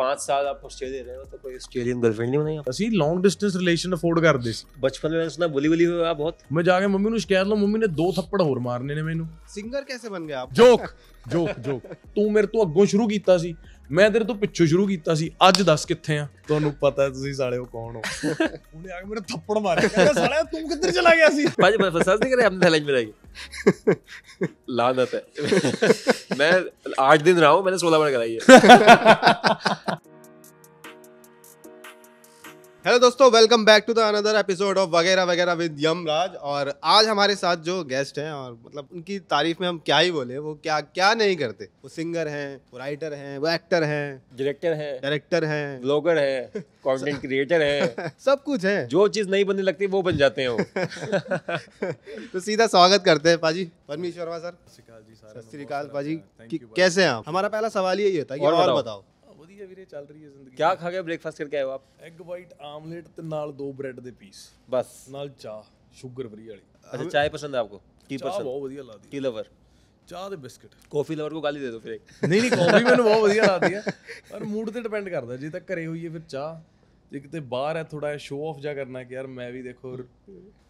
5 ਸਾਲ ਆਪ ਆਸਟ੍ਰੇਲੀਆ ਰਹੇ ਹੋ ਤਾਂ ਕੋਈ ਆਸਟ੍ਰੇਲੀਅਨ ਗਰਲਫ੍ਰੈਂਡ ਨਹੀਂ ਹੋਣੀ ਅਸੀਂ ਲੌਂਗ ਡਿਸਟੈਂਸ ਰਿਲੇਸ਼ਨ ਅਫੋਰਡ ਕਰਦੇ ਸੀ ਬਚਪਨ ਵਿੱਚ मैंने सुना ਬੁਲੀ बुली ਹੋਇਆ ਬਹੁਤ ਮੈਂ ਜਾ ਕੇ ਮੰਮੀ ਨੂੰ ਸ਼ਿਕਾਇਤ ਲਾ ਮੰਮੀ ਨੇ ਦੋ ਥੱਪੜ ਹੋਰ ਮਾਰਨੇ ਨੇ ਮੈਨੂੰ ਸਿੰਗਰ ਕਿਵੇਂ ਬਣ ਗਿਆ ਆਪ ਜੋਕ ਜੋਕ ਜੋਕ ਤੂੰ ਮੇਰੇ ਤੋਂ ਅੱਗੋਂ ਸ਼ੁਰੂ ਕੀਤਾ ਸੀ ਮੈਂ ਤੇਰੇ ਤੋਂ ਪਿੱਛੋਂ ਸ਼ੁਰੂ ਕੀਤਾ ਸੀ ਅੱਜ ਦੱਸ ਕਿੱਥੇ ਆ ਤੁਹਾਨੂੰ ਪਤਾ ਹੈ ਤੁਸੀਂ ਸਾਲਿਓ ਕੌਣ ਹੋ ਉਹਨੇ ਆ ਕੇ ਮੇਰੇ ਥੱਪੜ ਮਾਰਿਆ ਕਹਿੰਦਾ ਸਾਲਿਆ ਤੂੰ ਕਿੱਧਰ ਚਲਾ ਗਿਆ ਸੀ ਭਾਜੀ ਮੈਂ ਫਸਾਸ ਨਹੀਂ ਕਰੇ ਆਪਣੇ ਥੈਲੇਜ ਮੇਰਾ ये लानत है मैं आठ दिन रहा हूँ मैंने सोलह बार कराई है हेलो दोस्तों welcome back to the another episode of वगैरह वगैरह विद यमराज और आज हमारे साथ जो गेस्ट हैं और मतलब उनकी तारीफ में हम क्या ही बोले वो क्या क्या नहीं करते वो सिंगर हैं वो राइटर हैं वो एक्टर हैं डायरेक्टर हैं डायरेक्टर हैं ब्लॉगर हैं कंटेंट क्रिएटर हैं सब कुछ है जो चीज नहीं बनने लगती वो बन जाते हैं तो सीधा स्वागत करते हैं पाजी परमेश वर्मा सर सत श्रीकाल पाजी कैसे हैं आप हमारा पहला सवाल यही होता है और बताओ કેવીરે ચલ રહી હે જિંદગી શું ખાકે બ્રેકફાસ્ટ કરકે આયો આપ એગ ホワイト આમલેટ તે ਨਾਲ દો બ્રેડ દે પીસ બસ નાલ ચા સુગર ફ્રી વાલી અચ્છા ચા હે પસંદ આપકો કી પસંદ બાહ વદિયા લાતી કી લવર ચા દે બિસ્કટ કોફી લવર કો કાળી દે દો ફિર એક નહીં નહીં કોફી મેને બાહ વદિયા લાતી હૈ પર મૂડ પે ડિપેન્ડ કરદા જી તક ઘરે હોઈ હે ફિર ચા જી કતે બહાર હે થોડા શો ઓફ જા કરના કે યાર મે ભી દેખો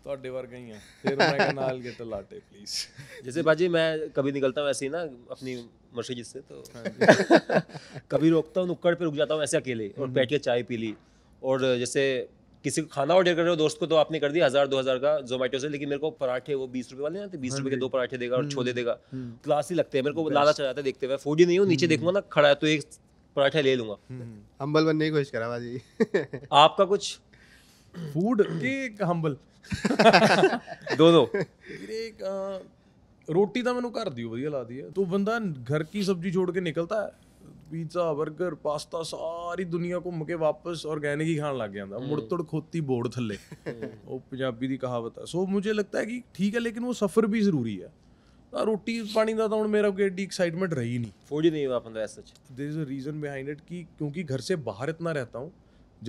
તવાડે વર્ગ હી હૈ ફિર મેકે નાલ ગેટ લાટે પલીઝ જેસે બાજી મે કભી નિકલતા હુ વેસી ના અપની मर्सिडीज से तो हाँ कभी रोकता हूँ नुक्कड़ पे रुक जाता हूँ ऐसे अकेले और हम्म। बैठ के चाय पी ली और जैसे किसी को खाना ऑर्डर कर रहे हो दोस्त को तो आपने कर दिया हज़ार दो हज़ार का जोमेटो से लेकिन मेरे को पराठे वो बीस रुपए वाले ना बीस हाँ रुपए के दो पराठे देगा और छोले हम्म। देगा हम्म। क्लास ही लगते हैं मेरे को लाला चढ़ाते हैं देखते हुए फोर ही नहीं हूँ नीचे देखूंगा ना खड़ा है तो एक पराठा ले लूंगा हम्बल बनने की कोशिश करा जी आपका कुछ फूड के हम्बल दोनों ਰੋਟੀ ਤਾਂ ਮੈਨੂੰ ਘਰ ਦੀ ਓ ਵਧੀਆ ਲੱਗਦੀ ਹੈ ਤੂੰ ਬੰਦਾ ਘਰ ਕੀ ਸਬਜ਼ੀ ਛੋੜ ਕੇ ਨਿਕਲਦਾ ਹੈ ਪੀਜ਼ਾ 버ਗਰ ਪਾਸਤਾ ਸਾਰੀ ਦੁਨੀਆ ਘੁੰਮ ਕੇ ਵਾਪਸ ਆਰਗੈਨਿਕ ਹੀ ਖਾਣ ਲੱਗ ਜਾਂਦਾ ਮੁੜ ਤੁੜ ਖੋਤੀ ਬੋੜ ਥੱਲੇ ਉਹ ਪੰਜਾਬੀ ਦੀ ਕਹਾਵਤ ਹੈ ਸੋ ਮੈਨੂੰ ਲੱਗਦਾ ਹੈ ਕਿ ਠੀਕ ਹੈ ਲੇਕਿਨ ਉਹ ਸਫਰ ਵੀ ਜ਼ਰੂਰੀ ਹੈ ਤਾਂ ਰੋਟੀ ਪਾਣੀ ਦਾ ਤਾਂ ਹੁਣ ਮੇਰਾ ਕੋਈ ਐਡੀ ਐਕਸਾਈਟਮੈਂਟ ਰਹੀ ਨਹੀਂ फूड ही नहीं हुआ अपन तो ऐसा अच्छा there is a reason behind it कि क्योंकि घर से बाहर इतना रहता हूँ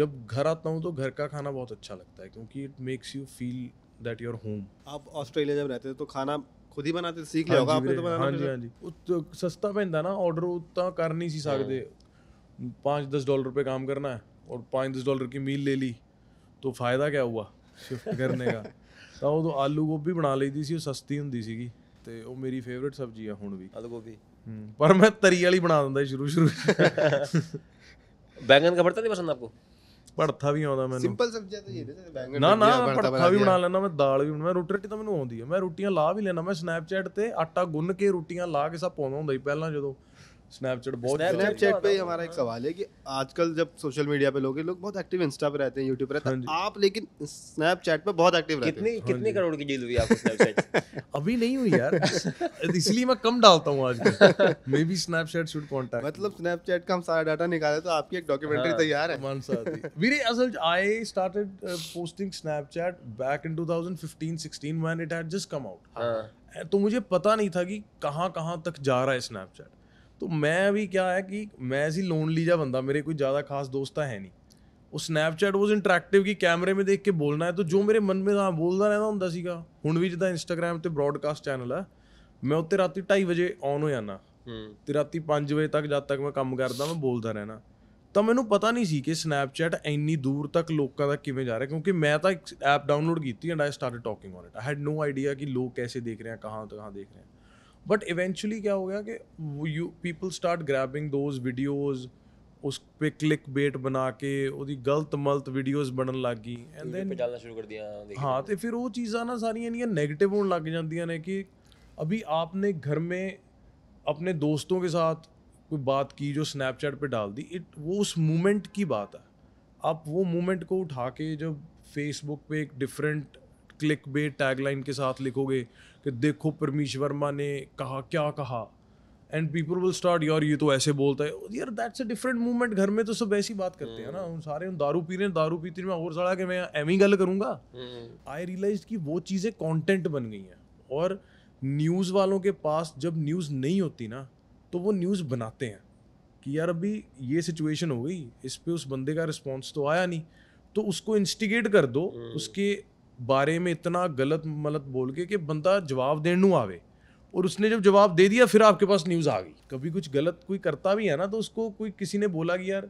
जब घर आता हूँ तो घर का खाना बहुत अच्छा लगता है क्योंकि it makes you feel that your home आप ऑस्ट्रेलिया जब रहते थे तो खाना ਖੁਦ ਹੀ ਬਣਾਤੇ ਸਿੱਖ ਲਿਆ ਹੋਗਾ ਆਪਨੇ तो ਬਣਾਣਾ ਹਾਂਜੀ ਹਾਂਜੀ ਉਹ ਸਸਤਾ ਪੈਂਦਾ ਨਾ ਆਰਡਰ ਉਹ ਤਾਂ ਕਰ ਨਹੀਂ ਸੀ ਸਕਦੇ 5-10 ਡਾਲਰ पे ਕੰਮ ਕਰਨਾ ਹੈ ਔਰ 5-10 ਡਾਲਰ ਕੀ ਮੀਲ ਲੈ ਲਈ ਤਾਂ ਫਾਇਦਾ ਕੀ ਹੋਊਗਾ ਸ਼ਿਫਟ ਕਰਨੇ ਦਾ ਤਾਂ ਤਾਂ ਆਲੂ ਗੋਭੀ ਬਣਾ ਲਈਦੀ ਸੀ ਉਹ ਸਸਤੀ ਹੁੰਦੀ ਸੀਗੀ ਤੇ ਉਹ ਮੇਰੀ ਫੇਵਰਿਟ ਸਬਜ਼ੀ ਆ ਹੁਣ ਵੀ ਆਲੂ ਗੋਭੀ ਪਰ ਮੈਂ ਤਰੀ ਵਾਲੀ ਬਣਾ ਦਿੰਦਾ ਸ਼ੁਰੂ ਸ਼ੁਰੂ ਬੈਂਗਨ का भरता ਨਹੀਂ ਪਸੰਦ ਆਪਕੋ ਪੜਥਾ ਵੀ ਆਉਂਦਾ ਮੈਨੂੰ ਸਿੰਪਲ ਸਬਜ਼ੀਆਂ ਤਾਂ ਇਹਦੇ ਤੇ ਬੈਂਗਣ ਨਾ ਨਾ ਪੜਥਾ ਵੀ ਬਣਾ ਲੈਂਦਾ ਮੈਂ ਦਾਲ ਵੀ ਮੈਂ ਰੋਟੀ ਰੋਟੀ ਤਾਂ ਮੈਨੂੰ ਆਉਂਦੀ ਹੈ ਮੈਂ ਰੋਟੀਆਂ ਲਾ ਵੀ ਲੈਣਾ ਮੈਂ ਸਨੈਪਚੈਟ ਤੇ ਆਟਾ ਗੁੰਨ ਕੇ ਰੋਟੀਆਂ ਲਾ ਕੇ ਸਭ ਪਾਉਂਦਾ ਹੁੰਦਾ ਸੀ ਪਹਿਲਾਂ ਜਦੋਂ स्नैपचैट बहुत स्नैपचैट पे हमारा एक सवाल है कि आजकल जब सोशल मीडिया पे लोग लोग बहुत एक्टिव इंस्टा पे रहते हैं यूट्यूब पे रहते हैं हाँ आप लेकिन स्नैपचैट पे बहुत एक्टिव रहते हैं कितने कितने हाँ करोड़ की डील हुई आपको स्नैपचैट अभी नहीं हुई यार इसलिए मैं कम डालता हूँ आजकल maybe Snapchat should contact मतलब स्नैपचैट का हम सारा डाटा निकाले तो आपकी एक डॉक्यूमेंट्री हाँ। तैयार है मान मानसाती वीरे असल I started posting Snapchat back in 2015 16 when it had just come out तो मुझे पता नहीं था कि कहां-कहां तक जा रहा है स्नैपचैट ਮੈਂ ਵੀ ਕਿਹਾ ਹੈ ਕਿ ਮੈਂ ਸੀ ਲੋਨਲੀ ਜਿਹਾ ਬੰਦਾ ਮੇਰੇ ਕੋਈ ਜ਼ਿਆਦਾ ਖਾਸ ਦੋਸਤ ਤਾਂ ਹੈ ਨਹੀਂ ਉਹ ਸਨੈਪਚੈਟ ਵਾਸ ਇੰਟਰੈਕਟਿਵ ਕਿ ਕੈਮਰੇ ਮੇ ਦੇਖ ਕੇ ਬੋਲਣਾ ਹੈ ਤਾਂ ਜੋ ਮੇਰੇ ਮਨ ਮੇ ਤਾਂ ਬੋਲਦਾ ਰਹਿੰਦਾ ਹੁੰਦਾ ਸੀਗਾ ਹੁਣ ਵੀ ਜਿੱਦਾਂ ਇੰਸਟਾਗ੍ਰam ਤੇ ਬ੍ਰੌਡਕਾਸਟ ਚੈਨਲ ਆ ਮੈਂ ਉੱਤੇ ਰਾਤੀ 2:30 ਵਜੇ ਆਨ ਹੋ ਜਾਣਾ ਤੇ ਰਾਤੀ 5 ਵਜੇ ਤੱਕ ਜਦ ਤੱਕ ਮੈਂ ਕੰਮ ਕਰਦਾ ਮੈਂ ਬੋਲਦਾ ਰਹਿਣਾ ਤਾਂ ਮੈਨੂੰ ਪਤਾ ਨਹੀਂ ਸੀ ਕਿ ਸਨੈਪਚੈਟ ਇੰਨੀ ਦੂਰ ਤੱਕ ਲੋਕਾਂ ਦਾ ਕਿਵੇਂ ਜਾ ਰਿਹਾ ਕਿਉਂਕਿ ਮੈਂ ਤਾਂ ਇੱਕ ਐਪ ਡਾਊਨਲੋਡ ਕੀਤੀ and I started talking on it I had no idea ਕਿ ਲੋਕ ਕੈਸੇ ਦੇਖ ਰਹੇ ਆ ਕਹਾਂ ਤੋਂ ਕਹਾਂ ਦੇਖ ਰਹੇ ਆ बट इवेंचुअली क्या हो गया कि you people start grabbing those videos उस पे क्लिक बेट बना के ਉਹਦੀ गलत मलत ਵੀਡੀਓਜ਼ ਬਣਨ लग गई ਐਂਡ ਦੈਨ ਡਾਲਣਾ ਸ਼ੁਰੂ ਕਰ ਦਿਆ ਹਾਂ ਤੇ होने लग ਚੀਜ਼ਾਂ ਨਾ ਸਾਰੀਆਂ अभी आपने घर में अपने दोस्तों के साथ कोई बात की जो स्नैपचैट पे डाल दी इट वो उस मोमेंट की बात है आप वो मोमेंट को उठा के जब फेसबुक पे एक डिफरेंट क्लिक बेट टैगलाइन के साथ लिखोगे कि देखो परमीश वर्मा ने कहा क्या कहा एंड पीपल विल स्टार्ट यार ये तो ऐसे बोलता है यार दैट्स अ डिफरेंट मूवमेंट घर में तो सब ऐसी बात करते हैं ना उन हम्म। सारे उन दारू पी रहे हैं दारू पीते मैं और सड़ा कि मैं एम ही गल करूँगा आई रियलाइज कि वो चीज़ें कॉन्टेंट बन गई हैं और न्यूज़ वालों के पास जब न्यूज़ नहीं होती ना तो वो न्यूज़ बनाते हैं कि यार अभी ये सिचुएशन हो गई इस पर उस बंदे का रिस्पॉन्स तो आया नहीं तो उसको इंस्टिगेट कर दो हम्म। उसके बारे में इतना गलत मलत बोल के कि बंदा जवाब देने आवे और उसने जब जवाब दे दिया फिर आपके पास न्यूज़ आ गई कभी कुछ गलत कोई करता भी है ना तो उसको कोई किसी ने बोला कि यार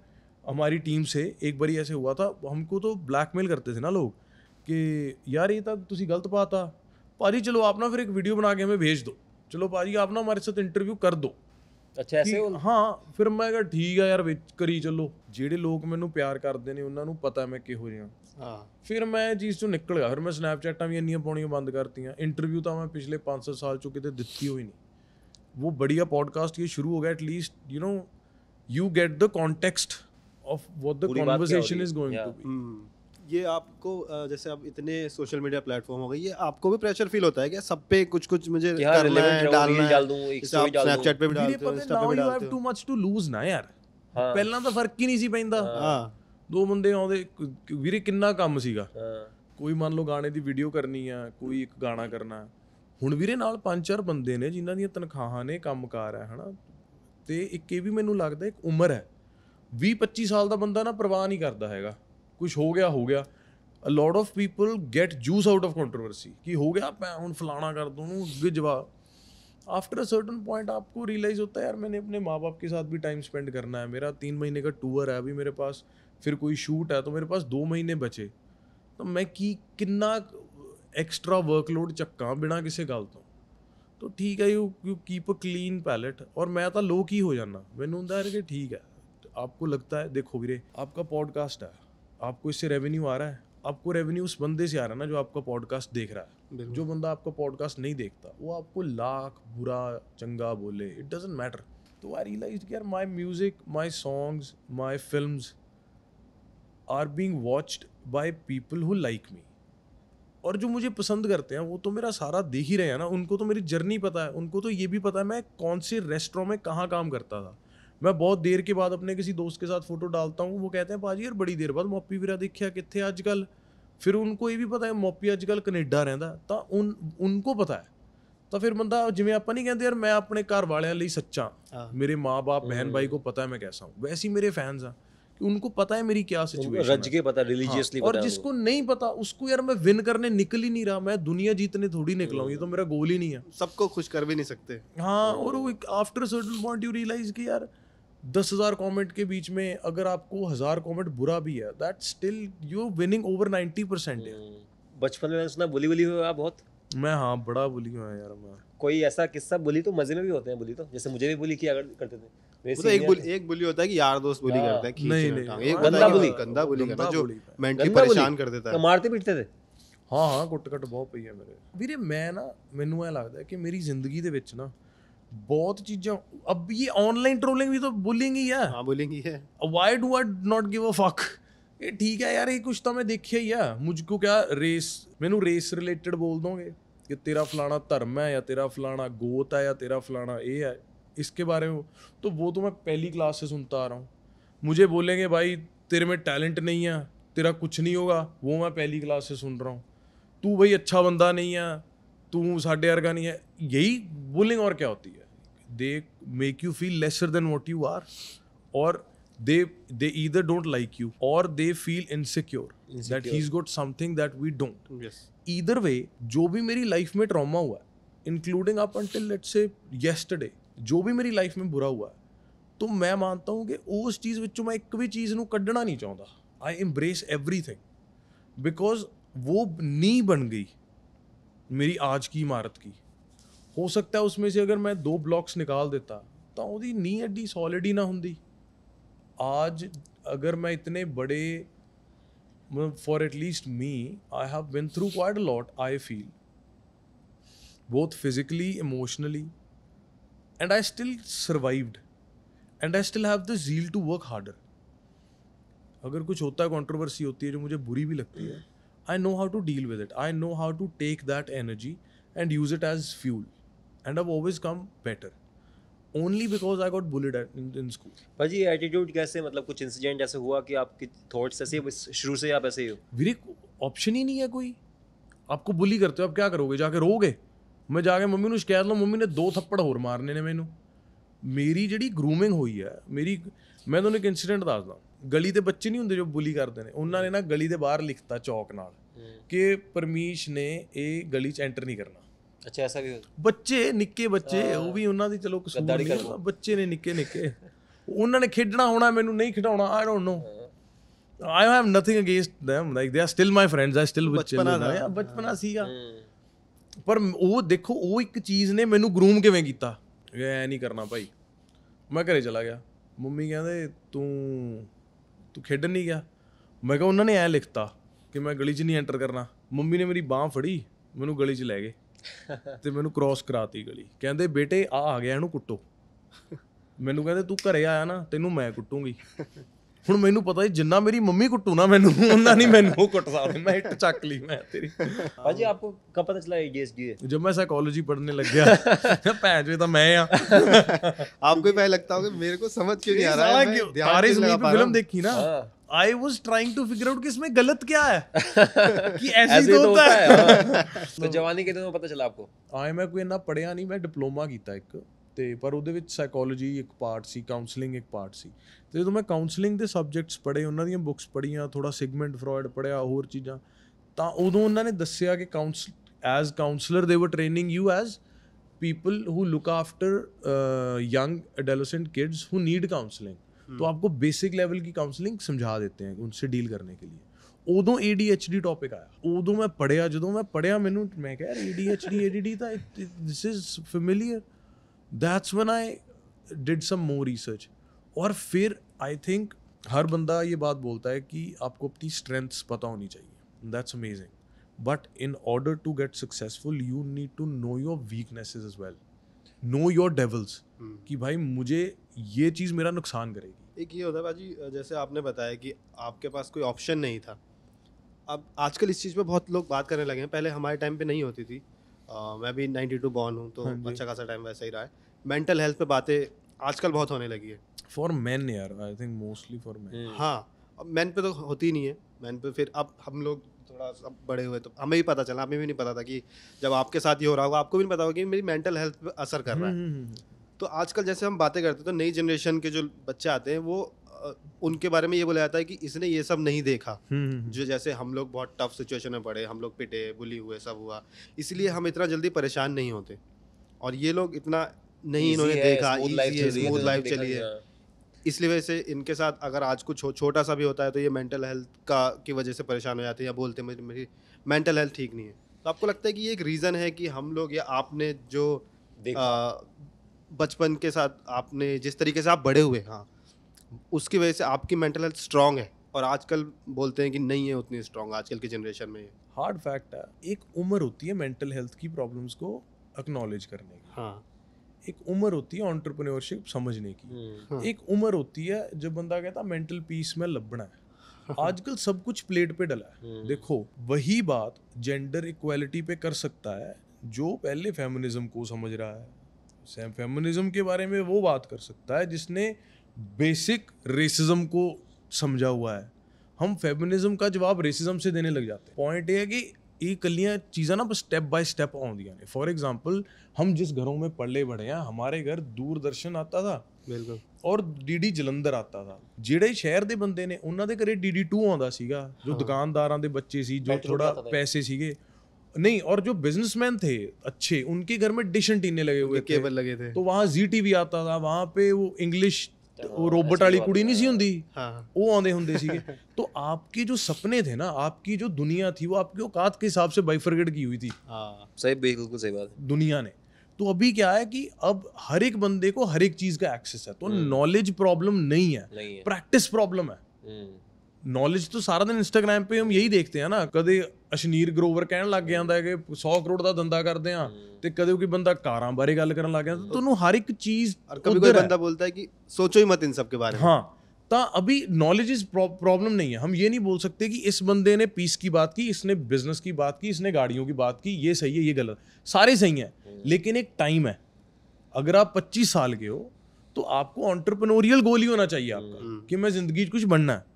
हमारी टीम से एक बारी ऐसे हुआ था हमको तो ब्लैकमेल करते थे ना लोग कि यार ये तो ਤੁਸੀਂ गलत पाता भाजी चलो आप ना फिर एक वीडियो बना के हमें भेज दो चलो भाजी आप ना हमारे साथ इंटरव्यू कर दो ਅੱਛਾ ਐਸੇ ਕਿ ਹਾਂ ਫਿਰ ਮੈਂ ਕਿਹਾ ਠੀਕ ਆ ਯਾਰ ਵਿੱਚ ਕਰੀ ਚੱਲੋ ਜਿਹੜੇ ਲੋਕ ਮੈਨੂੰ ਪਿਆਰ ਕਰਦੇ ਨੇ ਉਹਨਾਂ ਨੂੰ ਪਤਾ ਮੈਂ ਕਿਹੋ ਜਿਹਾ ਹਾਂ ਫਿਰ ਮੈਂ ਇਹ ਚੀਜ਼ ਤੋਂ ਨਿਕਲ ਗਿਆ ਫਿਰ ਮੈਂ ਸਨੈਪਚੈਟਾਂ ਵੀ ਇੰਨੀਆਂ ਪਾਉਣੀਆਂ ਬੰਦ ਕਰਤੀਆਂ ਇੰਟਰਵਿਊ ਤਾਂ ਮੈਂ ਪਿਛਲੇ 5-7 ਸਾਲ ਚੋਂ ਕਿਤੇ ਦਿੱਤੀ ਹੋਈ ਨਹੀਂ ਉਹ ਬੜੀਆ ਪੋਡਕਾਸਟ ਇਹ ਸ਼ੁਰੂ ਹੋ ਗਿਆ at least you نو you get the context of what the conversation is going to be ये आपको जैसे अब इतने सोशल मीडिया प्लेटफॉर्म हो गई ये आपको भी प्रेशर फील होता है क्या सब पे कुछ कुछ मुझे करना है डालना डाल दूं एक स्टोरी डाल दूं स्नैपचैट पे भी डालते हो इंस्टा पे भी डालते हो टू मच टू ਪਹਿਲਾਂ ਤਾਂ ਫਰਕ ਹੀ ਨਹੀਂ ਸੀ ਪੈਂਦਾ ਹਾਂ ਦੋ ਬੰਦੇ ਆਉਂਦੇ ਵੀਰੇ ਕਿੰਨਾ ਕੰਮ ਸੀਗਾ ਕੋਈ ਮੰਨ ਲਓ ਗਾਣੇ ਦੀ ਵੀਡੀਓ ਕਰਨੀ ਆ ਕੋਈ ਇੱਕ ਗਾਣਾ ਕਰਨਾ ਹੁਣ ਵੀਰੇ ਨਾਲ ਪੰਜ ਚਾਰ ਬੰਦੇ ਨੇ ਜਿਨ੍ਹਾਂ ਦੀਆਂ ਤਨਖਾਹਾਂ ਨੇ ਕੰਮਕਾਰ ਹੈ ਹਨਾ ਤੇ ਇੱਕ ਇਹ ਵੀ ਮੈਨੂੰ ਲੱਗਦਾ ਇੱਕ ਉਮਰ ਹੈ 20 25 ਸਾਲ ਦਾ ਬੰਦਾ ਨਾ ਪਰਵਾਹ ਨਹੀਂ ਕਰਦਾ ਹੈਗਾ कुछ हो गया हो गया lot of people get juice out of controversy कि हो गया मैं हूँ फलाना कर दूँ गिजवा आफ्टर अ सर्टन पॉइंट आपको रियलाइज़ होता है यार मैंने अपने माँ बाप के साथ भी टाइम स्पेंड करना है मेरा तीन महीने का टूर है अभी मेरे पास फिर कोई शूट है तो मेरे पास दो महीने बचे तो मैं कि किन्ना एक्स्ट्रा वर्कलोड चक्का बिना किसी गल तो तो ठीक है you you keep a clean palate और मैं तो लो की हो जाना मैंने हूँ कि ठीक है आपको लगता है देखो वीरे आपका पॉडकास्ट है आपको इससे रेवेन्यू आ रहा है आपको रेवेन्यू उस बंदे से आ रहा है ना जो आपका पॉडकास्ट देख रहा है जो बंदा आपका पॉडकास्ट नहीं देखता वो आपको लाख बुरा चंगा बोले इट डजेंट मैटर तो आई रियलाइज यार my music my songs my film are being watched by people who like me और जो मुझे पसंद करते हैं वो तो मेरा सारा देख ही रहे हैं ना उनको तो मेरी जर्नी पता है उनको तो ये भी पता है मैं कौन से रेस्टोरेंट में कहाँ काम करता था मैं बहुत देर के बाद अपने किसी दोस्त के साथ फोटो डालता हूँ वो कहते हैं भाजी यार बड़ी देर बाद मोपी ਵੀਰਾ देखा कितने ਅੱਜ फिर उनको ये भी पता है मोपी ਮੋਪੀ कनेडा रहा तो उन उनको पता है तो फिर बंदा ਫਿਰ आप नहीं कहते यार मैं अपने घर वाले सच्चा हाँ। मेरे माँ बाप हम्म। बहन भाई को पता है मैं कैसा हूँ वैसे ही मेरे फैंस हैं उनको पता है मेरी क्या सिचुएशन रज के पता रिलीजियसली हाँ, और पता जिसको नहीं पता उसको यार मैं विन करने निकल ही नहीं रहा मैं दुनिया जीतने थोड़ी निकला हूँ ये तो हम्म। मेरा गोल ही नहीं है सबको खुश कर भी नहीं सकते हाँ और वो after certain point you realise की यार दस हज़ार कॉमेंट के बीच में अगर आपको हज़ार कॉमेंट बुरा भी है that still you winning over ninety percent बचपन में सुना बुली बुली हुआ बहुत मैं हाँ बड़ा बुली हुआ यार मैं कोई ऐसा किस्सा बुली तो मजे में भी होते हैं बुली तो जैसे मुझे भी बुली किया करते थे तो एक बुली एक बुली होता है कि यार दोस्त बुली करता है नहीं नहीं एक हाँ, गंदा बुली गंदा बुली करता जो मेंटली परेशान कर देता है तो मारते पीटते थे ਹਾਂ ਹਾਂ ਕੁੱਟ बहुत पई है मेरे वीरे मैं ना ਨਾ ऐ लगता है कि मेरी जिंदगी ਦੇ ਵਿੱਚ ਨਾ बहुत चीजें अब ये ऑनलाइन ट्रोलिंग भी तो बुलिंग ही है हाँ बुलिंग ही है why do I not give a fuck ये ठीक है यार ये कुछ तो मैं देखिए ही है मुझको क्या रेस मैनू रेस रिलेटेड बोल दोगे कि तेरा फलाना धर्म है या तेरा फलाना गोत है या तेरा फलाना ये है इसके बारे में तो वो तो मैं पहली क्लास से सुनता आ रहा हूँ मुझे बोलेंगे भाई तेरे में टैलेंट नहीं है तेरा कुछ नहीं होगा वो मैं पहली क्लास से सुन रहा हूँ तू भाई अच्छा बंदा नहीं है तू साढ़े वर्गा नहीं है यही बुलिंग और क्या होती है they make you feel lesser than what you are or they they either don't like you or they feel insecure, insecure. that he's got something that we don't yes either way जो भी मेरी life में trauma हुआ है including up until let's say yesterday जो भी मेरी life में बुरा हुआ है तो मैं मानता हूँ कि उस चीज़ ਵਿੱਚੋਂ ਮੈਂ ਇੱਕ ਵੀ ਚੀਜ਼ ਨੂੰ ਕੱਢਣਾ ਨਹੀਂ ਚਾਹੁੰਦਾ ਆਈ ਐਮਬ੍ਰੇਸ एवरीथिंग बिकॉज वो नी बन गई मेरी आज की इमारत की हो सकता है उसमें से अगर मैं दो ब्लॉक्स निकाल देता तो वो नी ਐਡੀ सॉलिड ही ना होंगी आज अगर मैं इतने बड़े for at least me I have been through quite a lot I feel both physically emotionally and I still survived and I still have the zeal to work harder अगर कुछ होता है कॉन्ट्रोवर्सी होती है जो मुझे बुरी भी लगती है I know how to deal with it I know how to take that energy and use it as fuel and I've always come better. Only because I got bullied in school भाजी attitude कैसे मतलब कुछ incident ऐसे हुआ कि आपके thoughts ऐसे शुरू से आप ऐसे ही हो वीरे ऑप्शन ही नहीं है कोई आपको बुली करते हो आप क्या करोगे जाके रोगे ਮੈਂ ਜਾ ਕੇ ਮੰਮੀ ਨੂੰ ਸ਼ਿਕਾਇਤ ਲਾ ਮੰਮੀ ਨੇ ਦੋ ਥੱਪੜ ਹੋਰ ਮਾਰਨੇ ਨੇ ਮੈਨੂੰ ਮੇਰੀ ਜਿਹੜੀ ਗਰੂਮਿੰਗ ਹੋਈ ਹੈ ਮੇਰੀ ਮੈਂ ਤੁਹਾਨੂੰ ਇੱਕ ਇਨਸੀਡੈਂਟ ਦੱਸਦਾ ਗਲੀ ਦੇ ਬੱਚੇ ਨਹੀਂ ਹੁੰਦੇ ਜੋ ਬੁਲੀ ਕਰਦੇ ਨੇ ਉਹਨਾਂ ਨੇ ਨਾ ਗਲੀ ਦੇ ਬਾਹਰ ਲਿਖਤਾ ਚੌਕ ਨਾਲ ਕਿ ਪਰਮੀਸ਼ ਨੇ ਇਹ ਗਲੀ 'ਚ ਐਂਟਰ ਨਹੀਂ ਕਰਨਾ ਅੱਛਾ ਐਸਾ ਵੀ ਬੱਚੇ ਨਿੱਕੇ ਬੱਚੇ ਉਹ ਵੀ ਉਹਨਾਂ ਦੀ ਚਲੋ ਕਸੂਰ ਨਹੀਂ ਬੱਚੇ ਨੇ ਨਿੱਕੇ ਨਿੱਕੇ ਉਹਨਾਂ ਨੇ ਖੇਡਣਾ ਹੋਣਾ ਮੈਨੂੰ ਨਹੀਂ ਖਿਡਾਉਣਾ I don't know I have nothing against them like they are still my friends I still with children ਬਚਪਨਾ ਸੀਗਾ ਪਰ ਉਹ ਦੇਖੋ ਉਹ ਇੱਕ ਚੀਜ਼ ਨੇ ਮੈਨੂੰ ਗਰੂਮ ਕਿਵੇਂ ਕੀਤਾ ਐ ਨਹੀਂ ਕਰਨਾ ਭਾਈ ਮੈਂ ਘਰੇ ਚਲਾ ਗਿਆ ਮੰਮੀ ਕਹਿੰਦੇ ਤੂੰ ਤੂੰ ਖੇਡਣ ਨਹੀਂ ਗਿਆ ਮੈਂ ਕਿਹਾ ਉਹਨਾਂ ਨੇ ਐ ਲਿਖਤਾ ਕਿ ਮੈਂ ਗਲੀ 'ਚ ਨਹੀਂ ਐਂਟਰ ਕਰਨਾ ਮੰਮੀ ਨੇ ਮੇਰੀ ਬਾਹ ਫੜੀ ਮੈਨੂੰ ਗਲੀ 'ਚ ਲੈ ਗਏ ਤੇ ਮੈਨੂੰ ਕ੍ਰਾਸ ਕਰਾਤੀ ਗਲੀ ਕਹਿੰਦੇ ਬੇਟੇ ਆ ਆ ਗਿਆ ਇਹਨੂੰ ਕੁੱਟੋ ਮੈਨੂੰ ਕਹਿੰਦੇ ਤੂੰ ਘਰੇ ਆਇਆ ਨਾ ਤੈਨੂੰ ਮੈਂ ਕੁੱਟੂਗੀ ਹੁਣ ਮੈਨੂੰ ਪਤਾ ਹੈ ਜਿੰਨਾ ਮੇਰੀ ਮੰਮੀ ਕੁੱਟੂ ਨਾ ਮੈਨੂੰ ਉਹਨਾਂ ਨਹੀਂ ਮੈਨੂੰ ਕੁੱਟ ਸਕਦੇ ਮੈਂ ਇੱਟ ਚੱਕ ਲਈ ਮੈਂ ਤੇਰੀ ਭਾਜੀ ਆਪਕੋ ਕਬ ਪਤਾ ਚਲਾ ਏਜੀਐਸਡੀ ਜੀ ਜਦ ਮੈਂ ਸਾਈਕੋਲੋਜੀ ਪੜ੍ਹਨੇ ਲੱਗਿਆ ਭੈਣ ਜੀ ਤਾਂ ਮੈਂ ਆ ਆਪਕੋ ਹੀ ਪਹਿ ਲੱਗਤਾ ਹੋਗਾ ਮੇਰੇ ਕੋ ਸਮਝ ਕਿਉਂ ਨਹੀਂ ਆ ਰਹਾ ਹੈ ਤਾਰੇ ਜ਼ਮੀਨ ਫਿਲਮ ਦੇਖੀ ਨਾ I was trying to figure out कि इसमें गलत क्या है कि ऐसे ही तो होता है तो ਜਵਾਨੀ ਕਿਤੇ ਤੋਂ ਪਤਾ ਚਲਾ ਆਪਕੋ ਆਈ ਮੈਂ ਕੋਈ ਇੰਨਾ ਪੜਿਆ ਨਹੀਂ ਮੈਂ ਡਿਪਲੋਮਾ ਕੀਤਾ ਇੱਕ ਤੇ ਪਰ ਉਹਦੇ ਵਿੱਚ ਸਾਈਕੋਲੋਜੀ ਇੱਕ ਪਾਰਟ ਸੀ ਕਾਉਂਸਲਿੰਗ ਇੱਕ ਪਾਰਟ ਸੀ ਤੇ ਜਦੋਂ ਮੈਂ ਕਾਉਂਸਲਿੰਗ ਦੇ ਸਬਜੈਕਟਸ ਪੜ੍ਹੇ ਉਹਨਾਂ ਦੀਆਂ ਬੁੱਕਸ ਪੜ੍ਹੀਆਂ ਥੋੜਾ ਸਿਗਮੈਂਟ ਫਰॉयਡ ਪੜ੍ਹਿਆ ਹੋਰ ਚੀਜ਼ਾਂ ਤਾਂ ਉਦੋਂ ਉਹਨਾਂ ਨੇ ਦੱਸਿਆ ਕਿ ਕਾਉਂਸਲ ਐਜ਼ ਕਾਉਂਸਲਰ ਦੇ ਵਰ training you as people who look after uh, young adolescent kids who need counseling तो आपको बेसिक लेवल की काउंसलिंग समझा देते हैं उनसे डील करने के लिए ਉਦੋਂ ADHD ਟੌਪਿਕ ਆਇਆ ਉਦੋਂ ਮੈਂ ਪੜਿਆ ਜਦੋਂ ਮੈਂ ਪੜਿਆ ਮੈਨੂੰ ਮੈਂ ਕਿਹਾ ADHD ADD ਤਾਂ this is familiar that's one I did some more research और फिर आई थिंक हर बंदा ये बात बोलता है कि आपको अपनी स्ट्रेंथ्स पता होनी चाहिए that's amazing but in order to get successful you need to know your weaknesses is well know your devils कि भाई मुझे ये चीज़ मेरा नुकसान करेगी एक ये होता है भाजी जैसे आपने बताया कि आपके पास कोई ऑप्शन नहीं था अब आजकल इस चीज़ पे बहुत लोग बात करने लगे हैं पहले हमारे टाइम पे नहीं होती थी आ, मैं भी नाइन्टी टू बॉर्न हूँ तो हाँ अच्छा खासा टाइम वैसा ही रहा है मेंटल हेल्थ पे बातें आजकल बहुत होने लगी है फॉर मैन यार I think mostly for man हाँ अब मैन पे तो होती नहीं है मैन पे फिर अब हम लोग थोड़ा सब बड़े हुए तो हमें भी पता चला हमें भी नहीं पता था कि जब आपके साथ ये हो रहा होगा आपको भी नहीं पता होगा कि मेरी मेंटल हेल्थ पर असर कर रहा है हम्म, हम्म, हम्म। तो आजकल जैसे हम बातें करते हैं तो नई जनरेशन के जो बच्चे आते हैं वो उनके बारे में ये बोला जाता है कि इसने ये सब नहीं देखा हम्म, हम्म, हम्म। जो जैसे हम लोग बहुत टफ सिचुएशन में पड़े हम लोग पिटे बुली हुए सब हुआ इसलिए हम इतना जल्दी परेशान नहीं होते और ये लोग इतना नहीं इन्होंने देखा स्मूथ लाइफ चली है इसलिए वजह से इनके साथ अगर आज कुछ छोटा सा भी होता है तो ये मेंटल हेल्थ का की वजह से परेशान हो जाते हैं या बोलते हैं मेरी मेंटल हेल्थ ठीक नहीं है तो आपको लगता है कि ये एक रीज़न है कि हम लोग या आपने जो आ, बचपन के साथ आपने जिस तरीके से आप बड़े हुए हाँ उसकी वजह से आपकी मेंटल हेल्थ स्ट्रांग है और आजकल बोलते हैं कि नहीं है उतनी स्ट्रांग आजकल के जनरेशन में हार्ड फैक्ट है एक उम्र होती है मेंटल हेल्थ की प्रॉब्लम्स को अक्नॉलेज करने की हाँ एक उम्र होती है ऑन्टरप्रनोरशिप समझने की हम्म। हाँ। एक उम्र होती है जब बंदा कहता मेंटल पीस में लबना है आजकल सब कुछ प्लेट पे डला है हम्म। देखो वही बात जेंडर इक्वालिटी पे कर सकता है जो पहले फेमिनिज्म को समझ रहा है फेमिनिज्म के बारे में वो बात कर सकता है जिसने बेसिक रेसिज्म को समझा हुआ है हम फेमिनिज्म का जवाब रेसिज्म से देने लग जाते हैं पॉइंट ये है कि ये कलियाँ चीज़ां ना स्टैप बाय स्टैप आदि ने फॉर एग्जाम्पल हम जिस घरों में पढ़े बढ़े हैं हमारे घर दूरदर्शन आता था ਬਿਲਕੁਲ ਔਰ ਡੀਡੀ ਜਲੰਧਰ ਆਤਾ ਦਾ ਜਿਹੜੇ ਸ਼ਹਿਰ ਦੇ ਬੰਦੇ ਨੇ ਉਹਨਾਂ ਦੇ ਘਰੇ ਡੀਡੀ 2 ਆਉਂਦਾ ਸੀਗਾ ਜੋ ਦੁਕਾਨਦਾਰਾਂ ਦੇ ਬੱਚੇ ਸੀ ਜੋ ਥੋੜਾ ਪੈਸੇ ਸੀਗੇ नहीं और जो बिजनेसमैन थे अच्छे उनके घर में डिश एंटीने लगे हुए केबल लगे थे तो वहाँ जी टीवी आता था वहां पे वो इंग्लिश ਉਹ ਰੋਬੋਟ ਵਾਲੀ ਕੁੜੀ ਨਹੀਂ ਸੀ होंगी हाँ। वो आंदे होंगे सी तो आपके जो सपने थे ना आपकी जो दुनिया थी वो आपकी औकात के हिसाब से बाइफरगेट की हुई थी हाँ। सही बिल्कुल सही बात दुनिया ने तो अभी क्या है कि अब हर एक बंदे को हर एक चीज का एक्सेस है तो नॉलेज प्रॉब्लम हम्म। नहीं है प्रैक्टिस प्रॉब्लम है नॉलेज तो सारा दिन इंस्टाग्राम ਤੇ हम यही देखते हैं ना ਕਦੇ ਅਸ਼ਨੀਰ ग्रोवर कहन लग ਜਾਂਦਾ है ਕਿ 100 ਕਰੋੜ ਦਾ ਧੰਦਾ ਕਰਦੇ ਆ ਤੇ ਕਦੇ ਕੋਈ ਬੰਦਾ ਕਾਰਾਂ ਬਾਰੇ ਗੱਲ ਕਰਨ ਲੱਗ ਜਾਂਦਾ ਤੁਹਾਨੂੰ ਹਰ ਇੱਕ ਚੀਜ਼ ਕਦੇ ਕੋਈ ਬੰਦਾ ਬੋਲਦਾ ਹੈ ਕਿ ਸੋਚੋ ਹੀ ਮਤ ਇਨ ਸਭ ਕੇ ਬਾਰੇ अभी नॉलेज इज प्रॉब्लम नहीं है हम ये नहीं बोल सकते कि इस बंदे ने पीस की बात की इसने बिजनेस की बात की इसने गाड़ियों की बात की ये सही है ये गलत सारे सही हैं हम्म। लेकिन एक टाइम है अगर आप पच्चीस साल के हो तो आपको ऑन्टरप्रनोरियल गोल ही होना चाहिए आपका हम्म। कि मैं जिंदगी कुछ बनना है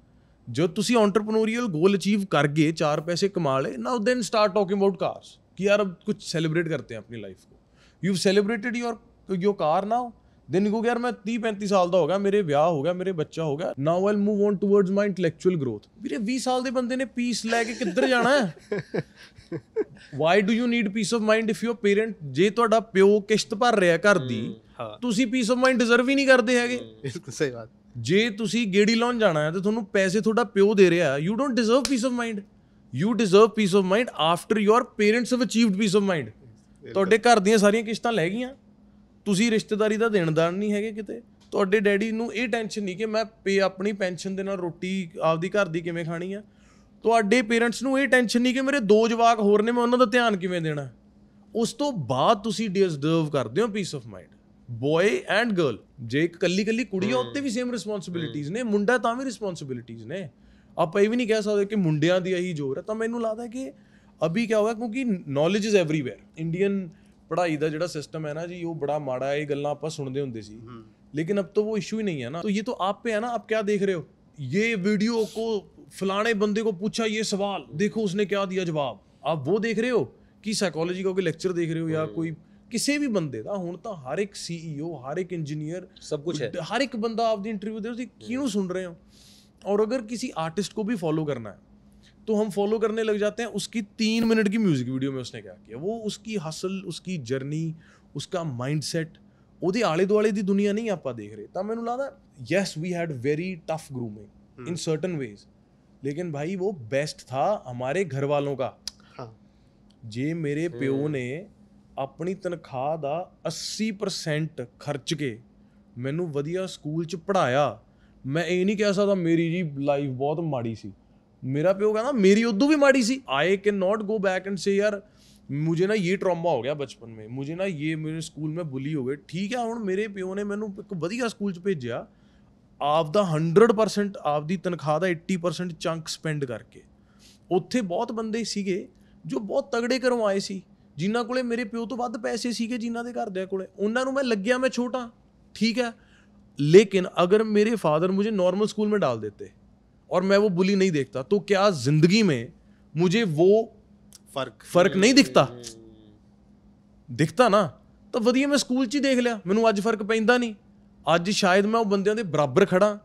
ਜੋ ਤੁਸੀਂ ਐਂਟਰਪ੍ਰੀਨੋਰੀਅਲ ਗੋਲ ਅਚੀਵ ਕਰ ਗਏ ਚਾਰ ਪੈਸੇ ਕਮਾ ਲਏ now then start talking about cars ਯਾਰ ਅਬ ਕੁਝ ਸੈਲੀਬ੍ਰੇਟ ਕਰਤੇ करते ਆਪਣੀ ਲਾਈਫ ਕੋ ਯੂਵ ਸੈਲੀਬ੍ਰੇਟਡ ਯੋਰ योर ਯੋ ਕਾਰ नाउ ਦੈਨ को ਯਾਰ ਮੈਂ 30 35 ਸਾਲ ਦਾ ਹੋ ਗਿਆ ਮੇਰੇ ਵਿਆਹ ਹੋ ਗਿਆ ਮੇਰੇ ਬੱਚਾ ਹੋ ਗਿਆ now all move on towards my intellectual growth ਵੀਰੇ 20 ਸਾਲ ਦੇ ਬੰਦੇ ਨੇ ਪੀਸ ਲੈ ਕੇ ਕਿੱਧਰ ਜਾਣਾ ਹੈ why do you need peace of mind if your parent ਜੇ ਤੁਹਾਡਾ ਪਿਓ ਕਿਸ਼ਤ ਭਰ ਰਿਹਾ ਘਰ ਦੀ ਤੁਸੀਂ ਪੀਸ ਆਫ ਮਾਈਂਡ ਡਿਜ਼ਰਵ ਹੀ ਨਹੀਂ ਕਰਦੇ ਹੈਗੇ ਬਿਲਕੁਲ ਸਹੀ ਬਾਤ ਜੇ ਤੁਸੀਂ ਗੇੜੀ ਲਾਉਣ ਜਾਣਾ ਹੈ ਤੇ ਤੁਹਾਨੂੰ ਪੈਸੇ ਤੁਹਾਡਾ ਪਿਓ ਦੇ ਰਿਹਾ you don't deserve peace of mind you deserve peace of mind after your parents have achieved peace of mind ਤੁਹਾਡੇ ਘਰ ਦੀਆਂ ਸਾਰੀਆਂ ਕਿਸ਼ਤਾਂ ਲੈ ਗਈਆਂ ਤੁਸੀਂ ਰਿਸ਼ਤੇਦਾਰੀ ਦਾ ਦੇਣਦਾਰ ਨਹੀਂ ਹੈਗੇ ਕਿਤੇ ਤੁਹਾਡੇ ਡੈਡੀ ਨੂੰ ਇਹ ਟੈਨਸ਼ਨ ਨਹੀਂ ਕਿ ਮੈਂ ਪੇ ਆਪਣੀ ਪੈਨਸ਼ਨ ਦੇ ਨਾਲ ਰੋਟੀ ਆਪਦੀ ਘਰ ਦੀ ਕਿਵੇਂ ਖਾਣੀ ਆ ਤੁਹਾਡੇ ਪੇਰੈਂਟਸ ਨੂੰ ਇਹ ਟੈਨਸ਼ਨ ਨਹੀਂ ਕਿ ਮੇਰੇ ਦੋ ਜਵਾਕ ਹੋਰ ਨੇ ਮੈਂ ਉਹਨਾਂ ਦਾ ਧਿਆਨ ਕਿਵੇਂ ਦੇਣਾ ਉਸ ਤੋਂ ਬਾਅਦ ਤੁਸੀਂ ਡਿਸਰਵ ਕਰਦੇ ਹੋ peace of mind boy and girl ਜੇ ਕੱਲੀ ਕੱਲੀ ਕੁੜੀਆਂ ਉੱਤੇ ਵੀ ਸੇਮ ਰਿਸਪੌਂਸਿਬਿਲਿਟੀਆਂ ਨੇ ਮੁੰਡਾ ਤਾਂ ਵੀ ਰਿਸਪੌਂਸਿਬਿਲਿਟੀਆਂ ਨੇ ਆਪਾਂ ਇਹ ਵੀ ਨਹੀਂ ਕਹਿ ਸਕਦੇ ਕਿ ਮੁੰਡਿਆਂ ਦੀ ਇਹੀ ਜੋਰ ਹੈ ਤਾਂ ਮੈਨੂੰ ਲੱਗਦਾ ਕਿ ਅਭੀ ਕਿਆ ਹੋਇਆ ਕਿਉਂਕਿ ਨੌਲੇਜ ਇਜ਼ ਐਵਰੀਵੇਅਰ ਇੰਡੀਅਨ ਪੜ੍ਹਾਈ ਦਾ ਜਿਹੜਾ ਸਿਸਟਮ ਹੈ ਨਾ ਜੀ ਉਹ ਬੜਾ ਮਾੜਾ ਹੈ ਇਹ ਗੱਲਾਂ ਆਪਾਂ ਸੁਣਦੇ ਹੁੰਦੇ ਸੀ लेकिन अब तो वो इशू ही नहीं है ना तो ये तो आप पे है ना आप क्या देख रहे हो ये वीडियो को फलाने बंदे को पूछा ये सवाल देखो उसने क्या दिया जवाब आप वो देख रहे हो कि साइकोलॉजी का कोई लेक्चर देख रहे हो या कोई ਕਿਸੇ ਵੀ ਬੰਦੇ ਦਾ ਹੁਣ ਤਾਂ ਹਰ ਇੱਕ ਸੀਈਓ ਹਰ ਇੱਕ ਇੰਜੀਨੀਅਰ ਸਭ ਕੁਝ ਹੈ ਹਰ ਇੱਕ ਬੰਦਾ ਆਪਦੀ ਇੰਟਰਵਿਊ ਦੇ ਉਸੇ ਕਿਉਂ ਸੁਣ ਰਹੇ ਹੋ ਔਰ ਅਗਰ ਕਿਸੇ ਆਰਟਿਸਟ को भी फॉलो करना है तो हम फॉलो करने लग जाते हैं उसकी तीन मिनट की म्यूजिक वीडियो में उसने क्या किया वो उसकी हसल उसकी जर्नी उसका ਮਾਈਂਡਸੈਟ ਉਹਦੇ ਆਲੇ ਦੁਆਲੇ ਦੀ ਦੁਨੀਆ ਨਹੀਂ ਆਪਾਂ ਦੇਖ ਰਹੇ ਤਾਂ ਮੈਨੂੰ ਲੱਗਦਾ yes we had very tough grooming in certain ways लेकिन भाई वो बेस्ट था हमारे घर वालों का हाँ। जे मेरे प्यो ने ਆਪਣੀ ਤਨਖਾਹ ਦਾ 80% ਖਰਚ ਕੇ ਮੈਨੂੰ ਵਧੀਆ ਸਕੂਲ 'ਚ ਪੜਾਇਆ ਮੈਂ ਇਹ ਨਹੀਂ ਕਹਿ ਸਕਦਾ ਮੇਰੀ ਜੀ ਲਾਈਫ ਬਹੁਤ ਮਾੜੀ ਸੀ ਮੇਰਾ ਪਿਓ ਕਹਿੰਦਾ ਮੇਰੀ ਉਦੋਂ ਵੀ ਮਾੜੀ ਸੀ I can not go back and say ਯਾਰ ਮੈਨੂੰ ਨਾ ਇਹ ਟਰਾਮਾ ਹੋ ਗਿਆ ਬਚਪਨ में ਮੈਨੂੰ ਨਾ ਇਹ ਮੇਰੇ ਸਕੂਲ में ਬੁਲੀ ਹੋ ਗਏ ਠੀਕ ਹੈ ਹੁਣ ਮੇਰੇ ਪਿਓ ਨੇ ਮੈਨੂੰ ਇੱਕ ਵਧੀਆ ਸਕੂਲ 'ਚ ਭੇਜਿਆ ਆਪ ਦਾ 100% ਆਪ ਦੀ ਤਨਖਾਹ ਦਾ 80% ਚੰਕ ਸਪੈਂਡ ਕਰਕੇ ਉੱਥੇ ਬਹੁਤ ਬੰਦੇ ਸੀਗੇ ਜੋ ਬਹੁਤ ਤਗੜੇ ਕਰਵਾਏ ਸੀ ਜਿਨ੍ਹਾਂ ਕੋਲੇ ਮੇਰੇ ਪਿਓ ਤੋਂ ਵੱਧ ਪੈਸੇ ਸੀਗੇ ਜਿਨ੍ਹਾਂ ਦੇ ਘਰਦਿਆਂ ਕੋਲੇ ਉਹਨਾਂ ਨੂੰ ਮੈਂ ਲੱਗਿਆ ਮੈਂ ਛੋਟਾ ਠੀਕ ਹੈ ਲੇਕਿਨ ਅਗਰ ਮੇਰੇ ਫਾਦਰ मुझे ਨਾਰਮਲ ਸਕੂਲ ਮੇ ਡਾਲ ਦਿੱਤੇ ਔਰ ਮੈਂ ਉਹ ਬੁਲੀ ਨਹੀਂ ਦੇਖਤਾ ਤੋ ਕਿਆ ਜ਼ਿੰਦਗੀ ਮੇ मुझे ਵੋ ਫਰਕ ਫਰਕ ਨਹੀਂ ਦਿਖਤਾ ਦਿਖਤਾ ਨਾ ਤਾਂ ਵਧੀਆ ਮੈਂ ਸਕੂਲ 'ਚ ਹੀ ਦੇਖ ਲਿਆ ਮੈਨੂੰ ਅੱਜ ਫਰਕ ਪੈਂਦਾ ਨਹੀਂ ਅੱਜ ਸ਼ਾਇਦ ਮੈਂ ਉਹ ਬੰਦਿਆਂ ਦੇ ਬਰਾਬਰ ਖੜਾ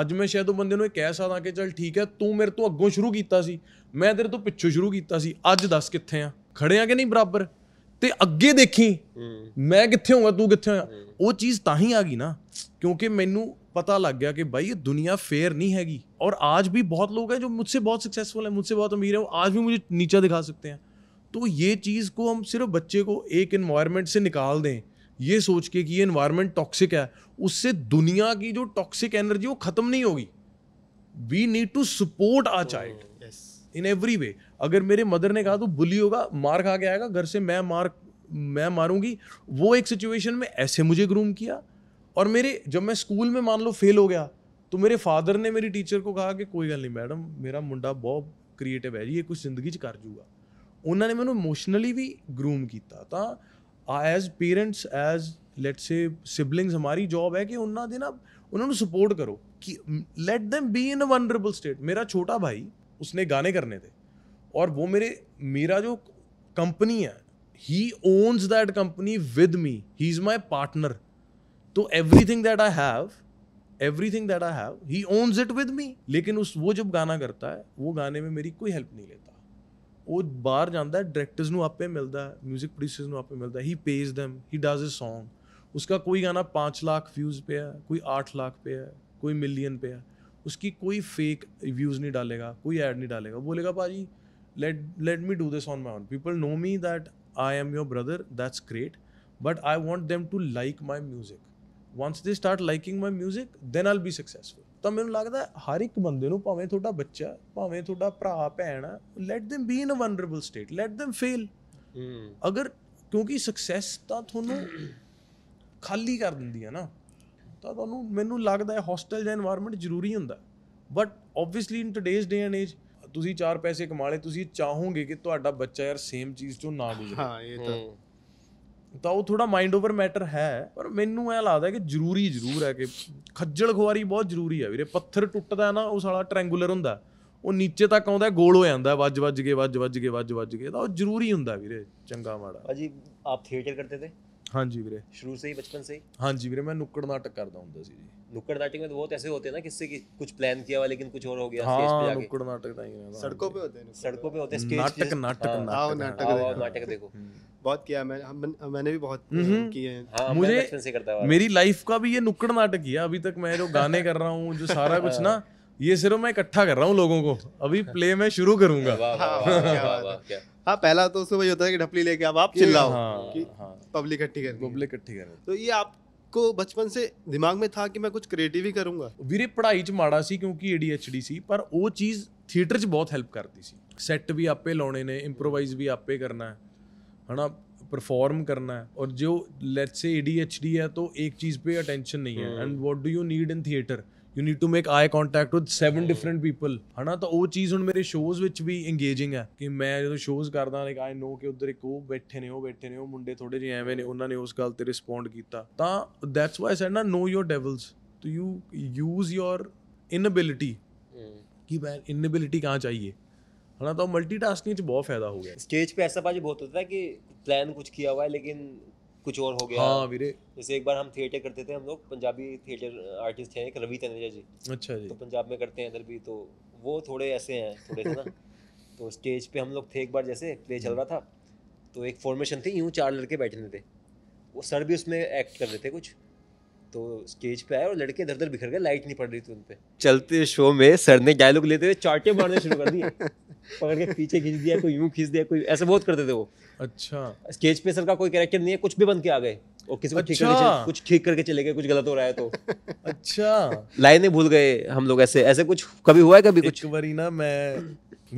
ਅੱਜ ਮੈਂ ਸ਼ਾਇਦ ਉਹ ਬੰਦੇ ਨੂੰ ਇਹ ਕਹਿ ਸਕਦਾ ਕਿ ਚਲ ਠੀਕ ਹੈ ਤੂੰ ਮੇਰੇ ਤੋਂ ਅੱਗੋਂ ਸ਼ੁਰੂ ਕੀਤਾ ਸੀ ਮੈਂ ਤੇਰੇ ਤੋਂ ਪਿੱਛੋਂ ਸ਼ੁਰੂ ਕੀਤਾ ਸੀ ਅੱਜ ਦੱਸ ਕਿੱਥੇ ਆ ਖੜੇ ਆ ਕਿ ਨਹੀਂ ਬਰਾਬਰ ਤੇ ਅੱਗੇ ਦੇਖੀ ਮੈਂ ਕਿੱਥੇ ਹੋਵਾਂ ਤੂੰ ਕਿੱਥੇ ਹੋਇਆ ਉਹ ਚੀਜ਼ ਤਾਂ ਹੀ ਆ ਗਈ ਨਾ क्योंकि मैनू पता लग गया कि भाई ये दुनिया फेयर नहीं हैगी और आज भी बहुत लोग हैं जो मुझसे बहुत सक्सेसफुल है मुझसे बहुत अमीर है वो आज भी मुझे नीचा दिखा सकते हैं तो ये चीज़ को हम सिर्फ बच्चे को एक इन्वायरमेंट से निकाल दें ये सोच के कि ये इन्वायरमेंट टॉक्सिक है उससे दुनिया की जो टॉक्सिक एनर्जी वो ख़त्म नहीं होगी we need to support our child in every way अगर मेरे मदर ने कहा तो बुली होगा मार खा के आएगा घर से मैं मार मैं मारूंगी वो एक सिचुएशन में ऐसे मुझे ग्रूम किया और मेरे जब मैं स्कूल में मान लो फेल हो गया तो मेरे फादर ने मेरी टीचर को कहा कि कोई गल नहीं मैडम मेरा मुंडा बहुत क्रिएटिव है जी ये कुछ जिंदगी कर जूगा उन्होंने मैं इमोशनली भी ग्रूम किया तो एज पेरेंट्स एज लेट से सिबलिंगस हमारी जॉब है कि उन्होंने ना उन्होंने सपोर्ट करो कि let them be in a vulnerable state मेरा छोटा भाई उसने गाने करने थे और वो मेरे मेरा जो कंपनी है he owns that company with me he is my partner तो everything that I have everything that I have he owns it with me लेकिन उस वो जब गाना करता है वो गाने में मेरी कोई हेल्प नहीं लेता वो बाहर जाता है डायरेक्टर्स ਨੂੰ ਆਪੇ ਮਿਲਦਾ 뮤직 ਪ੍ਰੋਡਿਊਸਰਸ आपे मिलता है he pays them he does a song उसका कोई गाना पाँच लाख व्यूज़ पे है कोई आठ लाख पे है कोई मिलियन पे है उसकी कोई फेक व्यूज़ नहीं डालेगा कोई ऐड नहीं डालेगा बोलेगा भाजी let let me do this on my own people know me that i am your brother that's great but i want them to like my music once they start liking my 뮤직 then all be successful ਤਾਂ ਮੈਨੂੰ ਲੱਗਦਾ ਹਰ ਇੱਕ ਬੰਦੇ ਨੂੰ ਭਾਵੇਂ ਤੁਹਾਡਾ ਬੱਚਾ ਭਾਵੇਂ ਤੁਹਾਡਾ ਭਰਾ ਭੈਣ let them be in a vulnerable state let them fail ਅਗਰ ਕਿਉਂਕਿ ਸਕਸੈਸ ਤਾਂ ਤੁਹਾਨੂੰ ਖਾਲੀ ਕਰ ਦਿੰਦੀ ਹੈ ਨਾ ਤਾਂ ਤੁਹਾਨੂੰ ਮੈਨੂੰ ਲੱਗਦਾ ਹੈ ਹੌਸਟਲ ਜਾਂ এনवायरमेंट ਜ਼ਰੂਰੀ ਹੁੰਦਾ but obviously in today's day and age ਤੁਸੀਂ ਚਾਰ ਪੈਸੇ ਕਮਾ ਲਏ ਤੁਸੀਂ ਚਾਹੋਗੇ ਕਿ ਤੁਹਾਡਾ ਬੱਚਾ ਯਾਰ ਸੇਮ ਚੀਜ਼ ਤੋਂ ਨਾ ਗੁਜ਼ਰੇ ਹਾਂ ਇਹ ਤਾਂ ਤਾਂ ਉਹ ਥੋੜਾ ਮਾਈਂਡ ਓਵਰ ਮੈਟਰ ਹੈ ਪਰ ਮੈਨੂੰ ਐ ਲੱਗਦਾ ਕਿ ਜ਼ਰੂਰੀ ਜ਼ਰੂਰ ਹੈ ਕਿ ਖੱਜਲ ਖੁਆਰੀ ਬਹੁਤ ਜ਼ਰੂਰੀ ਹੈ ਵੀਰੇ ਪੱਥਰ ਟੁੱਟਦਾ ਨਾ ਉਹ ਸਾਲਾ ਟ੍ਰੈਂਗੂਲਰ ਹੁੰਦਾ ਉਹ ਨੀਚੇ ਤੱਕ ਆਉਂਦਾ ਗੋਲ ਹੋ ਜਾਂਦਾ ਵੱਜ ਵੱਜ ਕੇ ਵੱਜ ਵੱਜ ਕੇ ਵੱਜ ਵੱਜ ਕੇ ਤਾਂ ਉਹ ਜ਼ਰੂਰੀ ਹੁੰਦਾ ਵੀਰੇ ਚੰਗਾ ਮਾੜਾ ਭਾਜੀ ਆਪ ਥੀਏਟਰ ਕਰਦੇ ਤੇ ਹਾਂਜੀ ਵੀਰੇ ਸ਼ੁਰੂ ਸੇ ਹੀ ਬਚਪਨ ਸੇ ਹੀ ਹਾਂਜੀ ਵੀਰੇ ਮੈਂ ਨੁੱਕੜ ਨਾਟਕ ਕਰਦਾ ਹੁੰਦਾ ਸੀ ਜੀ नुक्कड़ नाटक में तो बहुत ऐसे होते हैं ना किससे कि कुछ प्लान किया हुआ लेकिन कुछ और हो गया हाँ, स्टेज पे नुक्कड़ नाटक नहीं सड़कों पे होते हैं सड़कों पे होते हैं स्टेज नाटक पे- नाटक हाँ, नाटक आओ नाटक आओ, आओ, देखो। नाटक देखो बहुत किया मैं हम- मैंने भी बहुत किए हैं हाँ मुझे- से करता मेरी लाइफ का भी ये नुक्कड़ नाटक ही है अभी तक मैं जो गाने कर रहा हूँ जो सारा कुछ ना ये सिर्फ मैं इकट्ठा कर रहा हूँ लोगों को अभी प्ले में शुरू करूंगा हाँ, हाँ पहला तो उसमें होता है कि ढपली लेके अब आप चिल्लाओ पब्लिक हाँ, हाँ। इकट्ठी कर पब्लिक इकट्ठी कर तो ये आप को बचपन से दिमाग में था कि मैं कुछ क्रिएटिव ही करूंगा ਵੀਰੇ ਪੜ੍ਹਾਈ ਚ ਮਾੜਾ ਸੀ ਕਿਉਂਕਿ ADHD ਸੀ ਪਰ ਉਹ ਚੀਜ਼ ਥੀਏਟਰ ਚ ਬਹੁਤ ਹੈਲਪ ਕਰਦੀ ਸੀ ਸੈੱਟ ਵੀ ਆਪੇ ਲਾਉਣੇ ਨੇ ਇੰਪਰੋਵਾਈਜ਼ ਵੀ ਆਪੇ ਕਰਨਾ है ना परफॉर्म करना है और जो लेट्स से एडीएचडी है तो एक चीज़ पे अटेंशन नहीं है and what do you need in theatre you need to make eye contact with seven different people ਹਨਾ ਤਾਂ ਉਹ ਚੀਜ਼ ਹੁਣ ਮੇਰੇ ਸ਼ੋਜ਼ ਵਿੱਚ ਵੀ ਇੰਗੇਜਿੰਗ ਹੈ ਕਿ ਮੈਂ ਜਦੋਂ ਸ਼ੋਜ਼ ਕਰਦਾ ਲਾਈਕ ਆਈ ਨੋ ਕਿ ਉਧਰ ਇੱਕ ਉਹ ਬੈਠੇ ਨੇ ਉਹ ਬੈਠੇ ਨੇ ਉਹ ਮੁੰਡੇ ਥੋੜੇ ਜਿਹੇ ਐਵੇਂ ਨੇ ਉਹਨਾਂ ਨੇ ਉਸ ਗੱਲ ਤੇ ਰਿਸਪੌਂਡ ਕੀਤਾ ਤਾਂ ਦੈਟਸ ਵਾਈ ਸੈਡ ਨਾ know your devils to you use your inability कि मैं इनबिलिटी कहाँ चाहिए है ना तो मल्टीटास्किंग बहुत फ़ायदा हो गया स्टेज पे ऐसा बाजी बहुत होता है कि प्लान कुछ किया हुआ है लेकिन कुछ और हो गया हाँ वीरे जैसे एक बार हम थिएटर करते थे हम लोग पंजाबी थिएटर आर्टिस्ट हैं एक रवि तनेजा जी अच्छा जी तो पंजाब में करते हैं इधर भी तो वो थोड़े ऐसे हैं थोड़े से ना तो स्टेज पे हम लोग थे एक बार जैसे प्ले चल हम्म। रहा था तो एक फॉर्मेशन थी यूँ चार लड़के बैठे थे वो सर भी उसमें एक्ट कर रहे थे कुछ तो स्टेज पे आए और लड़के इधर उधर बिखर गए लाइट नहीं पड़ रही थी उनपे चलते शो में सर ने डायलॉग लेते हुए चाटे मारने शुरू कर दिए पकड़ के पीछे खींच दिया कोई यूं खींच दिया कोई ऐसे बहुत करते थे वो अच्छा स्टेज पे सर का कोई कैरेक्टर नहीं है कुछ भी बन के आ गए और किसी को ठीक अच्छा। करके कुछ ठीक करके चले गए कुछ गलत हो रहा है तो अच्छा लाइनें भूल गए हम लोग ऐसे ऐसे कुछ कभी हुआ है कभी कुछ वरी ना मैं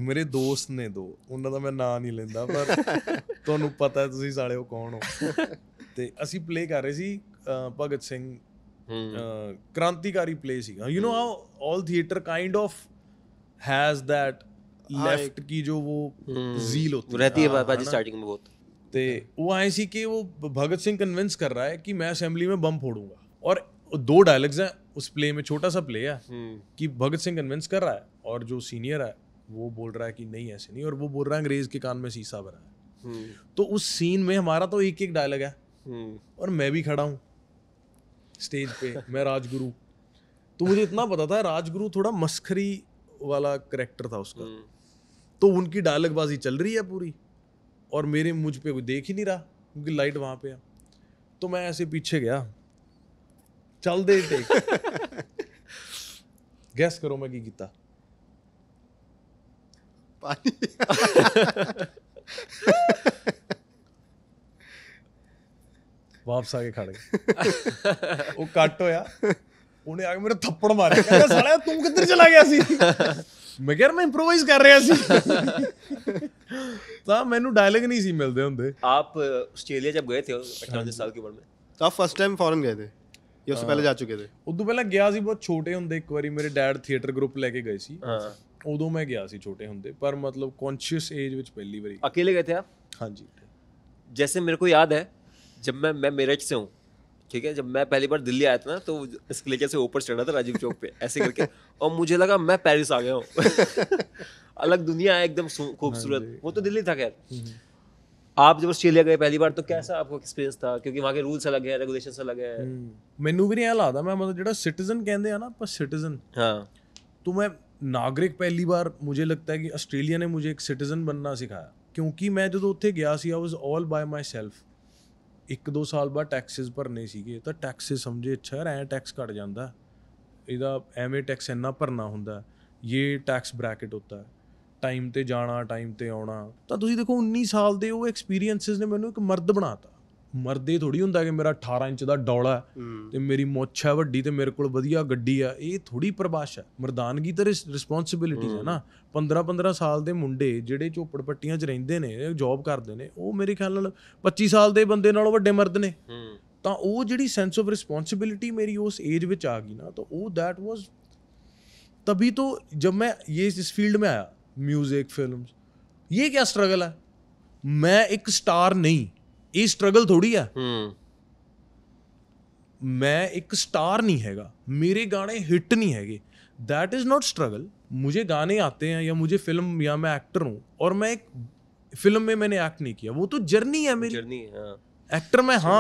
मेरे दोस्त ने दो ਉਹਨਾਂ तो मैं ना नहीं लेंदा पर ਤੁਹਾਨੂੰ पता है तुम ਸਾਲਿਓ कौन हो तो असी प्ले कर रहे थी भगत सिंह क्रांतिकारी प्ले सीखा you know how all theatre kind of has that left की जो वो जील hmm. होती रहती है हाँ, बाजी स्टार्टिंग में बहुत ते वो आए सी कि वो भगत सिंह कन्विंस कर रहा है कि मैं असेंबली में बम फोड़ूंगा और दो डायलॉग्स हैं उस प्ले में छोटा सा प्ले है hmm. कि भगत सिंह कन्विंस कर रहा है और जो सीनियर है वो बोल रहा है कि नहीं ऐसे नहीं और वो बोल रहा है अंग्रेज के कान में शीशा भरा है hmm. तो उस सीन में हमारा तो एक एक डायलॉग है और मैं भी खड़ा हूँ स्टेज पे मैं राजगुरु तो मुझे इतना पता था राजगुरु थोड़ा मस्खरी वाला करेक्टर था उसका हम्म। तो उनकी डायलगबाजी चल रही है पूरी और मेरे मुझ पर कोई देख ही नहीं रहा क्योंकि लाइट वहाँ पे है तो मैं ऐसे पीछे गया चल दे देख गैस करो मैं की पानी ਵਾਪਸ ਆ ਕੇ ਖੜ ਗਏ ਉਹ ਕੱਟ ਹੋਇਆ ਉਹਨੇ ਆ ਕੇ ਮੇਰੇ ਥੱਪੜ ਮਾਰਿਆ ਕਹਿੰਦਾ ਸਾਲਿਆ ਤੂੰ ਕਿੱਧਰ ਚਲਾ ਗਿਆ ਸੀ ਮੈਂ ਕਿਹਾ ਮੈਂ ਇੰਪਰੋਵਾਈਜ਼ ਕਰ ਰਿਹਾ ਸੀ ਤਾਂ ਮੈਨੂੰ ਡਾਇਲੌਗ ਨਹੀਂ ਸੀ ਮਿਲਦੇ ਹੁੰਦੇ ਆਪ ਆਸਟ੍ਰੇਲੀਆ ਜਬ ਗਏ ਥੇ 18 ਸਾਲ ਕੀ ਉਮਰ ਮੇ ਤਾਂ ਫਸਟ ਟਾਈਮ ਫੋਰਨ ਗਏ ਥੇ ਇਹ ਉਸ ਪਹਿਲੇ ਜਾ ਚੁੱਕੇ ਥੇ ਉਦੋਂ ਪਹਿਲਾਂ ਗਿਆ ਸੀ ਬਹੁਤ ਛੋਟੇ ਹੁੰਦੇ ਇੱਕ ਵਾਰੀ ਮੇਰੇ ਡੈਡ ਥੀਏਟਰ ਗਰੁੱਪ ਲੈ ਕੇ ਗਏ ਸੀ ਹਾਂ ਉਦੋਂ ਮੈਂ ਗਿਆ ਸੀ ਛੋਟੇ ਹੁੰਦੇ ਪਰ ਮਤਲਬ ਕੌਨਸ਼ੀਅਸ ਏਜ ਵਿੱਚ ਪਹਿਲੀ ਵਾਰੀ ਅਕੇਲੇ ਗਏ ਥੇ ਆਪ ਹਾਂਜੀ ਜੈਸੇ ਮੇਰੇ ਕੋ ਯਾਦ ਹੈ जब मैं मैं मेरठ से हूँ ठीक है जब मैं पहली बार दिल्ली आया था ना तो इसके से ऊपर चढ़ा था राजीव चौक पे ऐसे करके और मुझे लगा मैं पेरिस आ गया हूँ अलग दुनिया है एकदम हाँ खूबसूरत वो तो दिल्ली था खैर हम्म, हम्म। आप जब ऑस्ट्रेलिया गए पहली बार तो कैसा आपको एक्सपीरियंस था क्योंकि ਵਾਂ के रूल्स अलग है रेगुलेशन अलग है मैं भी नहीं लगता मैं मतलब ਜਿਹੜਾ सिटीजन कहते हैं ना ਆਪਾਂ सिटीजन हाँ तो मैं नागरिक पहली बार मुझे लगता है कि ऑस्ट्रेलिया ने मुझे एक सिटीजन बनना सिखाया क्योंकि मैं जो उ गया I was all by myself 1-2 ਸਾਲ ਬਾਅਦ ਟੈਕਸਸ ਭਰਨੇ ਸੀਗੇ ਤਾਂ ਟੈਕਸਸ ਸਮਝੇ ਅੱਛਾ ਐ ਟੈਕਸ ਕੱਟ ਜਾਂਦਾ ਇਹਦਾ ਐਵੇਂ ਟੈਕਸ ਇੰਨਾ ਭਰਨਾ ਹੁੰਦਾ ਇਹ ਟੈਕਸ ਬ੍ਰੈਕਟ ਹੁੰਦਾ ਟਾਈਮ ਤੇ ਜਾਣਾ ਟਾਈਮ ਤੇ ਆਉਣਾ ਤਾਂ ਤੁਸੀਂ ਦੇਖੋ 19 ਸਾਲ ਦੇ ਉਹ ਐਕਸਪੀਰੀਐਂਸਸ ਨੇ ਮੈਨੂੰ ਇੱਕ ਮਰਦ ਬਣਾਤਾ ਮਰਦੇ ਥੋੜੀ ਹੁੰਦਾ ਕਿ ਮੇਰਾ 18 ਇੰਚ ਦਾ ਡੌਲਾ ਤੇ ਮੇਰੀ ਮੁੱਛ ਹੈ ਵੱਡੀ ਤੇ ਮੇਰੇ ਕੋਲ ਵਧੀਆ ਗੱਡੀ ਆ ਇਹ ਥੋੜੀ ਹੈ ਮਰਦਾਨਗੀ ਤੇ ਰਿਸਪੌਂਸਿਬਿਲਟੀ ਹੈ ਨਾ 15 15 ਸਾਲ ਦੇ ਮੁੰਡੇ ਜਿਹੜੇ ਝੋਪੜ ਪੱਟੀਆਂ 'ਚ ਰਹਿੰਦੇ ਨੇ ਜੌਬ ਕਰਦੇ ਨੇ ਉਹ ਮੇਰੇ ਖਿਆਲ ਨਾਲ 25 ਸਾਲ ਦੇ ਬੰਦੇ ਨਾਲੋਂ ਵੱਡੇ ਮਰਦ ਨੇ ਤਾਂ ਉਹ ਜਿਹੜੀ ਸੈਂਸ ਆਫ ਰਿਸਪੌਂਸਿਬਿਲਿਟੀ ਮੇਰੀ ਉਸ ਏਜ ਵਿੱਚ ਆ ਗਈ ਨਾ ਤਾਂ ਉਹ ਦੈਟ ਵਾਸ तभी ਤੋਂ ਜਦ ਮੈਂ ਇਹ ਇਸ ਫੀਲਡ ਮੈਂ ਆਇਆ 뮤직 ਫਿਲਮਸ ਇਹ ਕੀ ਸਟਰਗਲ ਹੈ ਮੈਂ ਇੱਕ ਸਟਾਰ ਨਹੀਂ ఈ స్ట్రగుల్ తోడి ఆ హ్మ్ మే 1 స్టార్ నీ హేగా mere గానే హిట్ నీ హేగే దట్ ఇస్ నాట్ స్ట్రగుల్ ముజే గానే ఆతే హ యా ముజే ఫిల్మ్ యా మే యాక్టర్ హు ఔర్ మే 1 ఫిల్మ్ మే మేనే యాక్ట్ నీ కియా వో తో జర్నీ హ మేనే జర్నీ హ యాక్టర్ మే హా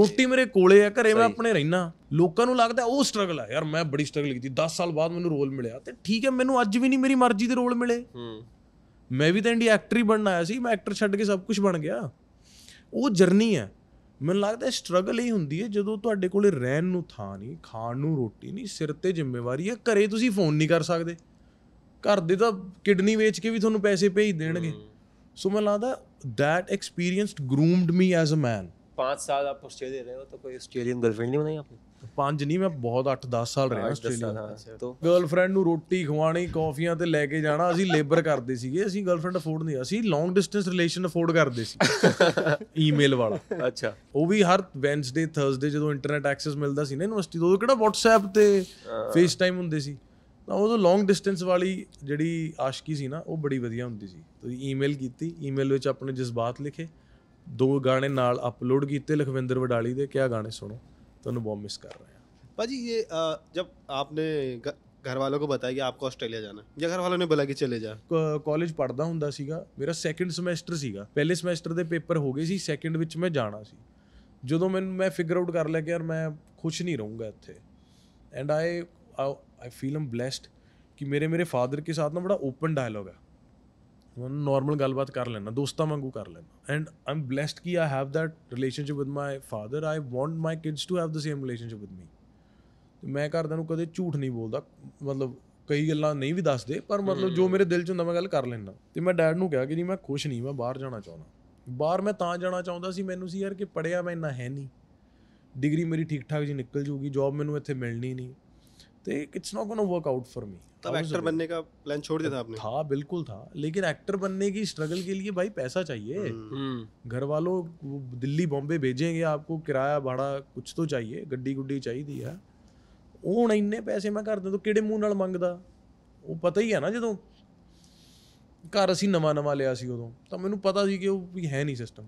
రూటీ mere కోలే హ ਘਰੇ మే apne rehna లోకను లగ్దా ఓ స్ట్రగుల్ హ యార్ మే బడి స్ట్రగుల్ కితి 10 సాల్ baad మునే రోల్ మిలేయా తే ఠీక్ హ మేను అజ్ బి నీ మేరీ మార్జీ ద రోల్ మిలే హ్మ్ మే బి తో ఇండి యాక్టరీ బన్న ఆయా సి మే యాక్టర్ ਛడ్ కే సబ్ కుచ్ బన్ గయా ਉਹ ਜਰਨੀ ਹੈ ਮੈਨੂੰ ਲੱਗਦਾ ਸਟਰਗਲ ਹੀ ਹੁੰਦੀ ਹੈ ਜਦੋਂ ਤੁਹਾਡੇ ਕੋਲੇ ਰਹਿਣ ਨੂੰ ਥਾਂ ਨਹੀਂ ਖਾਣ ਨੂੰ ਰੋਟੀ ਨਹੀਂ ਸਿਰ ਤੇ ਜ਼ਿੰਮੇਵਾਰੀ ਹੈ ਘਰੇ ਤੁਸੀਂ ਫੋਨ ਨਹੀਂ ਕਰ ਸਕਦੇ ਘਰ ਦੇ ਤਾਂ ਕਿਡਨੀ ਵੇਚ ਕੇ ਵੀ ਤੁਹਾਨੂੰ ਪੈਸੇ ਭੇਜ ਦੇਣਗੇ ਸੋ ਮੈਨੂੰ ਲੱਗਦਾ that experienced groomed me as a man 5 ਸਾਲ ਆਪ ਦੇ ਰਹੇ ਹੋ ਤਾਂ ਕੋਈ ਆਸਟ੍ਰੇਲੀਅਨ ਗਰਲਫ੍ਰੈਂਡ ਨਹੀਂ ਬਣਾਈ ਆਪਨੇ ਪੰਜ ਨਹੀਂ ਮੈਂ ਬਹੁਤ 8-10 ਸਾਲ ਰਿਹਾ ਆਸਟ੍ਰੇਲੀਆ ਤੋਂ ਗਰਲਫ੍ਰੈਂਡ ਨੂੰ ਰੋਟੀ ਖਵਾਣੀ ਕਾਫੀਆਂ ਤੇ ਲੈ ਕੇ ਜਾਣਾ ਅਸੀਂ ਲੇਬਰ ਕਰਦੇ ਸੀਗੇ ਅਸੀਂ ਗਰਲਫ੍ਰੈਂਡ ਅਫੋਰਡ ਨਹੀਂ ਅਸੀਂ ਲੌਂਗ ਡਿਸਟੈਂਸ ਰਿਲੇਸ਼ਨ ਅਫੋਰਡ ਕਰਦੇ ਸੀ ਈਮੇਲ ਵਾਲਾ ਅੱਛਾ ਉਹ ਵੀ ਹਰ ਵੈਂਸਡੇ ਥਰਸਡੇ ਜਦੋਂ ਇੰਟਰਨੈਟ ਐਕਸੈਸ ਮਿਲਦਾ ਸੀ ਨਾ ਯੂਨੀਵਰਸਿਟੀ ਤੋਂ ਉਹ ਕਿਹੜਾ WhatsApp ਤੇ ਫੇਸ ਟਾਈਮ ਹੁੰਦੇ ਸੀ ਤਾਂ ਉਦੋਂ ਲੌਂਗ ਡਿਸਟੈਂਸ ਵਾਲੀ ਜਿਹੜੀ ਆਸ਼ਕੀ ਸੀ ਨਾ ਉਹ ਬੜੀ ਵਧੀਆ ਹੁੰਦੀ ਸੀ ਤੁਸੀਂ ਈਮੇਲ ਕੀਤੀ ਈਮੇਲ ਵਿੱਚ ਆਪਣੇ ਜਜ਼ਬਾਤ ਲਿਖੇ ਦੋ ਗਾਣੇ ਨਾਲ ਅਪਲੋਡ ਕੀਤੇ ਲਖਵਿੰਦਰ ਵਡਾਲੀ ਦੇ ਕਿਹਾ ਗਾਣੇ ਸੁਣੋ ਤੁਹਾਨੂੰ ਬਹੁਤ ਮਿਸ ਕਰ ਰਹੇ हैं ਭਾਜੀ ਇਹ ਜਦ ਆਪਨੇ ਘਰ ਵਾਲੋ ਕੋ ਬਤਾਇਆ ਕਿ ਆਪਕੋ ਆਸਟ੍ਰੇਲੀਆ ਜਾਣਾ ਹੈ ਜਾਂ ਘਰ ਵਾਲੋ ਨੇ ਬੁਲਾ ਕੇ ਚਲੇ ਜਾ ਕਾਲਜ ਪੜਦਾ ਹੁੰਦਾ ਸੀਗਾ ਮੇਰਾ ਸੈਕੰਡ ਸਮੈਸਟਰ ਸੀਗਾ ਪਹਿਲੇ ਸਮੈਸਟਰ ਦੇ ਪੇਪਰ ਹੋ ਗਏ ਸੀ ਸੈਕੰਡ ਵਿੱਚ ਮੈਂ ਜਾਣਾ ਸੀ ਜਦੋਂ ਮੈਨੂੰ ਮੈਂ ਫਿਗਰ ਆਊਟ ਕਰ ਲਿਆ ਕਿ ਯਾਰ ਮੈਂ ਖੁਸ਼ ਨਹੀਂ ਰਹੂੰਗਾ ਇੱਥੇ and I I feel am blessed ਕਿ ਮੇਰੇ ਮੇਰੇ ਫਾਦਰ ਕੇ ਸਾਥ ਨਾ ਬੜਾ ਓਪਨ ਡਾਇਲੋਗ ਹੈ ਹੁਣ ਨਾਰਮਲ ਗੱਲਬਾਤ ਕਰ ਲੈਣਾ ਦੋਸਤਾਂ ਵਾਂਗੂ ਕਰ ਲੈਣਾ ਐਂਡ ਆਮ ਐਮ ਬlesed ਕਿ I have that relationship with my father I want my kids to have the same relationship with me ਮੈਂ ਕਰਦਾ ਨੂੰ ਕਦੇ ਝੂਠ ਨਹੀਂ ਬੋਲਦਾ ਮਤਲਬ ਕਈ ਗੱਲਾਂ ਨਹੀਂ ਵੀ ਦੱਸਦੇ ਪਰ ਮਤਲਬ ਜੋ ਮੇਰੇ ਦਿਲ 'ਚ ਹੁੰਦਾ ਮੈਂ ਗੱਲ ਕਰ ਲੈਣਾ ਤੇ ਮੈਂ ਡੈਡ ਨੂੰ ਕਿਹਾ ਕਿ ਜੀ ਮੈਂ ਖੁਸ਼ ਨਹੀਂ ਮੈਂ ਬਾਹਰ ਜਾਣਾ ਚਾਹੁੰਦਾ ਬਾਹਰ ਮੈਂ ਤਾਂ ਜਾਣਾ ਚਾਹੁੰਦਾ ਸੀ ਮੈਨੂੰ ਸੀ ਯਾਰ ਕਿ ਪੜਿਆ ਮੈਂ ਇੰਨਾ ਹੈ ਨਹੀਂ ਡਿਗਰੀ ਮੇਰੀ ਠੀਕ ਠਾਕ ਜੀ ਨਿਕਲ ਜੂਗੀ ਜੌਬ ਮੈਨੂੰ ਇੱਥੇ ਮਿਲਣੀ ਨਹੀਂ तो it's not gonna work out for me तब एक्टर बनने का प्लान छोड़ दिया था आपने था बिल्कुल था लेकिन एक्टर बनने की स्ट्रगल के लिए भाई पैसा चाहिए हम्म। हम्म। घर वालों दिल्ली बॉम्बे भेजेंगे आपको किराया भाड़ा कुछ तो चाहिए गड्डी गुड्डी ਚਾਹੀਦੀ ਆ ਹੁਣ ਇੰਨੇ ਪੈਸੇ ਮੈਂ ਘਰ ਦੇ ਤੋਂ ਕਿਹੜੇ ਮੂੰਹ ਨਾਲ ਮੰਗਦਾ ਉਹ ਪਤਾ ਹੀ ਆ ਨਾ ਜਦੋਂ ਘਰ ਅਸੀਂ ਨਵਾਂ ਨਵਾਂ ਲਿਆ ਸੀ ਉਦੋਂ ਤਾਂ ਮੈਨੂੰ ਪਤਾ ਸੀ ਕਿ ਉਹ ਵੀ ਹੈ ਨਹੀਂ ਸਿਸਟਮ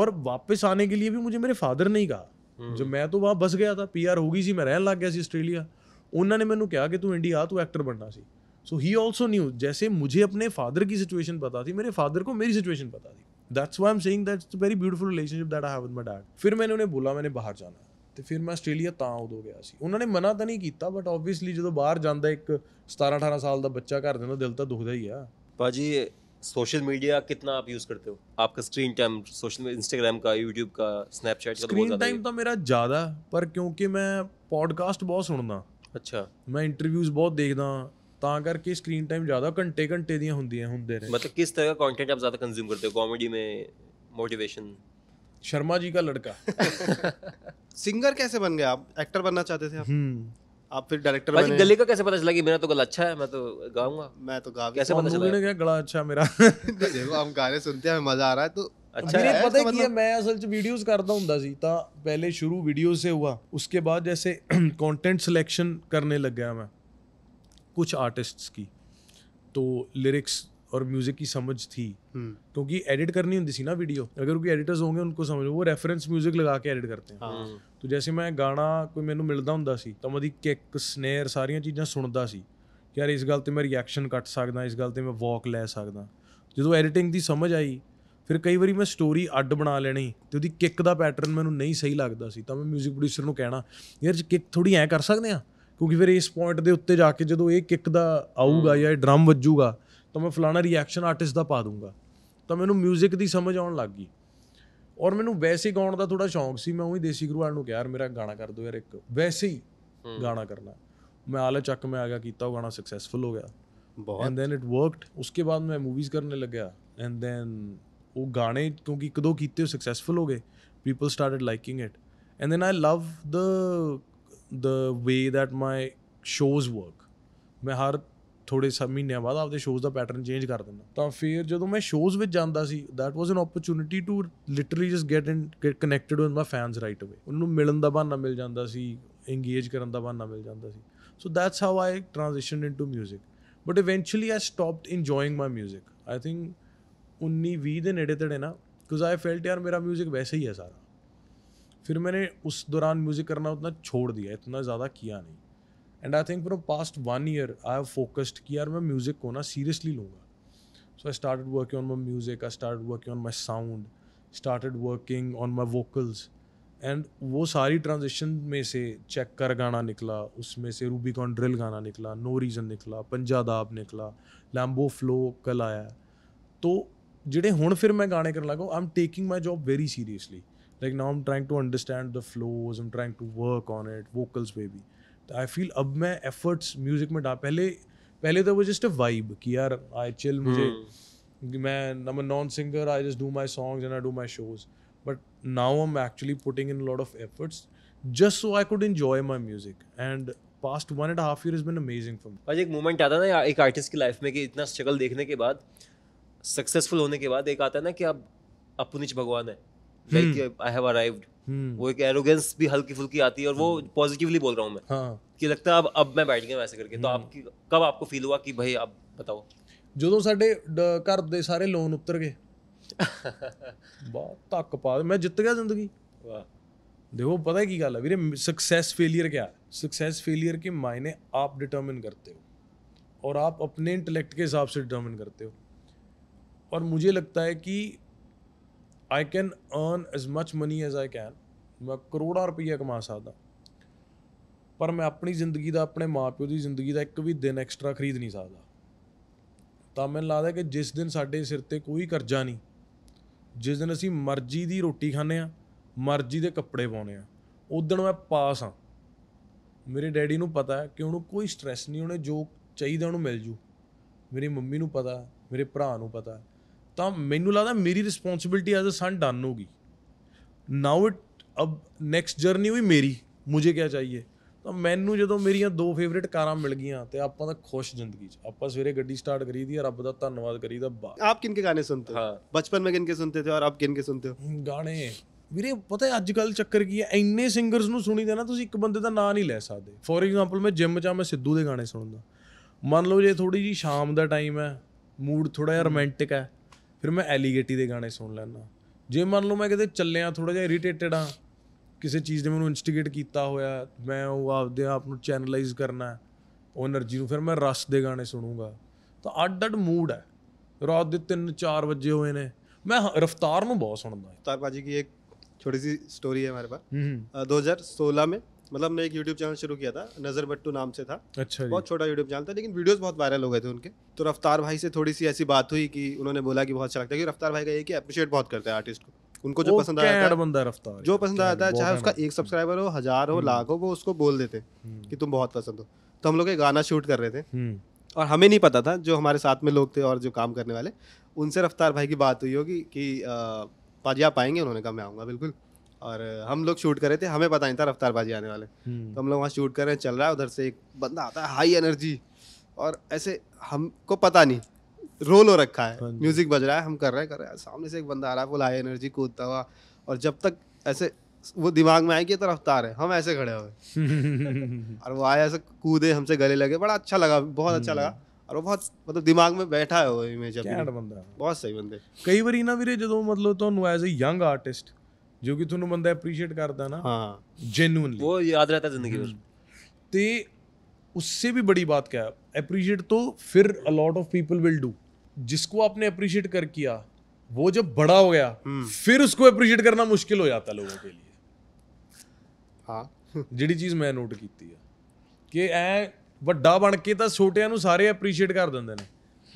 ਔਰ ਵਾਪਸ ਆने के लिए भी मुझे मेरे फादर ने ही कहा ਜੋ ਮੈਂ ਤੋਂ ਬਾਅਦ ਬਸ ਗਿਆ ਤਾਂ ਪੀਆਰ ਹੋ ਗਈ ਸੀ ਮੈਂ ਰਹਿਣ ਲੱਗ ਗਿਆ ਸੀ ਆਸਟ੍ਰੇਲੀਆ ਉਹਨਾਂ ਨੇ ਮੈਨੂੰ ਕਿਹਾ ਕਿ ਤੂੰ ਇੰਡੀਆ ਤੂੰ ਐਕਟਰ ਬਣਨਾ ਸੀ ਸੋ ਹੀ ਆਲਸੋ ਨਿਊ ਜੈਸੇ ਮੁਝੇ ਆਪਣੇ ਫਾਦਰ ਕੀ ਸਿਚੁਏਸ਼ਨ पता ਮੇਰੇ ਫਾਦਰ फादर ਮੇਰੀ ਸਿਚੁਏਸ਼ਨ सिचुएशन पता थी that's why am saying that's very beautiful relationship that I have with my dad ਫਿਰ मैंने ਉਹਨੇ बोला ਮੈਨੇ ਬਾਹਰ ਜਾਣਾ ਤੇ ਫਿਰ ਮੈਂ ਆਸਟ੍ਰੇਲੀਆ ਤਾਂ ਉਦੋਂ ਗਿਆ ਸੀ ਉਹਨਾਂ ਨੇ ਮਨਾ ਤਾਂ ਨਹੀਂ ਕੀਤਾ ਬਟ ਆਬਵੀਅਸਲੀ ਜਦੋਂ ਬਾਹਰ ਜਾਂਦਾ ਇੱਕ 17 18 ਸਾਲ ਦਾ ਬੱਚਾ ਘਰ ਦੇ ਨਾਲ ਦਿਲ ਤਾਂ ਦੁਖਦਾ ਹੀ ਆ ਭਾਜੀ सोशल मीडिया कितना आप यूज करते हो आपका स्क्रीन टाइम सोशल इंस्टाग्राम का यूट्यूब का स्नैपचैट तो स्क्रीन टाइम तो मेरा ज़्यादा पर क्योंकि मैं पॉडकास्ट बहुत सुनना ਅੱਛਾ ਮੈਂ ਇੰਟਰਵਿਊਜ਼ ਬਹੁਤ ਦੇਖਦਾ ਤਾਂ ਕਰਕੇ ਸਕਰੀਨ ਟਾਈਮ ਜ਼ਿਆਦਾ ਘੰਟੇ ਘੰਟੇ ਦੀਆਂ ਹੁੰਦੀਆਂ ਹੁੰਦੇ ਨੇ ਮਤਲਬ ਕਿਸ ਤਰ੍ਹਾਂ ਦਾ ਕੰਟੈਂਟ ਆਪ ਜ਼ਿਆਦਾ ਕੰਜ਼ੂਮ ਕਰਤੇ ਹੋ ਕਾਮੇਡੀ ਮੇ ਮੋਟੀਵੇਸ਼ਨ शर्मा जी का लड़का सिंगर कैसे बन गए आप एक्टर बनना चाहते थे आप हम्म। आप फिर डायरेक्टर बने गले का कैसे पता चला कि मेरा तो गला अच्छा है मैं तो गाऊंगा मैं तो गा कैसे पता चला क्या गला अच्छा है मेरा देखो हम गाने सुनते हैं मजा आ रहा है तो अच्छा मेरे पता है कि मतलब- मैं असल च वीडियोस करता सी ता पहले शुरू वीडियो से हुआ उसके बाद जैसे कंटेंट सिलेक्शन करने लग गया मैं कुछ आर्टिस्ट्स की तो लिरिक्स और म्यूज़िक की समझ थी क्योंकि एडिट करनी होती थी ना वीडियो अगर कोई एडिटर्स होंगे उनको समझ वो रेफरेंस म्यूज़िक लगा के एडिट करते हैं ਤੋ ਜੈਸੇ ਮੈਂ ਗਾਣਾ ਕੋਈ ਮੈਨੂੰ ਮਿਲਦਾ ਹੁੰਦਾ ਸੀ ਤਾਂ ਮੈਂ ਦੀ ਕਿੱਕ ਸਨੇਅਰ ਸਾਰੀਆਂ ਚੀਜ਼ਾਂ ਸੁਣਦਾ ਸੀ ਯਾਰ ਇਸ ਗੱਲ ਤੇ ਮੈਂ ਰਿਐਕਸ਼ਨ ਕੱਟ ਸਕਦਾ ਇਸ ਗੱਲ ਤੇ ਮੈਂ ਵਾਕ ਲੈ ਸਕਦਾ ਜਦੋਂ ਐਡੀਟਿੰਗ ਦੀ ਸਮਝ ਆਈ ਫਿਰ ਕਈ ਵਾਰੀ ਮੈਂ ਸਟੋਰੀ ਅੱਡ ਬਣਾ ਲੈਣੀ ਤੇ ਉਹਦੀ ਕਿੱਕ ਦਾ ਪੈਟਰਨ ਮੈਨੂੰ ਨਹੀਂ ਸਹੀ ਲੱਗਦਾ ਸੀ ਤਾਂ ਮੈਂ 뮤직 ਪ੍ਰੋਡਿਊਸਰ ਨੂੰ ਕਹਿਣਾ ਯਾਰ ਕਿੱਕ ਥੋੜੀ ਐ ਕਰ ਸਕਦੇ ਆ ਕਿਉਂਕਿ ਫਿਰ ਇਸ ਪੁਆਇੰਟ ਦੇ ਉੱਤੇ ਜਾ ਕੇ ਜਦੋਂ ਇਹ ਕਿੱਕ ਦਾ ਆਊਗਾ ਜਾਂ ਇਹ ਡਰਮ ਵੱਜੂਗਾ ਤਾਂ ਮੈਂ ਫਲਾਣਾ ਰਿਐਕਸ਼ਨ ਆਰਟਿਸਟ ਦਾ ਪਾ ਦੂੰਗਾ ਤਾਂ ਮੈਨੂੰ 뮤직 ਦੀ ਸਮਝ ਆਉਣ ਲੱਗ ਗਈ ਔਰ ਮੈਨੂੰ ਵੈਸੇ ਗਾਉਣ ਦਾ ਥੋੜਾ ਸ਼ੌਂਕ ਸੀ ਮੈਂ ਉਹੀ ਦੇਸੀ ਗੁਰੂ ਨੂੰ ਕਿਹਾ ਯਾਰ ਮੇਰਾ ਗਾਣਾ ਕਰ ਦਿਓ ਯਾਰ ਇੱਕ ਵੈਸੇ ਹੀ ਗਾਣਾ ਕਰਨਾ ਮੈਂ ਆਲੇ ਚੱਕ ਮੈਂ ਆ ਗਿਆ ਕੀਤਾ ਉਹ ਗਾਣਾ ਸਕਸੈਸਫੁਲ ਹੋ ਗਿਆ ਬਹੁਤ ਐਂਡ ਦੈਨ ਇਟ ਵਰਕਡ ਉਸਕੇ ਬਾਅਦ ਮੈਂ ਮੂਵੀਜ਼ ਕਰਨੇ ਲੱਗਿਆ ਐਂਡ ਦੈਨ ਉਹ ਗਾਣੇ ਕਿਉਂਕਿ ਇੱਕ ਦੋ ਕੀਤੇ ਉਹ ਸਕਸੈਸਫੁਲ ਹੋ ਗਏ people started liking it and then I love the the way that my shows work ਮੈਂ ਹਰ ਥੋੜੇ ਸਮ ਮਹੀਨਿਆਂ ਬਾਅਦ ਆਪਦੇ ਸ਼ੋਜ਼ ਦਾ ਪੈਟਰਨ ਚੇਂਜ ਕਰ ਦਿੰਦਾ ਤਾਂ ਫਿਰ ਜਦੋਂ ਮੈਂ ਸ਼ੋਜ਼ ਵਿੱਚ ਜਾਂਦਾ ਸੀ that was an opportunity to literally just get in get connected with my fans right away ਉਹਨਾਂ ਨੂੰ ਮਿਲਣ ਦਾ ਬਹਾਨਾ ਮਿਲ ਜਾਂਦਾ ਸੀ ਇੰਗੇਜ ਕਰਨ ਦਾ ਬਹਾਨਾ ਮਿਲ ਜਾਂਦਾ ਸੀ so that's how I transitioned into 뮤직 but eventually I stopped enjoying my 뮤직 I think 19 20 ਦੇ ਨੇੜੇ ਤੇੜੇ ਨਾ ਕਿਉਂਕਿ ਆਈ ਫੈਲਟ ਯਾਰ ਮੇਰਾ 뮤직 waisa ਹੀ ਹੈ ਸਾਰਾ fir maine us दौरान music karna utna chhod diya itna zyada kiya nahi and I think from past one year I have focused कि यार मैं म्यूज़िक को ना सीरियसली लूँगा so I start working on my music I start working on my sound start working on my vocals and वो सारी transaction में से चेक कर गाना निकला उसमें से रूबी कॉन ड्रिल गाना निकला नो रीज़न निकला पंजादाब निकला लैम्बो फ्लो कल आया तो फिर मैं गाने कर लगा I am taking my job very very like now am trying to understand the flows am trying to work on it vocals vocals भी तो आई फील अब मैं एफर्ट्स म्यूजिक में डाल पहले पहले तो वो जस्ट अ वाइब कि यार आई चिल मुझे हम्म। मैं नम non singer I just do my songs and I do my shows but now am actually putting in lot of efforts just so I could enjoy my music and past one and half year is been amazing for me एक moment आता है ना एक artist की life में कि इतना struggle देखने के बाद सक्सेसफुल होने के बाद एक आता है ना कि अब अब भगवान है लाइक आई हैव अराइव्ड वो एक एरोगेंस भी हल्की फुल्की आती है और वो पॉजिटिवली hmm. बोल रहा हूँ मैं हाँ। कि लगता है अब अब मैं बैठ गया करके तो hmm. आपकी कब आपको फील हुआ कि भाई बताओ ਜਦੋਂ ਸਾਡੇ ਘਰ ਦੇ ਸਾਰੇ ਲੋਨ ਉਤਰ ਗਏ ਬਹੁਤ ਧੱਕ ਪਾ ਮੈਂ ਜਿੱਤ ਗਿਆ ਜ਼ਿੰਦਗੀ ਵਾਹ देखो पता है और आप अपने मुझे लगता है कि I can earn as much money as I can ਮੈਂ ਕਰੋੜਾਂ ਰੁਪਈਆ ਕਮਾ ਸਕਦਾ ਪਰ ਮੈਂ ਆਪਣੀ ਜ਼ਿੰਦਗੀ ਦਾ ਆਪਣੇ ਮਾਪਿਓ ਦੀ ਜ਼ਿੰਦਗੀ ਦਾ ਇੱਕ ਵੀ ਦਿਨ ਐਕਸਟਰਾ ਖਰੀਦ ਨਹੀਂ ਸਕਦਾ ਤਾਂ ਮੈਨੂੰ ਲੱਗਦਾ ਕਿ ਜਿਸ ਦਿਨ ਸਾਡੇ ਸਿਰ ਤੇ ਕੋਈ ਕਰਜ਼ਾ ਨਹੀਂ ਜਿਸ ਦਿਨ ਅਸੀਂ ਮਰਜ਼ੀ ਦੀ ਰੋਟੀ ਖਾਂਦੇ ਆ ਮਰਜ਼ੀ ਦੇ ਕੱਪੜੇ ਪਾਉਂਦੇ ਆ ਉਦੋਂ ਮੈਂ ਪਾਸ ਆ ਮੇਰੇ ਡੈਡੀ ਨੂੰ ਪਤਾ ਹੈ ਕਿ ਉਹਨੂੰ ਕੋਈ ਸਟ्रेस ਨਹੀਂ ਉਹਨੇ ਜੋ ਚਾਹੀਦਾ ਉਹਨੂੰ ਮਿਲ ਜੂ ਮੇਰੀ ਮੰਮੀ ਨੂੰ ਪਤਾ ਮੇਰੇ ਭਰਾ ਨੂੰ ਪਤਾ ਤਾਂ ਮੈਨੂੰ ਲੱਗਦਾ ਮੇਰੀ responsibility as a son done ਹੋ ਗਈ ਨਾਓ ਇਟ ਅਬ ਨੈਕਸਟ ਜਰਨੀ ਹੋਈ ਮੇਰੀ ਮੈਨੂੰ ਕੀ ਚਾਹੀਏ ਤਾਂ ਮੈਨੂੰ ਜਦੋਂ ਮੇਰੀਆਂ ਦੋ ਫੇਵਰੇਟ ਕਾਰਾਂ ਮਿਲ ਗਈਆਂ ਤੇ ਆਪਾਂ ਤਾਂ ਖੁਸ਼ ਜ਼ਿੰਦਗੀ ਚ ਆਪਾਂ ਸਵੇਰੇ ਗੱਡੀ ਸਟਾਰਟ ਕਰੀ ਦੀ ਰੱਬ ਦਾ ਧੰਨਵਾਦ ਕਰੀਦਾ ਬਾ ਆਪ ਕਿੰਨੇ ਗਾਣੇ ਸੁਣਦੇ ਹਾਂ ਬਚਪਨ ਮੈਂ ਕਿੰਨੇ ਸੁਣਦੇ ਤੇ ਔਰ ਆਪ ਕਿੰਨੇ ਸੁਣਦੇ ਹੋ ਗਾਣੇ ਵੀਰੇ ਪਤਾ ਹੈ ਅੱਜ ਕੱਲ ਚੱਕਰ ਕੀ ਹੈ ਇੰਨੇ ਸਿੰਗਰਸ ਨੂੰ ਸੁਣੀ ਨਾ ਤੁਸੀਂ ਇੱਕ ਬੰਦੇ ਦਾ ਨਾਂ ਨਹੀਂ ਲੈ ਸਕਦੇ ਫੋਰ ਐਗਜ਼ਾਮਪਲ ਮੈਂ ਜਿੰਮ ਜਾ ਮੈਂ ਸਿੱਧੂ ਦੇ ਗਾਣੇ ਸੁਣਦਾ ਮੰਨ ਲਓ ਜੇ ਥੋੜੀ ਜੀ ਸ਼ਾਮ ਦਾ ਟਾਈਮ ਹੈ ਮੂਡ ਥੋੜਾ ਜਿਹਾ ਰੋਮਾਂਟਿਕ ਹੈ ਫਿਰ ਮੈਂ ਐਲੀਗੇਟੀ ਦੇ ਗਾਣੇ ਸੁਣ ਲੈਣਾ ਜੇ ਮੰਨ ਲਓ ਮੈਂ ਕਿਤੇ ਚੱਲਿਆ ਥੋੜਾ ਜਿਹਾ ਇਰੀਟੇਟਡ ਆ ਕਿਸੇ ਚੀਜ਼ ਨੇ ਮੈਨੂੰ ਇਨਸਟੀਗੇਟ ਕੀਤਾ ਹੋਇਆ ਮੈਂ ਉਹ ਆਪਦੇ ਆਪ ਨੂੰ ਚੈਨਲਾਈਜ਼ ਕਰਨਾ ਉਹ એનર્ਜੀ ਨੂੰ ਫਿਰ ਮੈਂ ਰਸ ਦੇ ਗਾਣੇ ਸੁਣੂਗਾ ਤਾਂ ਅੱਡ-ਅੱਡ ਮੂਡ ਹੈ ਰਾਤ ਦੇ 3-4 ਵਜੇ ਹੋਏ ਨੇ ਮੈਂ ਰਫਤਾਰ ਨੂੰ ਬਹੁਤ ਸੁਣਦਾ ਹਾਂ ਰਫਤਾਰ ਕੀ ਇੱਕ ਛੋਟੀ ਜੀ ਸਟੋਰੀ ਹੈ ਮੇਰੇ पास 2016 ਮੇ मतलब मैं एक यूट्यूब चैनल शुरू किया था नज़र बट्टू नाम से था अच्छा बहुत छोटा यूट्यूब चैनल था लेकिन वीडियोस बहुत वायरल हो गए थे उनके तो रफ्तार भाई से थोड़ी सी ऐसी बात हुई कि उन्होंने बोला कि बहुत अच्छा लगता है रफ्तार भाई का ये कि अप्रिशिएट बहुत करते हैं आर्टिस्ट को उनको जो पसंद आता है रफ्तार जो पसंद आया था चाहे उसका एक सब्सक्राइबर हो हज़ार हो लाख हो वो उसको बोल देते हम्म। कि तुम बहुत पसंद हो तो हम लोग एक गाना शूट कर रहे थे हम्म। और हमें नहीं पता था जो हमारे साथ में लोग थे और जो काम करने वाले उनसे रफ्तार भाई की बात हुई होगी कि पाजी आप आएंगे उन्होंने कहा मैं आऊँगा बिल्कुल और हम लोग शूट कर रहे थे हमें पता नहीं था रफ्तार बाजी आने वाले हम्म। तो हम लोग वहाँ शूट कर रहे हैं चल रहा है उधर से एक बंदा आता है हाई एनर्जी और ऐसे हमको पता नहीं रोल हो रखा है म्यूजिक हाँ बज रहा है हम कर रहे हैं कर रहे हैं सामने से एक बंदा आ रहा है फुल हाई एनर्जी कूदता हुआ और जब तक ऐसे वो दिमाग में आए कि ये तो रफ्तार है हम ऐसे खड़े हुए और वो आया ऐसे कूदे हमसे गले लगे बड़ा अच्छा लगा बहुत अच्छा लगा हम्म। और वो बहुत मतलब दिमाग में बैठा है वो इमेज ਅਭੀ ਕੈਂਟ ਬੰਦਾ ਬਹੁਤ ਸਹੀ ਬੰਦੇ ਕਈ ਵਾਰੀ ਨਾ ਵੀਰੇ ਜਦੋਂ ਮਤਲਬ ਜੋ ਕਿ ਤੁਹਾਨੂੰ ਬੰਦਾ ਐਪਰੀਸ਼ੀਏਟ ਕਰਦਾ ਨਾ हाँ जेन्यूनली वो याद रहता है जिंदगी ਤੇ उससे भी बड़ी बात क्या है अप्रिशिएट तो फिर a lot of people will do जिसको आपने अप्रिशिएट कर किया वो जब बड़ा हो गया फिर उसको अप्रिशिएट करना मुश्किल हो जाता है लोगों के लिए हाँ ਜਿਹੜੀ ਚੀਜ਼ ਮੈਂ ਨੋਟ ਕੀਤੀ ਆ ਕਿ ਐ ਵੱਡਾ ਬਣ ਕੇ ਤਾਂ ਛੋਟਿਆਂ ਨੂੰ ਸਾਰੇ ਅਪਰੀਸ਼ੀਏਟ ਕਰ ਦਿੰਦੇ ਨੇ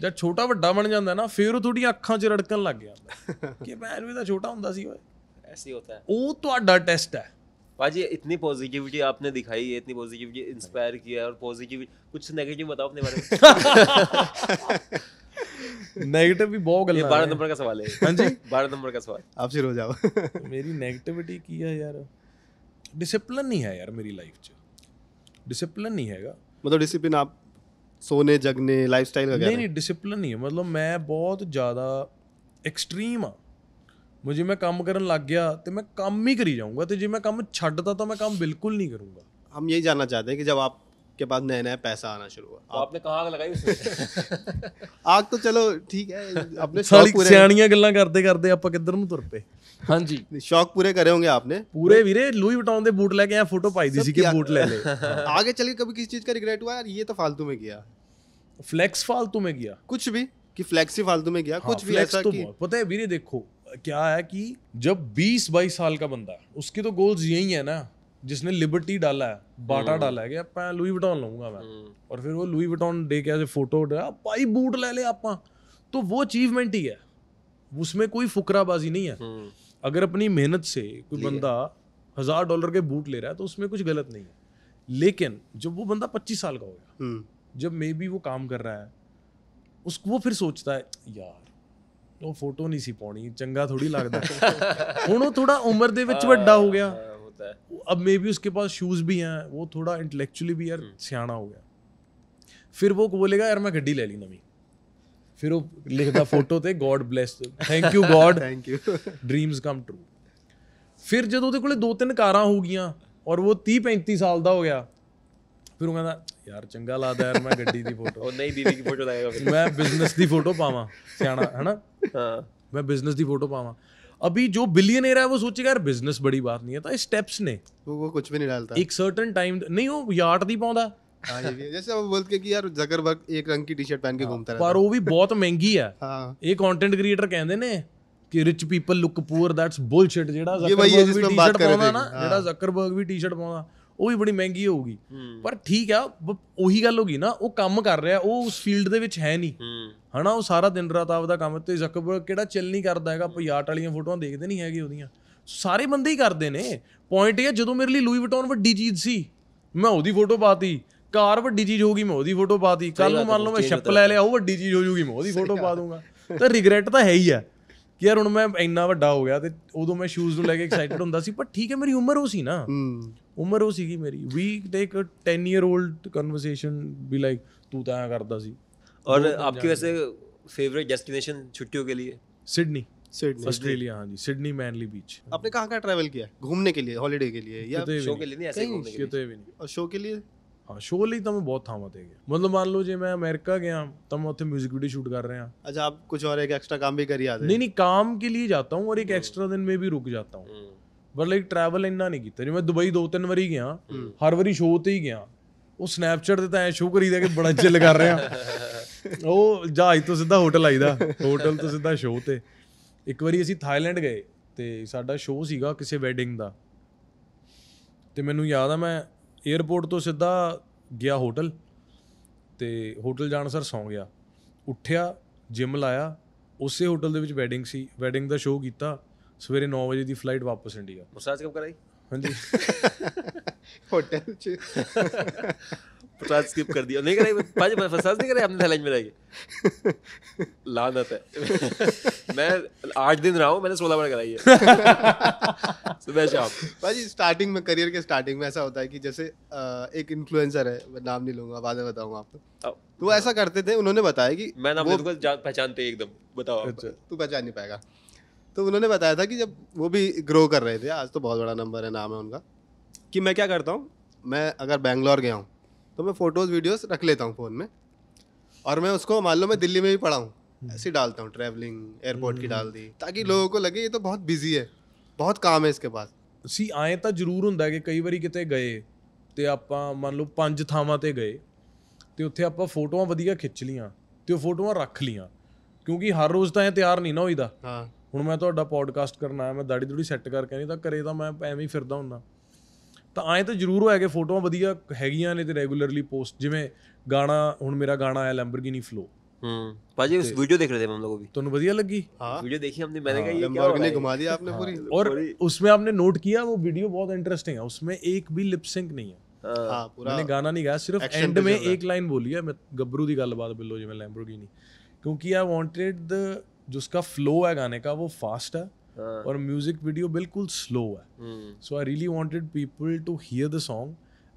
ਜਦ ਛੋਟਾ ਵੱਡਾ ਬਣ ਜਾਂਦਾ ਨਾ ਫਿਰ ਉਹ ਤੁਹਾਡੀਆਂ ਅੱਖਾਂ 'ਚ ਰੜਕਣ ਲੱਗ ਜਾਂਦਾ ਕਿ ਮੈਂ ਵੀ ਤਾਂ ਛੋਟਾ ਹੁੰਦਾ ਸੀ ਓਏ ऐसे ही होता है ਉਹ ਤੁਹਾਡਾ ਟੈਸਟ ਹੈ भाजी इतनी पॉजिटिविटी आपने दिखाई है इतनी पॉजिटिविटी इंस्पायर किया और पॉजिटिविटी कुछ नेगेटिव बताओ अपने बारे में नेगेटिव भी बहुत गलत बारह नंबर का सवाल है हाँ जी बारह नंबर का सवाल आप शुरू हो जाओ मेरी नेगेटिविटी की है यार डिसिप्लिन नहीं है यार मेरी लाइफ च डिसिप्लिन नहीं हैगा मतलब डिसिप्लिन आप सोने जगने लाइफस्टाइल का नहीं नहीं डिसिप्लिन नहीं है मतलब मैं बहुत ज़्यादा एक्सट्रीम हाँ ਮੈਂ ਜੇ ਮੈਂ ਕੰਮ ਕਰਨ ਲੱਗ ਗਿਆ ਤੇ ਮੈਂ ਕੰਮ ਹੀ ਕਰੀ ਜਾਊਂਗਾ ਤੇ ਜੇ ਮੈਂ ਕੰਮ ਛੱਡਦਾ ਤਾਂ ਮੈਂ ਕੰਮ ਬਿਲਕੁਲ ਨਹੀਂ ਕਰੂੰਗਾ हम यही जानना चाहते हैं कि जब आपके पास नया नया पैसा आना शुरू हुआ तो आपने कहाँ आग लगाई आग तो चलो ठीक है अपने शौक पूरे ਸਿਆਣੀਆਂ ਗੱਲਾਂ ਕਰਦੇ ਕਰਦੇ ਆਪਾਂ ਕਿੱਧਰ ਨੂੰ ਤੁਰ ਪਏ ਹਾਂਜੀ शौक पूरे करे होंगे आपने ਪੂਰੇ ਵੀਰੇ ਲੂਈ ਵਟਾਉਣ ਦੇ ਬੂਟ ਲੈ ਕੇ ਆ ਫੋਟੋ ਪਾਈ ਦੀ ਸੀ ਕਿ ਬੂਟ ਲੈ आगे चल के कभी किसी चीज़ का रिग्रेट हुआ यार ये तो फालतू में गया ਫਲੈਕਸ फालतू में ਗਿਆ कुछ भी कि फ्लैक्सी फालतू में गया हाँ, कुछ भी ऐसा तो कि पता है वीरे देखो क्या है कि जब बीस बाईस साल का बंदा उसके तो गोल्स यही है ना जिसने लिबर्टी डाला है बाटा हम्म। डाला है कि आप लुई वटॉन लूंगा मैं हम्म। और फिर वो लुई वटॉन डे के फोटो भाई बूट ले ले आप तो वो अचीवमेंट ही है उसमें कोई फुकराबाजी नहीं है हम्म। अगर अपनी मेहनत से कोई बंदा हजार डॉलर के बूट ले रहा है तो उसमें कुछ गलत नहीं है लेकिन जब वो बंदा पच्चीस साल का हो गया जब मे बी वो काम कर रहा है उसको वो फिर सोचता है यार ਉਹ ਫੋਟੋ ਨਹੀਂ ਸੀ ਪਾਉਣੀ ਚੰਗਾ ਥੋੜੀ ਲੱਗਦਾ ਹੁਣ ਉਹ ਥੋੜਾ ਉਮਰ ਦੇ ਵਿੱਚ ਵੱਡਾ ਹੋ ਗਿਆ अब ਅਬ ਮੇਬੀ ਉਸਕੇ ਪਾਸ ਸ਼ੂਜ਼ ਵੀ ਹੈ ਉਹ ਥੋੜਾ ਇੰਟੈਲੈਕਚੁਅਲੀ ਵੀ ਯਾਰ ਸਿਆਣਾ ਹੋ ਗਿਆ ਫਿਰ ਉਹ ਬੋਲੇਗਾ ਯਾਰ ਮੈਂ ਗੱਡੀ ਲੈ ਲਈ ਨਵੀਂ ਫਿਰ ਉਹ ਲਿਖਦਾ ਫੋਟੋ ਤੇ God bless thank you God thank you dreams come true ਫਿਰ ਜਦੋਂ ਉਹਦੇ ਕੋਲੇ ਦੋ ਤਿੰਨ ਕਾਰਾਂ ਹੋ ਗਈਆਂ ਔਰ ਉਹ 30 35 ਸਾਲ ਦਾ ਹੋ ਗਿਆ ਫਿਰ ਉਹ ਕਹਿੰਦਾ ਯਾਰ ਚੰਗਾ ਲੱਗਦਾ ਯਾਰ ਮੈਂ ਗੱਡੀ ਦੀ ਫੋਟੋ ਉਹ ਨਹੀਂ ਦੀਦੀ ਦੀ ਫੋਟੋ ਲਾਏਗਾ ਫਿਰ ਮੈਂ ਬਿਜ਼ਨਸ ਦੀ ਫੋਟੋ ਪਾਵਾਂ ਸਿਆਣਾ ਹੈਨਾ हाँ। मैं बिजनेस की फोटो पावा अभी जो बिलियन है वो सोचेगा यार बिजनेस बड़ी बात नहीं है तो स्टेप्स ने वो, वो कुछ भी नहीं डालता एक सर्टन टाइम नहीं वो यार्ड नहीं पाਉਂਦਾ हाँ, जैसे वो बोलते कि यार जकरबर्ग एक रंग की टी शर्ट पहन के हाँ, घूमता रहता पर वो भी बहुत महंगी है हाँ ਇਹ ਕੰਟੈਂਟ ਕ੍ਰੀਏਟਰ ਕਹਿੰਦੇ ਨੇ ਕਿ rich people look poor that's bullshit ਜਿਹੜਾ ਇਹ ਵਹੀ ਹੈ ਜ਼ਿਕਰਬਰਗ ਵੀ ਜਿਸ पे हम बात टी-शर्ट कर ਉਹ ਵੀ ਬੜੀ ਮਹਿੰਗੀ ਹੋਊਗੀ ਪਰ ਠੀਕ ਆ ਉਹੀ ਗੱਲ ਹੋ ਗਈ ਨਾ ਉਹ ਕੰਮ ਕਰ ਰਿਹਾ ਉਹ ਉਸ ਫੀਲਡ ਦੇ ਵਿੱਚ ਹੈ ਨਹੀਂ ਹਨਾ ਉਹ ਸਾਰਾ ਦਿਨ ਰਾਤ ਆਪਦਾ ਕੰਮ ਤੇ ਜ਼ਕਰਬਰਗ ਕਿਹੜਾ ਚਿਲ ਨਹੀਂ ਕਰਦਾ ਹੈਗਾ ਪਿਆਟ ਵਾਲੀਆਂ ਫੋਟੋਆਂ ਦੇਖਦੇ ਨਹੀਂ ਹੈਗੇ ਉਹਦੀਆਂ ਸਾਰੇ ਬੰਦੇ ਹੀ ਕਰਦੇ ਨੇ ਪੁਆਇੰਟ ਇਹ ਜਦੋਂ ਮੇਰੇ ਲਈ ਲੂਈ ਵਟੌਨ ਵੱਡੀ ਚੀਜ਼ ਸੀ ਮੈਂ ਉਹਦੀ ਫੋਟੋ ਪਾਤੀ ਕਾਰ ਵੱਡੀ ਚੀਜ਼ ਹੋਊਗੀ ਮੈਂ ਉਹਦੀ ਫੋਟੋ ਪਾਤੀ ਕੱਲ ਨੂੰ ਮੰਨ ਲਓ ਮੈਂ ਛੱਪ ਲੈ ਲਿਆ ਉਹ ਵੱਡੀ ਚੀਜ਼ ਹੋ ਜੂਗੀ ਮੈਂ ਉਹਦੀ ਫੋਟੋ ਪਾ ਦੂੰਗਾ ਤਾਂ ਰਿਗਰੈਟ ਤਾਂ ਹੈ ਹੀ ਆ ਯਾਰ ਹੁਣ ਮੈਂ ਇੰਨਾ ਵੱਡਾ ਹੋ ਗਿਆ ਤੇ ਉਦੋਂ ਮੈਂ ਸ਼ੂਜ਼ ਨੂੰ ਲੈ ਕੇ ਐਕਸਾਈਟਡ ਹੁੰਦਾ ਸੀ ਪਰ ਠੀਕ ਹੈ ਮੇਰੀ ਉਮਰ ਉਹ ਸੀ ਨਾ ਉਮਰ ਉਹ ਸੀਗੀ ਮੇਰੀ ਵੀ take a 10 year old conversation ਵੀ ਲਾਈਕ ਤੂੰ ਤਾਂ ਕਰਦਾ ਸੀ और आपकी वैसे फेवरेट डेस्टिनेशन छुट्टियों के लिए सिडनी सिडनी ऑस्ट्रेलिया हाँ जी सिडनी मैनली बीच आपने कहाँ कहाँ ट्रैवल किया घूमने के लिए हॉलीडे के लिए या शो के लिए नहीं ऐसे घूमने के लिए और शो के लिए ਹਾਂ ਸ਼ੋਅ ਲਈ ਤਾਂ ਮੈਂ ਬਹੁਤ ਥਾਵਾਂ ਤੇ ਗਿਆ ਮਤਲਬ ਮੰਨ ਲਓ ਜੇ ਮੈਂ ਅਮਰੀਕਾ ਗਿਆ ਤਾਂ ਮੈਂ ਉੱਥੇ 뮤직 ਵੀਡੀਓ ਸ਼ੂਟ ਕਰ ਰਿਹਾ अच्छा आप कुछ और एक एक्स्ट्रा काम भी करिए आते हैं। ਨਹੀਂ नहीं ਕੰਮ ਕੇ ਲਈ ਜਾਂਦਾ ਹਾਂ ਔਰ ਇੱਕ ਐਕਸਟਰਾ ਦਿਨ में ਵੀ ਰੁਕ ਜਾਂਦਾ ਹਾਂ ਪਰ ਲਾਈਕ ਟਰੈਵਲ ਇੰਨਾ ਨਹੀਂ ਕੀਤਾ ਜਿਵੇਂ ਦੁਬਈ ਦੋ ਤਿੰਨ ਵਾਰੀ ਗਿਆ ਹਰ ਵਾਰੀ ਸ਼ੋਅ ਤੇ ਹੀ ਗਿਆ ਉਹ ਸਨੈਪਚੈਟ ਤੇ ਤਾਂ ਐ ਸ਼ੋਅ ਕਰੀਦਾ ਕਿ ਬੜਾ ਚਿੱਲ ਕਰ ਰਿਹਾ ਉਹ ਜਹਾਜ਼ ਤੋਂ ਸਿੱਧਾ ਹੋਟਲ ਆਈਦਾ ਹੋਟਲ ਤੋਂ ਸਿੱਧਾ ਸ਼ੋਅ ਤੇ ਇੱਕ ਵਾਰੀ ਅਸੀਂ ਥਾਈਲੈਂਡ ਗਏ ਤੇ ਸਾਡਾ ਸ਼ੋਅ ਸੀਗਾ ਕਿਸੇ ਵੈਡਿੰਗ ਦਾ ਤੇ ਮੈਨੂੰ ਯਾਦ ਆ ਮੈਂ ਏਅਰਪੋਰਟ ਤੋਂ ਸਿੱਧਾ ਗਿਆ ਹੋਟਲ ਤੇ ਹੋਟਲ ਜਾਣ ਸਰ ਸੌਂ ਗਿਆ ਉੱਠਿਆ ਜਿਮ ਲਾਇਆ ਉਸੇ ਹੋਟਲ ਦੇ ਵਿੱਚ ਵੈਡਿੰਗ ਸੀ ਵੈਡਿੰਗ ਦਾ ਸ਼ੋਅ ਕੀਤਾ ਸਵੇਰੇ 9 ਵਜੇ ਦੀ ਫਲਾਈਟ ਵਾਪਸ ਇੰਡੀਆ ਮਸਾਜ ਕਬ ਕਰਾਈ ਹਾਂਜੀ ਹੋਟਲ 'ਚ पचास स्किप कर दिया नहीं करे पाँच पचास नहीं करे हमने थैलेंज में रह गए आता है मैं आठ दिन रहा हूँ मैंने सोलह बार कराई है सुबह शाम भाजी स्टार्टिंग में करियर के स्टार्टिंग में ऐसा होता है कि जैसे एक इन्फ्लुएंसर है मैं नाम नहीं लूंगा बाद में बताऊंगा आपको तो वो ऐसा करते थे उन्होंने बताया कि मैं नाम वो पहचानते एकदम बताओ अच्छा, तू पहचान नहीं पाएगा तो उन्होंने बताया था कि जब वो भी ग्रो कर रहे थे आज तो बहुत बड़ा नंबर है नाम है उनका कि मैं क्या करता हूँ मैं अगर बैंगलोर गया हूँ तो मैं फ़ोटोज़ वीडियोस रख लेता हूँ फ़ोन में और मैं उसको मान लो मैं दिल्ली में भी पढ़ा हूँ ऐसे डालता हूँ ट्रैवलिंग एयरपोर्ट की डाल दी ताकि लोगों को लगे ये तो बहुत बिजी है ਬਹੁਤ ਕੰਮ ਹੈ ਇਸਕੇ ਪਾਸ ਸੀ ਆਏ ਤਾਂ ਜ਼ਰੂਰ ਹੁੰਦਾ ਕਿ ਕਈ ਵਾਰੀ ਕਿਤੇ ਗਏ ਤੇ ਆਪਾਂ ਮੰਨ ਲਓ ਪੰਜ ਥਾਵਾਂ ਤੇ ਗਏ ਤੇ ਉੱਥੇ ਆਪਾਂ ਫੋਟੋਆਂ ਵਧੀਆ ਖਿੱਚ ਲੀਆਂ ਤੇ ਉਹ ਫੋਟੋਆਂ ਰੱਖ ਲੀਆਂ ਕਿਉਂਕਿ ਹਰ ਰੋਜ਼ ਤਾਂ ਇਹ ਤਿਆਰ ਨਹੀਂ ਨਾ ਹੋਈਦਾ ਹਾਂ ਹੁਣ ਮੈਂ ਤੁਹਾਡਾ ਪੋਡਕਾਸਟ ਕਰਨ ਆਇਆ ਮੈਂ ਦਾੜੀ ਦੂੜੀ ਸੈੱਟ ਕਰਕੇ ਨਹੀਂ ਤਾਂ ਕਰੇ ਤਾਂ ਮੈਂ ਐਵੇਂ ਹੀ ਫਿਰਦਾ ਹੁੰਦਾ ਤਾਂ ਐ ਤਾਂ ਜ਼ਰੂਰ ਹੋਇਆ ਕਿ ਫੋਟੋਆਂ ਵਧੀਆ ਹੈਗੀਆਂ ਨੇ ਤੇ ਰੈਗੂਲਰਲੀ ਪੋਸਟ ਜਿਵੇਂ ਗਾਣਾ ਹੁਣ ਮੇਰਾ ਗਾਣਾ ਆਇਆ ਲੈਂਬਰਗਿਨੀ ਫਲੋ हम्म पाजी उस वीडियो देख रहे थे हम लोग अभी ਤੁਹਾਨੂੰ ਵਧੀਆ ਲੱਗੀ वीडियो देखी हमने मैंने कहा ये क्या हो रहा है घुमा दिया आपने पूरी और उसमें आपने नोट किया वो वीडियो बहुत इंटरेस्टिंग है उसमें एक भी लिप सिंक नहीं है हाँ, हाँ पूरा मैंने गाना नहीं गाया सिर्फ Action एंड पे में चल रहा है। एक लाइन बोली है मैं गब्रू दी गलबात बिल्लो जी मैं लैम्बोर्गिनी क्योंकि आई वांटेड द जो उसका वो फास्ट है ਔਰ 뮤직 ਵੀਡੀਓ ਬਿਲਕੁਲ ਸਲੋ ਹੈ so I really wanted people to hear the Song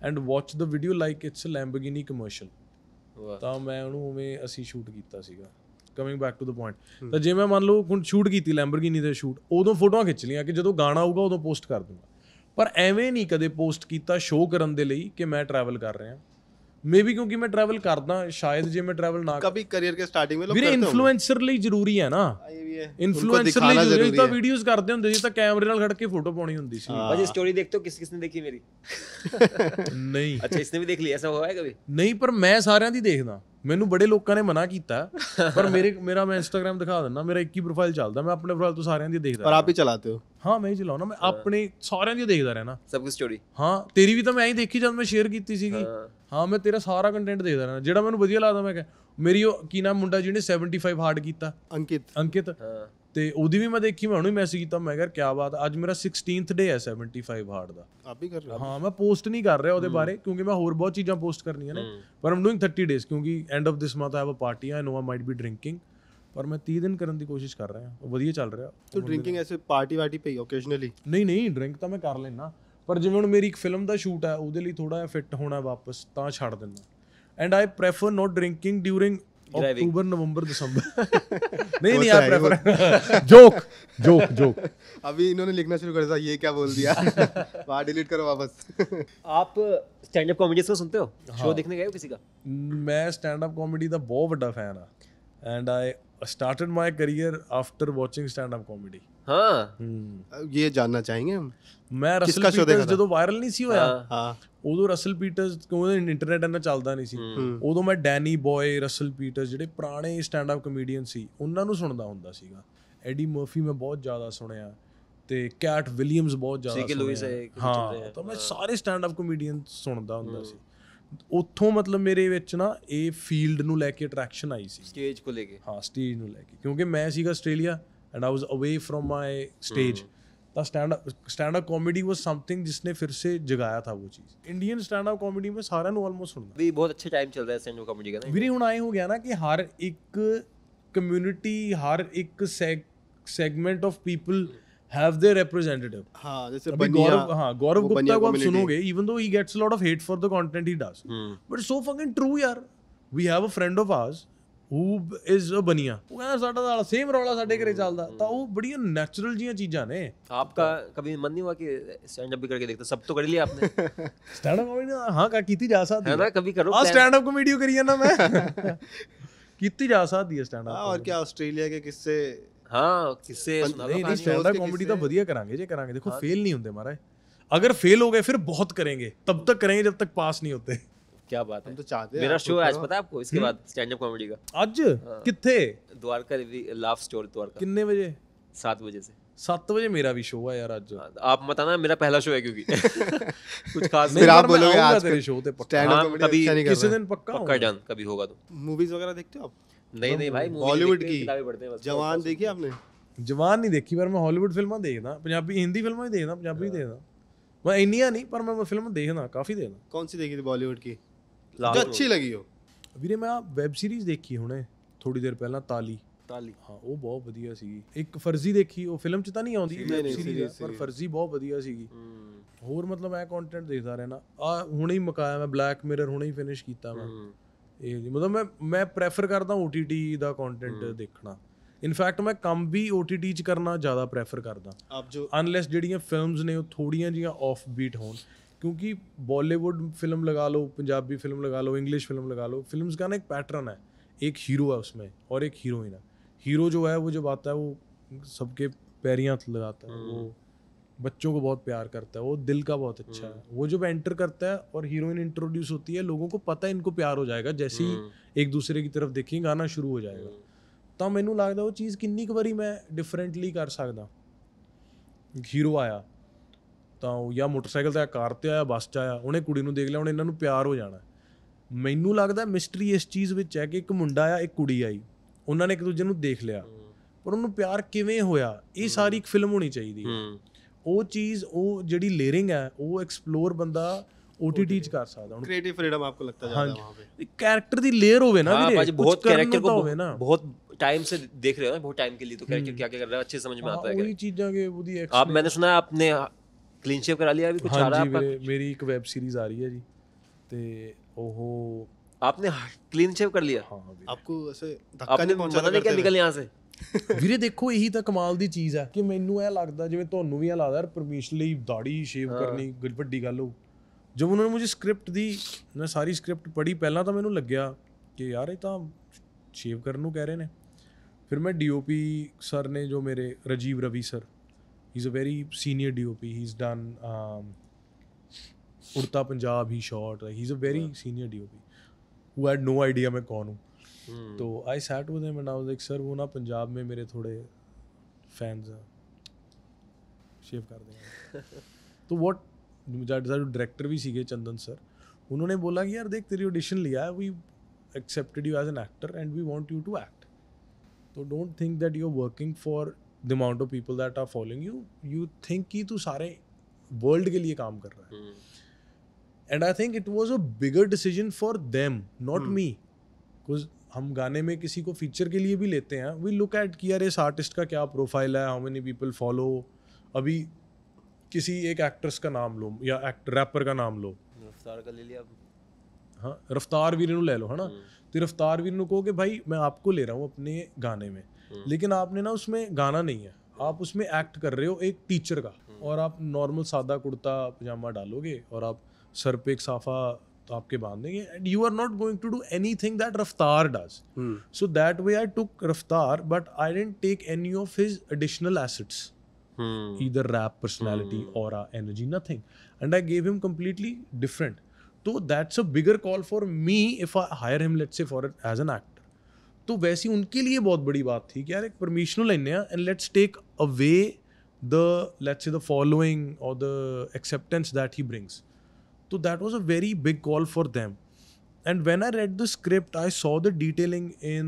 and watch the video like it's a Lamborghini commercial ਤਾਂ ਮੈਂ ਉਹਨੂੰ ਉਵੇਂ ਅਸੀਂ ਸ਼ੂਟ ਕੀਤਾ ਸੀਗਾ coming back to the point ਤਾਂ ਜੇ ਮੈਂ ਮੰਨ ਲਓ ਹੁਣ ਸ਼ੂਟ ਕੀਤੀ ਲੈਂਬਰਗਿਨੀ ਤੇ ਸ਼ੂਟ ਉਦੋਂ ਫੋਟੋਆਂ ਖਿੱਚ ਲੀਆਂ ਕਿ ਜਦੋਂ ਗਾਣਾ ਆਊਗਾ ਉਦੋਂ ਪੋਸਟ ਕਰ ਦੂੰਗਾ ਪਰ ਐਵੇਂ ਨਹੀਂ ਕਦੇ ਪੋਸਟ ਕੀਤਾ ਸ਼ੋਅ ਕਰਨ ਦੇ ਲਈ ਕਿ ਮੈਂ ਟਰੈਵਲ ਕਰ ਰਿਹਾ ਮੇਬੀ ਕਿਉਂਕਿ ਮੈਂ ਟਰੈਵਲ ਕਰਦਾ ਸ਼ਾਇਦ ਜੇ ਮੈਂ ਟਰੈਵਲ ਨਾ ਕਭੀ ਕੈਰੀਅਰ ਕੇ ਸਟਾਰਟਿੰਗ ਮੇ ਲੋਕ ਕਰਦੇ ਹੋ होंगे। ਇਨਫਲੂਐਂਸਰ ਲਈ ਜ਼ਰੂਰੀ ਹੈ ਨਾ ਇਨਫਲੂਐਂਸਰ ਲਈ ਜ਼ਰੂਰੀ ਤਾਂ ਵੀਡੀਓਜ਼ ਕਰਦੇ ਹੁੰਦੇ ਸੀ ਤਾਂ ਕੈਮਰੇ ਨਾਲ ਖੜ ਕੇ ਫੋਟੋ ਪਾਉਣੀ ਹੁੰਦੀ ਸੀ हाँ। ਸਟੋਰੀ ਦੇਖ ਤੋ ਕਿਸ ਕਿਸ ਨੇ ਦੇਖੀ ਮੇਰੀ ਨਹੀਂ ਅੱਛਾ ਇਸਨੇ ਵੀ ਦੇਖ ਲਈ ਐਸਾ ਹੋਇਆ ਕਦੇ ਨਹੀਂ ਪਰ ਮੈਂ ਸਾਰਿਆਂ ਦੀ ਦੇਖਦਾ ਮੈਨੂੰ ਬੜੇ ਲੋਕਾਂ ਨੇ ਮਨਾ ਕੀਤਾ ਪਰ ਮੇਰੇ ਮੇਰਾ ਮੈਂ ਇੰਸਟਾਗ੍ਰam ਦਿਖਾ ਦਿੰਦਾ ਮੇਰਾ ਇੱਕ ਹੀ ਪ੍ਰੋਫਾਈਲ ਚੱਲਦਾ ਮੈਂ ਆਪਣੇ ਪ੍ਰੋਫਾਈਲ ਤੋਂ ਸਾਰਿਆਂ ਦੀ ਦੇਖਦਾ ਪਰ ਆਪ ਹੀ ਚਲਾਤੇ ਹੋ ਹਾਂ ਮੈਂ ਹੀ ਚਲਾਉਣਾ ਮੈਂ ਆਪਣੇ ਸਾਰਿਆਂ ਦੀ ਦੇਖਦਾ ਰਹਿਣਾ ਕੁਝ ਸਟੋਰੀ ਹਾਂ ਤੇਰੀ ਵੀ ਤਾਂ ਮੈਂ ਹੀ ਦੇਖੀ ਜਦ ਮੈਂ ਸ਼ੇਅਰ ਕੀਤੀ ਸੀਗੀ ਹਾਂ ਮੈਂ ਤੇਰਾ ਸਾਰਾ ਕੰਟੈਂਟ ਦੇ ਦੇਣਾ ਜਿਹੜਾ ਮੈਨੂੰ ਵਧੀਆ ਲੱਗਦਾ ਮੈਂ ਕਹਾਂ ਮੇਰੀ ਉਹ ਕੀ ਨਾਮ ਮੁੰਡਾ ਜਿਹਨੇ 75 ਹਾਰਡ ਕੀਤਾ ਅੰਕਿਤ ਅੰਕਿਤ ਹਾਂ ਤੇ ਉਹਦੀ ਵੀ ਮੈਂ ਦੇਖੀ ਮੈਂ ਉਹਨੂੰ ਹੀ ਮੈਸੇਜ ਕੀਤਾ ਮੈਂ ਕਿਹਾ ਕੀ ਬਾਤ ਅੱਜ ਮੇਰਾ 16th ਡੇ ਹੈ 75 ਹਾਰਡ ਦਾ ਆਪ ਵੀ ਕਰ ਰਹੇ ਹਾਂ ਮੈਂ ਪੋਸਟ ਨਹੀਂ ਕਰ ਰਿਹਾ ਉਹਦੇ ਬਾਰੇ ਕਿਉਂਕਿ ਮੈਂ ਹੋਰ ਬਹੁਤ ਚੀਜ਼ਾਂ ਪੋਸਟ ਕਰਨੀਆਂ ਨੇ ਪਰ ਆਮ ਡੂਇੰਗ 30 ਡੇਸ ਕਿਉਂਕਿ end of this month I have a party I know uh might B drinking ਪਰ ਮੈਂ 30 ਦਿਨ ਕਰਨ ਦੀ ਕੋਸ਼ਿਸ਼ ਕਰ ਰਿਹਾ ਉਹ ਵਧੀਆ ਚੱਲ ਰਿਹਾ ਤੂੰ ਡਰਿੰਕਿੰਗ ਐਸੇ ਪਾਰਟੀ ਵਾਰਟੀ ਪਈ ਓਕੇਸ਼ਨਲੀ ਨਹੀਂ ਨਹੀਂ ਡਰਿੰਕ ਤਾਂ ਮੈਂ ਕਰ ਲੈਣਾ ਪਰ ਜਿਵੇਂ ਹੁਣ ਮੇਰੀ ਇੱਕ ਫਿਲਮ ਦਾ ਸ਼ੂਟ ਹੈ ਉਹਦੇ ਲਈ ਥੋੜਾ ਜਿਹਾ ਫਿੱਟ ਹੋਣਾ ਵਾਪਸ ਤਾਂ ਛੱਡ ਦਿੰਦਾ and I prefer not drinking during ਅਕਤੂਬਰ ਨਵंबर दिसंबर नहीं नहीं आप प्रेफर जोक जोक जोक अभी इन्होंने लिखना शुरू कर दिया ये क्या बोल दिया वहाँ डिलीट करो वापस आप स्टैंड अप कॉमेडी को सुनते हो हाँ. शो देखने गए हो किसी का मैं स्टैंड अप कॉमेडी ਦਾ ਬਹੁਤ ਵੱਡਾ ਫੈਨ ਆ and I started my career after watching stand up comedy ਹਾਂ ਇਹ ਜਾਨਣਾ ਚਾਹੀਏ ਹਮ ਮੈਂ ਰਸਲ ਪੀਟਰਸ ਜਦੋਂ ਵਾਇਰਲ ਨਹੀਂ ਸੀ ਹੋਇਆ ਹਾਂ ਉਦੋਂ ਰਸਲ ਪੀਟਰਸ ਕਿਉਂਕਿ ਇੰਟਰਨੈਟ ਇੰਨਾ ਚੱਲਦਾ ਨਹੀਂ ਸੀ ਉਦੋਂ ਮੈਂ ਡੈਨੀ ਬॉय ਰਸਲ ਪੀਟਰਸ ਜਿਹੜੇ ਪੁਰਾਣੇ ਸਟੈਂਡ ਅਪ ਕਮੇਡੀਅਨ ਸੀ ਉਹਨਾਂ ਨੂੰ ਸੁਣਦਾ ਹੁੰਦਾ ਸੀਗਾ ਐਡੀ ਮਰਫੀ ਮੈਂ ਬਹੁਤ ਜ਼ਿਆਦਾ ਸੁਣਿਆ ਤੇ ਕੈਟ ਵਿਲੀਅਮਸ ਬਹੁਤ ਜ਼ਿਆਦਾ ਸੀ ਕਿ ਲੂਇਸ ਹਾਂ ਤਾਂ ਮੈਂ ਸਾਰੇ ਸਟੈਂਡ ਅਪ ਕਮੇਡੀਅਨ ਸੁਣਦਾ ਹੁੰਦਾ ਸੀ ਉੱਥੋਂ ਮਤਲਬ ਮੇਰੇ ਵਿੱਚ ਨਾ ਇਹ ਫੀਲਡ ਨੂੰ ਲੈ ਕੇ ਅਟਰੈਕਸ਼ਨ ਆਈ ਸੀ ਸਟੇਜ ਕੋ ਲੈ ਕੇ ਹਾਂ ਸਟੇਜ ਨੂੰ ਲੈ ਕੇ ਕਿਉਂਕਿ ਮੈਂ ਸੀਗਾ Australia and I was away from my stage stand stand up comedy was something जिसने फिर से जगाया था वो चीज़ इंडियन स्टैंड अप कॉमेडी में सारे ऑलमोस्ट सुनना भी बहुत अच्छे टाइम चल रहा है स्टैंड अप कॉमेडी का वीरे हूँ आए हो गया ना कि हर एक कम्युनिटी हर एक segment of people have their representative हां जैसे गौरव हां गौरव गुप्ता को आप सुनोगे even though he gets a lot of hate for the content he does but so fucking true यार we have a friend of ours ਉਹ ਇਜ਼ ਅ ਬਨੀਆ ਉਹ ਕਹਿੰਦਾ ਸਾਡਾ ਨਾਲ ਸੇਮ ਰੌਲਾ ਸਾਡੇ ਘਰੇ ਚੱਲਦਾ ਤਾਂ ਉਹ ਬੜੀਆਂ ਨੈਚੁਰਲ ਜੀਆਂ ਚੀਜ਼ਾਂ ਨੇ ਆਪਕਾ ਕभी ਮਨ ਨਹੀਂ ਹੋਆ ਕਿ ਸਟੈਂਡ ਅਪ ਵੀ ਕਰਕੇ ਦੇਖਤਾ ਸਭ ਤੋਂ ਕਰ ਲਿਆ ਆਪਨੇ ਸਟੈਂਡ ਅਪ ਕਮੇਡੀ ਹਾਂ ਕਾ ਕੀਤੀ ਜਾ ਸਕਦੀ ਹੈ ਨਾ ਕभी ਕਰੋ ਆ ਸਟੈਂਡ ਅਪ ਕਮੇਡੀ ਕਰੀ ਜਾਂਦਾ ਮੈਂ ਕੀਤੀ ਜਾ ਸਕਦੀ ਹੈ ਸਟੈਂਡ ਅਪ ਔਰ ਕੀ ਆਸਟ੍ਰੇਲੀਆ ਕੇ ਕਿੱਸੇ ਹਾਂ ਕਿੱਸੇ ਨਹੀਂ ਨਹੀਂ ਸਟੈਂਡ ਅਪ ਕਮੇਡੀ ਤਾਂ ਵਧੀਆ ਕਰਾਂਗੇ ਜੇ ਕਰਾਂਗੇ ਦੇਖੋ ਫੇਲ ਨਹੀਂ ਹੁੰਦੇ ਮਹਾਰਾਜ अगर फेल हो गए फिर बहुत करेंगे तब तक करेंगे जब तक पास नहीं होते क्या बात है तो चाहते मेरा शो आज पता है आपको इसके हम्म? बाद स्टैंड अप कॉमेडी का आज हाँ। किथे द्वारका रिवी लाफ स्टोर द्वारका कितने बजे सात बजे से सात बजे मेरा भी शो है यार आज हाँ, तो आप बताना मेरा पहला शो है क्योंकि कुछ खास नहीं आप बोलोगे आज तेरे शो पे पक्का हाँ, कभी अच्छा किसी दिन पक्का पक्का डन कभी होगा तो मूवीज वगैरह देखते हो आप नहीं नहीं भाई बॉलीवुड की जवान देखी आपने जवान नहीं देखी पर मैं हॉलीवुड फिल्में देखना पंजाबी हिंदी फिल्में देखना पंजाबी हाँ। देखना मैं इंडिया नहीं पर मैं फिल्म देखना काफी देखना कौन सी देखी थी बॉलीवुड की ਜੋ ਅੱਛੀ ਲੱਗੀ ਹੋ ਵੀਰੇ ਮੈਂ ਵੈਬ ਸੀਰੀਜ਼ ਦੇਖੀ ਹੁਣੇ ਥੋੜੀ ਦੇਰ ਪਹਿਲਾਂ ਤਾਲੀ ਤਾਲੀ ਹਾਂ ਉਹ ਬਹੁਤ ਵਧੀਆ ਸੀਗੀ ਇੱਕ ਫਰਜ਼ੀ ਦੇਖੀ ਉਹ ਫਿਲਮ ਚ ਤਾਂ ਨਹੀਂ ਆਉਂਦੀ ਵੈਬ ਸੀਰੀਜ਼ ਪਰ ਫਰਜ਼ੀ ਬਹੁਤ ਵਧੀਆ ਸੀਗੀ ਹੋਰ ਮਤਲਬ ਮੈਂ ਕੰਟੈਂਟ ਦੇਖਦਾ ਰਹਿਣਾ ਆ ਹੁਣੇ ਹੀ ਮਕਾਇਆ ਮੈਂ ਬਲੈਕ ਮਿਰਰ ਹੁਣੇ ਹੀ ਫਿਨਿਸ਼ ਕੀਤਾ ਮੈਂ ਇਹ ਜੀ ਮਤਲਬ ਮੈਂ ਮੈਂ ਪ੍ਰੈਫਰ ਕਰਦਾ OTT ਦਾ ਕੰਟੈਂਟ ਦੇਖਣਾ ਇਨਫੈਕਟ ਮੈਂ ਕੰਮ ਵੀ OTT ਚ ਕਰਨਾ ਜ਼ਿਆਦਾ ਪ੍ਰੈਫਰ ਕਰਦਾ ਆਪ ਜੋ ਅਨਲੈਸ ਜਿਹੜੀਆਂ ਫਿਲਮਸ ਨੇ ਉਹ ਥੋੜੀਆਂ ਜੀਆਂ ਆਫ ਬੀਟ ਹੋਣ क्योंकि बॉलीवुड फिल्म लगा लो पंजाबी फिल्म लगा लो इंग्लिश फिल्म लगा लो फिल्म का ना एक पैटर्न है एक हीरो है उसमें और एक हीरोइन है हीरो जो है वो जब आता है वो सबके पैरियाँ लगाता है वो हम्म। बच्चों को बहुत प्यार करता है वो दिल का बहुत अच्छा है हम्म। वो जब एंटर करता है और हीरोइन इंट्रोड्यूस होती है लोगों को पता है इनको प्यार हो जाएगा जैसे ही हम्म। एक दूसरे की तरफ देखें गाना शुरू हो जाएगा तो मैनू लगता वो चीज़ कि बारी मैं डिफरेंटली कर सकता हीरो आया ਤਾਂ ਉਹ ਜਾਂ ਮੋਟਰਸਾਈਕਲ ਤੇ ਆ ਕਾਰ ਤੇ ਆਇਆ ਬੱਸ 'ਚ ਆਇਆ ਉਹਨੇ ਕੁੜੀ ਨੂੰ ਦੇਖ ਲਿਆ ਉਹਨੇ ਇਹਨਾਂ ਨੂੰ ਪਿਆਰ ਹੋ ਜਾਣਾ ਮੈਨੂੰ ਲੱਗਦਾ ਮਿਸਟਰੀ ਇਸ ਚੀਜ਼ ਵਿੱਚ ਹੈ ਕਿ ਇੱਕ ਮੁੰਡਾ ਆ ਇੱਕ ਕੁੜੀ ਆਈ ਉਹਨਾਂ ਨੇ ਇੱਕ ਦੂਜੇ ਨੂੰ ਦੇਖ ਲਿਆ ਪਰ ਉਹਨੂੰ ਪਿਆਰ ਕਿਵੇਂ ਹੋਇਆ ਇਹ ਸਾਰੀ ਇੱਕ ਫਿਲਮ ਹੋਣੀ ਚਾਹੀਦੀ ਹੈ ਉਹ ਚੀਜ਼ ਉਹ ਜਿਹੜੀ ਲੇਅਰਿੰਗ ਹੈ ਉਹ ਐਕਸਪਲੋਰ ਬੰਦਾ OTT ਚ ਕਰ ਸਕਦਾ ਹੁਣ ਕ੍ਰੀਏਟਿਵ ਫਰੀडम ਆਪਕੋ ਲੱਗਦਾ ਜ਼ਿਆਦਾ ਵਹਾਂ पे ਕੈਰੈਕਟਰ ਦੀ ਲੇਅਰ ਹੋਵੇ ਨਾ ਵੀਰੇ ਬਹੁਤ ਕੈਰੈਕਟਰ ਕੋ ਬਹੁਤ ਟਾਈਮ ਸੇ ਦੇਖ ਰਹੇ ਹੋ ਬਹੁਤ ਟਾਈਮ ਕੇ ਲਈ तो ਕੈਰੈਕਟਰ ਕੀ ਕੀ कर रहा है ਅੱਛੇ ਸਮਝ में आता है वही चीजें के वो दी आप मैंने सुना ਕਲੀਨ ਸ਼ੇਵ ਕਰਾ ਲਿਆ ਵੀ ਕੁਝ ਆ ਹਾਂਜੀ ਰਿਹਾ ਮੇਰੇ- ਮੇਰੀ ਇੱਕ ਵੈਬ ਸੀਰੀਜ਼ ਆ ਰਹੀ ਹੈ ਜੀ ਤੇ ਉਹ ਆਪਨੇ ਕਲੀਨ ਸ਼ੇਵ ਕਰ ਲਿਆ ਹਾਂ ਐਸੇ ਧੱਕਾ ਨਹੀਂ धक्का आपने नहीं पहुंचा मना निकल ਵੀਰੇ ਦੇਖੋ ਇਹੀ ਤਾਂ ਕਮਾਲ ਦੀ ਚੀਜ਼ ਹੈ ਕਿ ਮੈਨੂੰ ਇਹ ਲੱਗਦਾ ਜਿਵੇਂ ਤੁਹਾਨੂੰ ਵੀ ਇਹ ਲੱਗਦਾ ਯਾਰ ਪਰਮੇਸ਼ ਲਈ ਦਾੜੀ ਸ਼ੇਵ ਕਰਨੀ ਵੱਡੀ ਗੱਲ ਹੋ ਜਦ ਉਹਨਾਂ ਨੇ ਮੈਨੂੰ ਸਕ੍ਰਿਪਟ ਦੀ ਮੈਂ ਸਾਰੀ ਸਕ੍ਰਿਪਟ ਪੜ੍ਹੀ ਪਹਿਲਾਂ ਤਾਂ ਮੈਨੂੰ ਲੱਗਿਆ ਕਿ ਯਾਰ ਇਹ ਤਾਂ ਸ਼ੇਵ ਕਰਨ ਨੂੰ ਕਹਿ ਰਹੇ ਨੇ ਫਿਰ ਮੈਂ ਡੀਓਪੀ ਸਰ ਨੇ ਜੋ ਮੇਰੇ Rajiv Ravi sir he's a very senior DOP. He's done um, Urta Punjab. He shot. Like he's a very yeah. senior DOP who had no idea मैं कौन हूँ. Hmm. तो I sat with him and I was like sir वो ना पंजाब में मेरे थोड़े fans शेव कर देंगे तो व्हाट जो डायरेक्टर भी सीखे चंदन सर उन्होंने बोला कि यार देख तेरी ऑडिशन लिया है we accepted you as an actor and we want you to act तो don't think that you are working for the amount of people that are following you you think कि तू सारे वर्ल्ड के लिए काम कर रहा है and I think it was a bigger decision for them not me because हम गाने में किसी को फीचर के लिए भी लेते हैं वी लुक एट कि यार इस आर्टिस्ट का क्या प्रोफाइल है हाउ मेनी पीपल फॉलो अभी किसी एक एक्ट्रेस का नाम लो या एक्ट रैपर का नाम लो रफ्तार का ले लिया हाँ रफ्तार वीर ले लो है ना hmm. तो रफ्तार वीर को कि भाई मैं आपको ले रहा हूँ अपने गाने में हम्म। लेकिन आपने ना उसमें गाना नहीं है आप उसमें एक्ट कर रहे हो एक टीचर का हम्म। और आप नॉर्मल सादा कुर्ता पजामा डालोगे और आप सर पे एक साफा तो आपके बांध देंगे and you are not going to do anything that Raftaar does so that way I took Raftaar but I didn't take any of his additional acids इधर रैप पर्सनैलिटी और energy nothing and I gave him completely different तो that's a bigger call for me if I hire him let's let's say for as तो वैसी उनके लिए बहुत बड़ी बात थी कि यार एक परमिशन लेने and let's take away the let's the following और the acceptance that he brings तो that was a very big call for them and when I read the script I saw the detailing in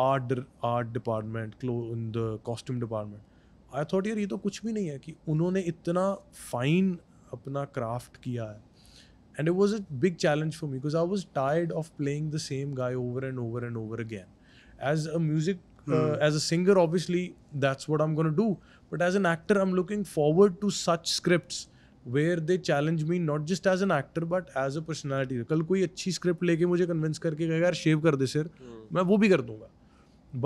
art art department close in the costume department I thought यार ये तो कुछ भी नहीं है कि उन्होंने इतना फाइन अपना क्राफ्ट किया है And it was a big challenge for me because I was tired of playing the same guy over and over and over again. As a music, mm. uh, as a singer, obviously, that's what I'm going to do. But as an actor, I'm looking forward to such scripts where they challenge me not just as an actor but as a personality. कल कोई अच्छी script लेके मुझे convince करके कहेगा यार शेव कर दे सिर मैं वो भी कर दूंगा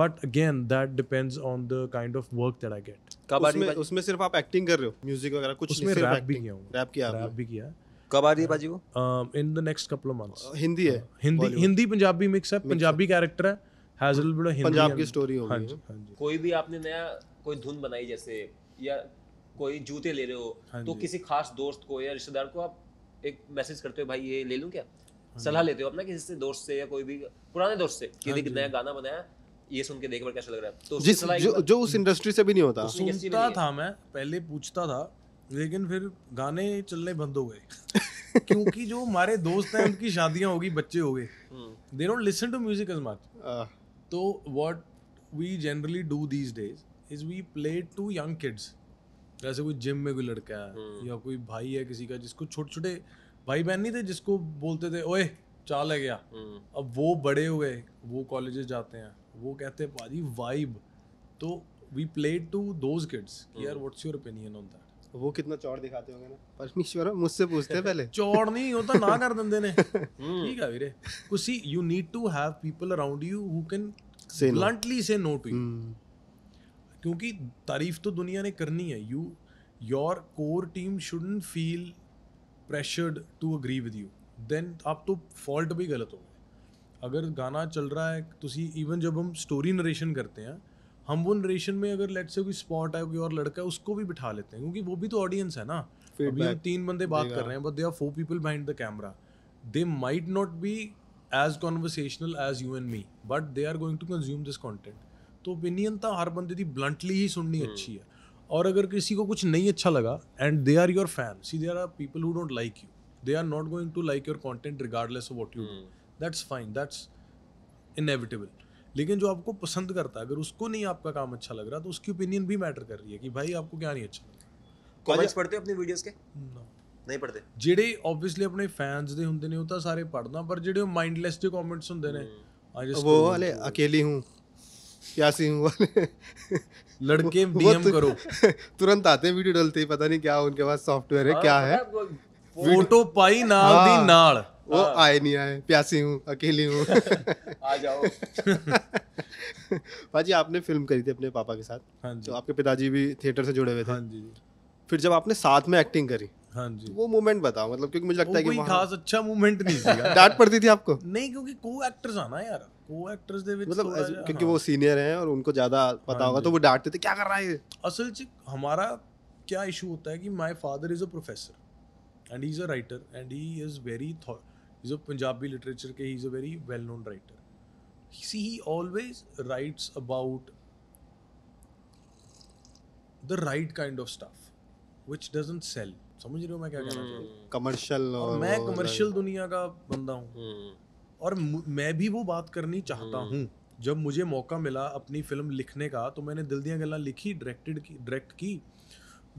but again that depends on the kind of work that I get उसमें सिर्फ आप एक्टिंग कर रहे हो म्यूजिक वगैरह कुछ उसमें रैप भी किया रैप किया रैप भी किया कब आ रही है बाजी वो in the next couple of months Hindi है uh, हिंदी हिंदी पंजाबी मिक्स है पंजाबी कैरेक्टर है has a little bit of Hindi Punjab की स्टोरी होगी हां जी कोई भी आपने नया कोई धुन बनाई जैसे या कोई जूते ले रहे हो हाँ तो किसी खास दोस्त को या रिश्तेदार को आप एक मैसेज करते हो भाई ये ले लूं क्या हाँ सलाह लेते हो अपना किसी से दोस्त से या कोई भी पुराने दोस्त से कि हाँ देख नया गाना बनाया ये सुन के देख कैसा लग रहा है तो जिस जो, जो उस इंडस्ट्री से भी नहीं होता तो सुनता था मैं पहले पूछता था लेकिन फिर गाने चलने बंद हो गए क्योंकि जो हमारे दोस्त हैं उनकी शादियां होगी बच्चे हो गए they don't listen to music as much तो what we generally do these days is we play to young kids जैसे कोई जिम में कोई लड़का है हम्म। या कोई भाई है किसी का जिसको छोटे छोटे भाई बहन नहीं थे जिसको बोलते थे ओए चाल है गया हम्म। अब वो बड़े हो गए वो कॉलेज जाते हैं वो कहते हैं भाजी वाइब तो we play to those kids यार what's your opinion on that वो कितना चौड़ दिखाते होंगे ना परमेश्वर मुझसे पूछते पहले चौड़ नहीं होता तो ना कर देंगे ने हम्म। ठीक है वीरे कुछ you need to have people around you who can say bluntly say no to क्योंकि तारीफ तो दुनिया ने करनी है you your core team shouldn't feel pressured to agree with you then आप तो फॉल्ट भी गलत हो अगर गाना चल रहा है तुसी इवन जब हम स्टोरी नरेशन करते हैं हम वो नरेशन में अगर लेट से कोई स्पॉट है कोई और लड़का है उसको भी बिठा लेते हैं क्योंकि वो भी तो ऑडियंस है ना अभी हम तीन बंदे बात कर रहे हैं but they are four people behind the camera they might not be as conversational as you and me but they are going to consume this content तो ओपिनियन तो हर बंदे की ब्लंटली ही सुननी हम्म। अच्छी है और अगर किसी को कुछ नहीं अच्छा लगा and they are your fan see are are people who don't like you they are not going to like your content regardless of what you do that's fine that's inevitable लेकिन जो आपको पसंद करता है अगर उसको नहीं आपका काम अच्छा लग रहा तो उसकी ओपिनियन भी मैटर कर रही है कि भाई आपको क्या नहीं अच्छा लग रहा कमेंट्स पढ़ते हो अपनी वीडियोस के नहीं पढ़ते जेडे ऑब्वियसली अपने फैंस दे ਦੇ ਹੁੰਦੇ ਨੇ ਉਹ ਤਾਂ ਸਾਰੇ ਪੜਦਾ ਪਰ ਜਿਹੜੇ ਮਾਈਂਡਲੈਸ ਦੇ ਕਮੈਂਟਸ ਹੁੰਦੇ वो वाले अकेली हूं प्यासी हूं वाले लड़के डीएम तो करो तुरंत आते हैं वीडियो डालते ही पता नहीं क्या उनके पास सॉफ्टवेयर है हाँ, क्या है ਫੋਟੋ ਪਾਈ ਨਾਲ ਦੀ ਨਾਲ ਉਹ आए नहीं आए प्यासी हूँ अकेली हूँ आ जाओ भाजी आपने फिल्म करी थी अपने पापा के साथ हाँ जी। तो आपके पिताजी भी थिएटर से जुड़े हुए थे हाँ जी फिर जब आपने साथ में एक्टिंग करी हाँ जी वो मोमेंट बताओ मतलब क्योंकि मुझे लगता है कि कोई खास अच्छा मोमेंट नहीं था डांट पड़ती थी आपको नहीं क्योंकि को एक्टर्स आना यार को एक्टर्स दे विच मतलब क्योंकि वो सीनियर हैं और उनको ज्यादा पता होगा तो वो डांटते थे क्या कर रहा है असल च हमारा क्या इशू होता है कि my father is a professor and he is a writer and he is very is a Punjabi literature के he is a very well known writer see he always writes about the right kind of stuff which doesn't sell समझ रहे हो मैं क्या कहना चाह रहा हूँ कमर्शियल hmm. मैं कमर्शियल दुनिया का बंदा हूँ hmm. और मैं भी वो बात करनी चाहता hmm. हूँ जब मुझे मौका मिला अपनी फिल्म लिखने का तो मैंने दिल दिया गल्ला लिखी डायरेक्टेड की डायरेक्ट की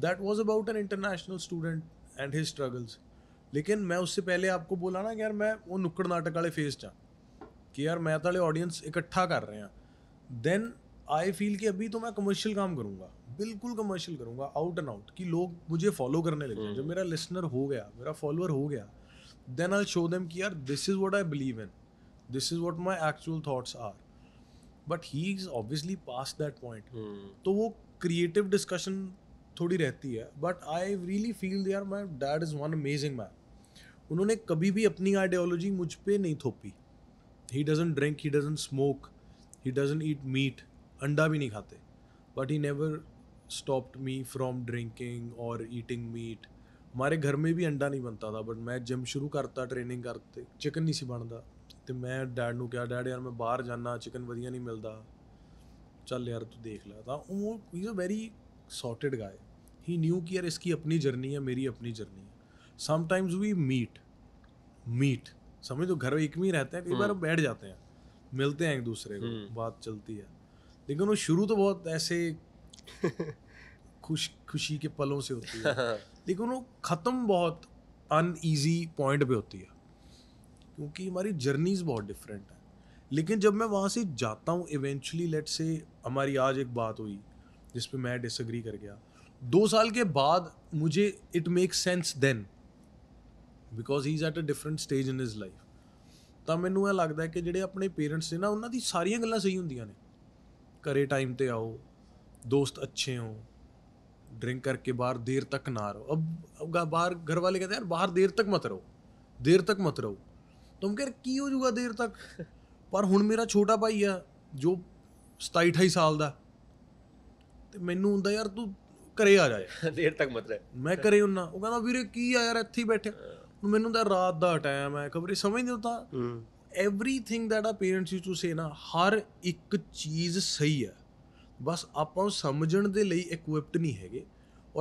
that was about an international student and his struggles लेकिन मैं उससे पहले आपको बोला ना कि यार मैं वो नुक्कड़ नाटक वाले फेज चा कि यार मैं तो ऑडियंस इकट्ठा कर रहे हैं देन आई फील कि अभी तो मैं कमर्शियल काम करूँगा बिल्कुल कमर्शियल करूँगा आउट एंड आउट कि लोग मुझे फॉलो करने लगे हम्म। जब मेरा लिसनर हो गया मेरा फॉलोअर हो गया देन आई शो देम कि यार this is what I believe in this is what my actual thoughts are but he is obviously past that point तो वो क्रिएटिव डिस्कशन थोड़ी रहती है but I really feel they are my dad is one amazing man उन्होंने कभी भी अपनी ideology मुझ पर नहीं थोपी he doesn't drink he doesn't smoke he doesn't eat meat अंडा भी नहीं खाते but he never stopped me from drinking और ईटिंग मीट हमारे घर में भी अंडा नहीं बनता था बट मैं जिम शुरू करता ट्रेनिंग करते चिकन नहीं सी बनता तो मैं डैड ਨੂੰ ਕਿਹਾ ਡੈਡ ਯਾਰ ਮੈਂ ਬਾਹਰ ਜਾਣਾ ਚਿਕਨ ਵਧੀਆ ਨਹੀਂ ਮਿਲਦਾ ਚੱਲ ਯਾਰ ਤੂੰ ਦੇਖ ਲੈ ਤਾਂ ਉਹ he is a very sorted he knew कि यार इसकी अपनी जर्नी है मेरी अपनी जर्नी है समटाइम्स वी मीट मीट समझ तो घर एक में ही रहते हैं कई बार हम्म। बैठ जाते हैं मिलते हैं एक दूसरे को हम्म। बात चलती है लेकिन वो शुरू तो बहुत ऐसे खुश खुशी के पलों से होती है हाँ। लेकिन वो ख़त्म बहुत अनईजी पॉइंट पे होती है क्योंकि हमारी जर्नीज बहुत डिफरेंट है लेकिन जब मैं वहाँ से जाता हूँ इवेंचुअली लेट से हमारी आज एक बात हुई जिस पर मैं डिसग्री कर गया दो साल के बाद मुझे it make sense then because he is at a different stage in his life ਤਾਂ ਮੈਨੂੰ ਇਹ ਲੱਗਦਾ ਕਿ ਜਿਹੜੇ ਆਪਣੇ ਪੇਰੈਂਟਸ ਨੇ ਨਾ ਉਹਨਾਂ ਦੀ ਸਾਰੀਆਂ ਗੱਲਾਂ ਸਹੀ ਹੁੰਦੀਆਂ ਨੇ ਘਰੇ ਟਾਈਮ ਤੇ ਆਓ ਦੋਸਤ ਅੱਛੇ ਹੋ ड्रिंक करके बाहर देर तक ना रहो अब अब बाहर घर वाले कहते हैं यार बाहर देर तक मत रहो देर तक मत रहो तुम कह की हो जूगा देर तक पर ਹੁਣ ਮੇਰਾ ਛੋਟਾ ਭਾਈ ਆ ਜੋ 27 28 ਸਾਲ ਦਾ ਤੇ ਮੈਨੂੰ ਹੁੰਦਾ ਯਾਰ ਤੂੰ ਘਰੇ ਆ ਜਾ ਦੇਰ ਤੱਕ ਮਤ ਰਹਿ ਮੈਂ ਘਰੇ ਹੁੰਨਾ ਉਹ ਕਹਿੰਦਾ ਵੀਰੇ ਕੀ ਆ ਯਾਰ ਇੱਥੇ ਬੈਠੇ ਮੈਨੂੰ ਤਾਂ ਰਾਤ ਦਾ ਟਾਈਮ ਹੈ ਖਬਰੇ ਸਮਝ ਨਹੀਂ ਹੁੰਦਾ ਐਵਰੀਥਿੰਗ ਦੈਟ ਆ ਪੇਰੈਂਟਸ ਯੂਜ਼ ਟੂ ਸੇ ਨਾ ਹਰ ਇੱਕ ਚੀਜ਼ ਸਹੀ ਹੈ बस आप समझण के लिए इक्विप्ड नहीं है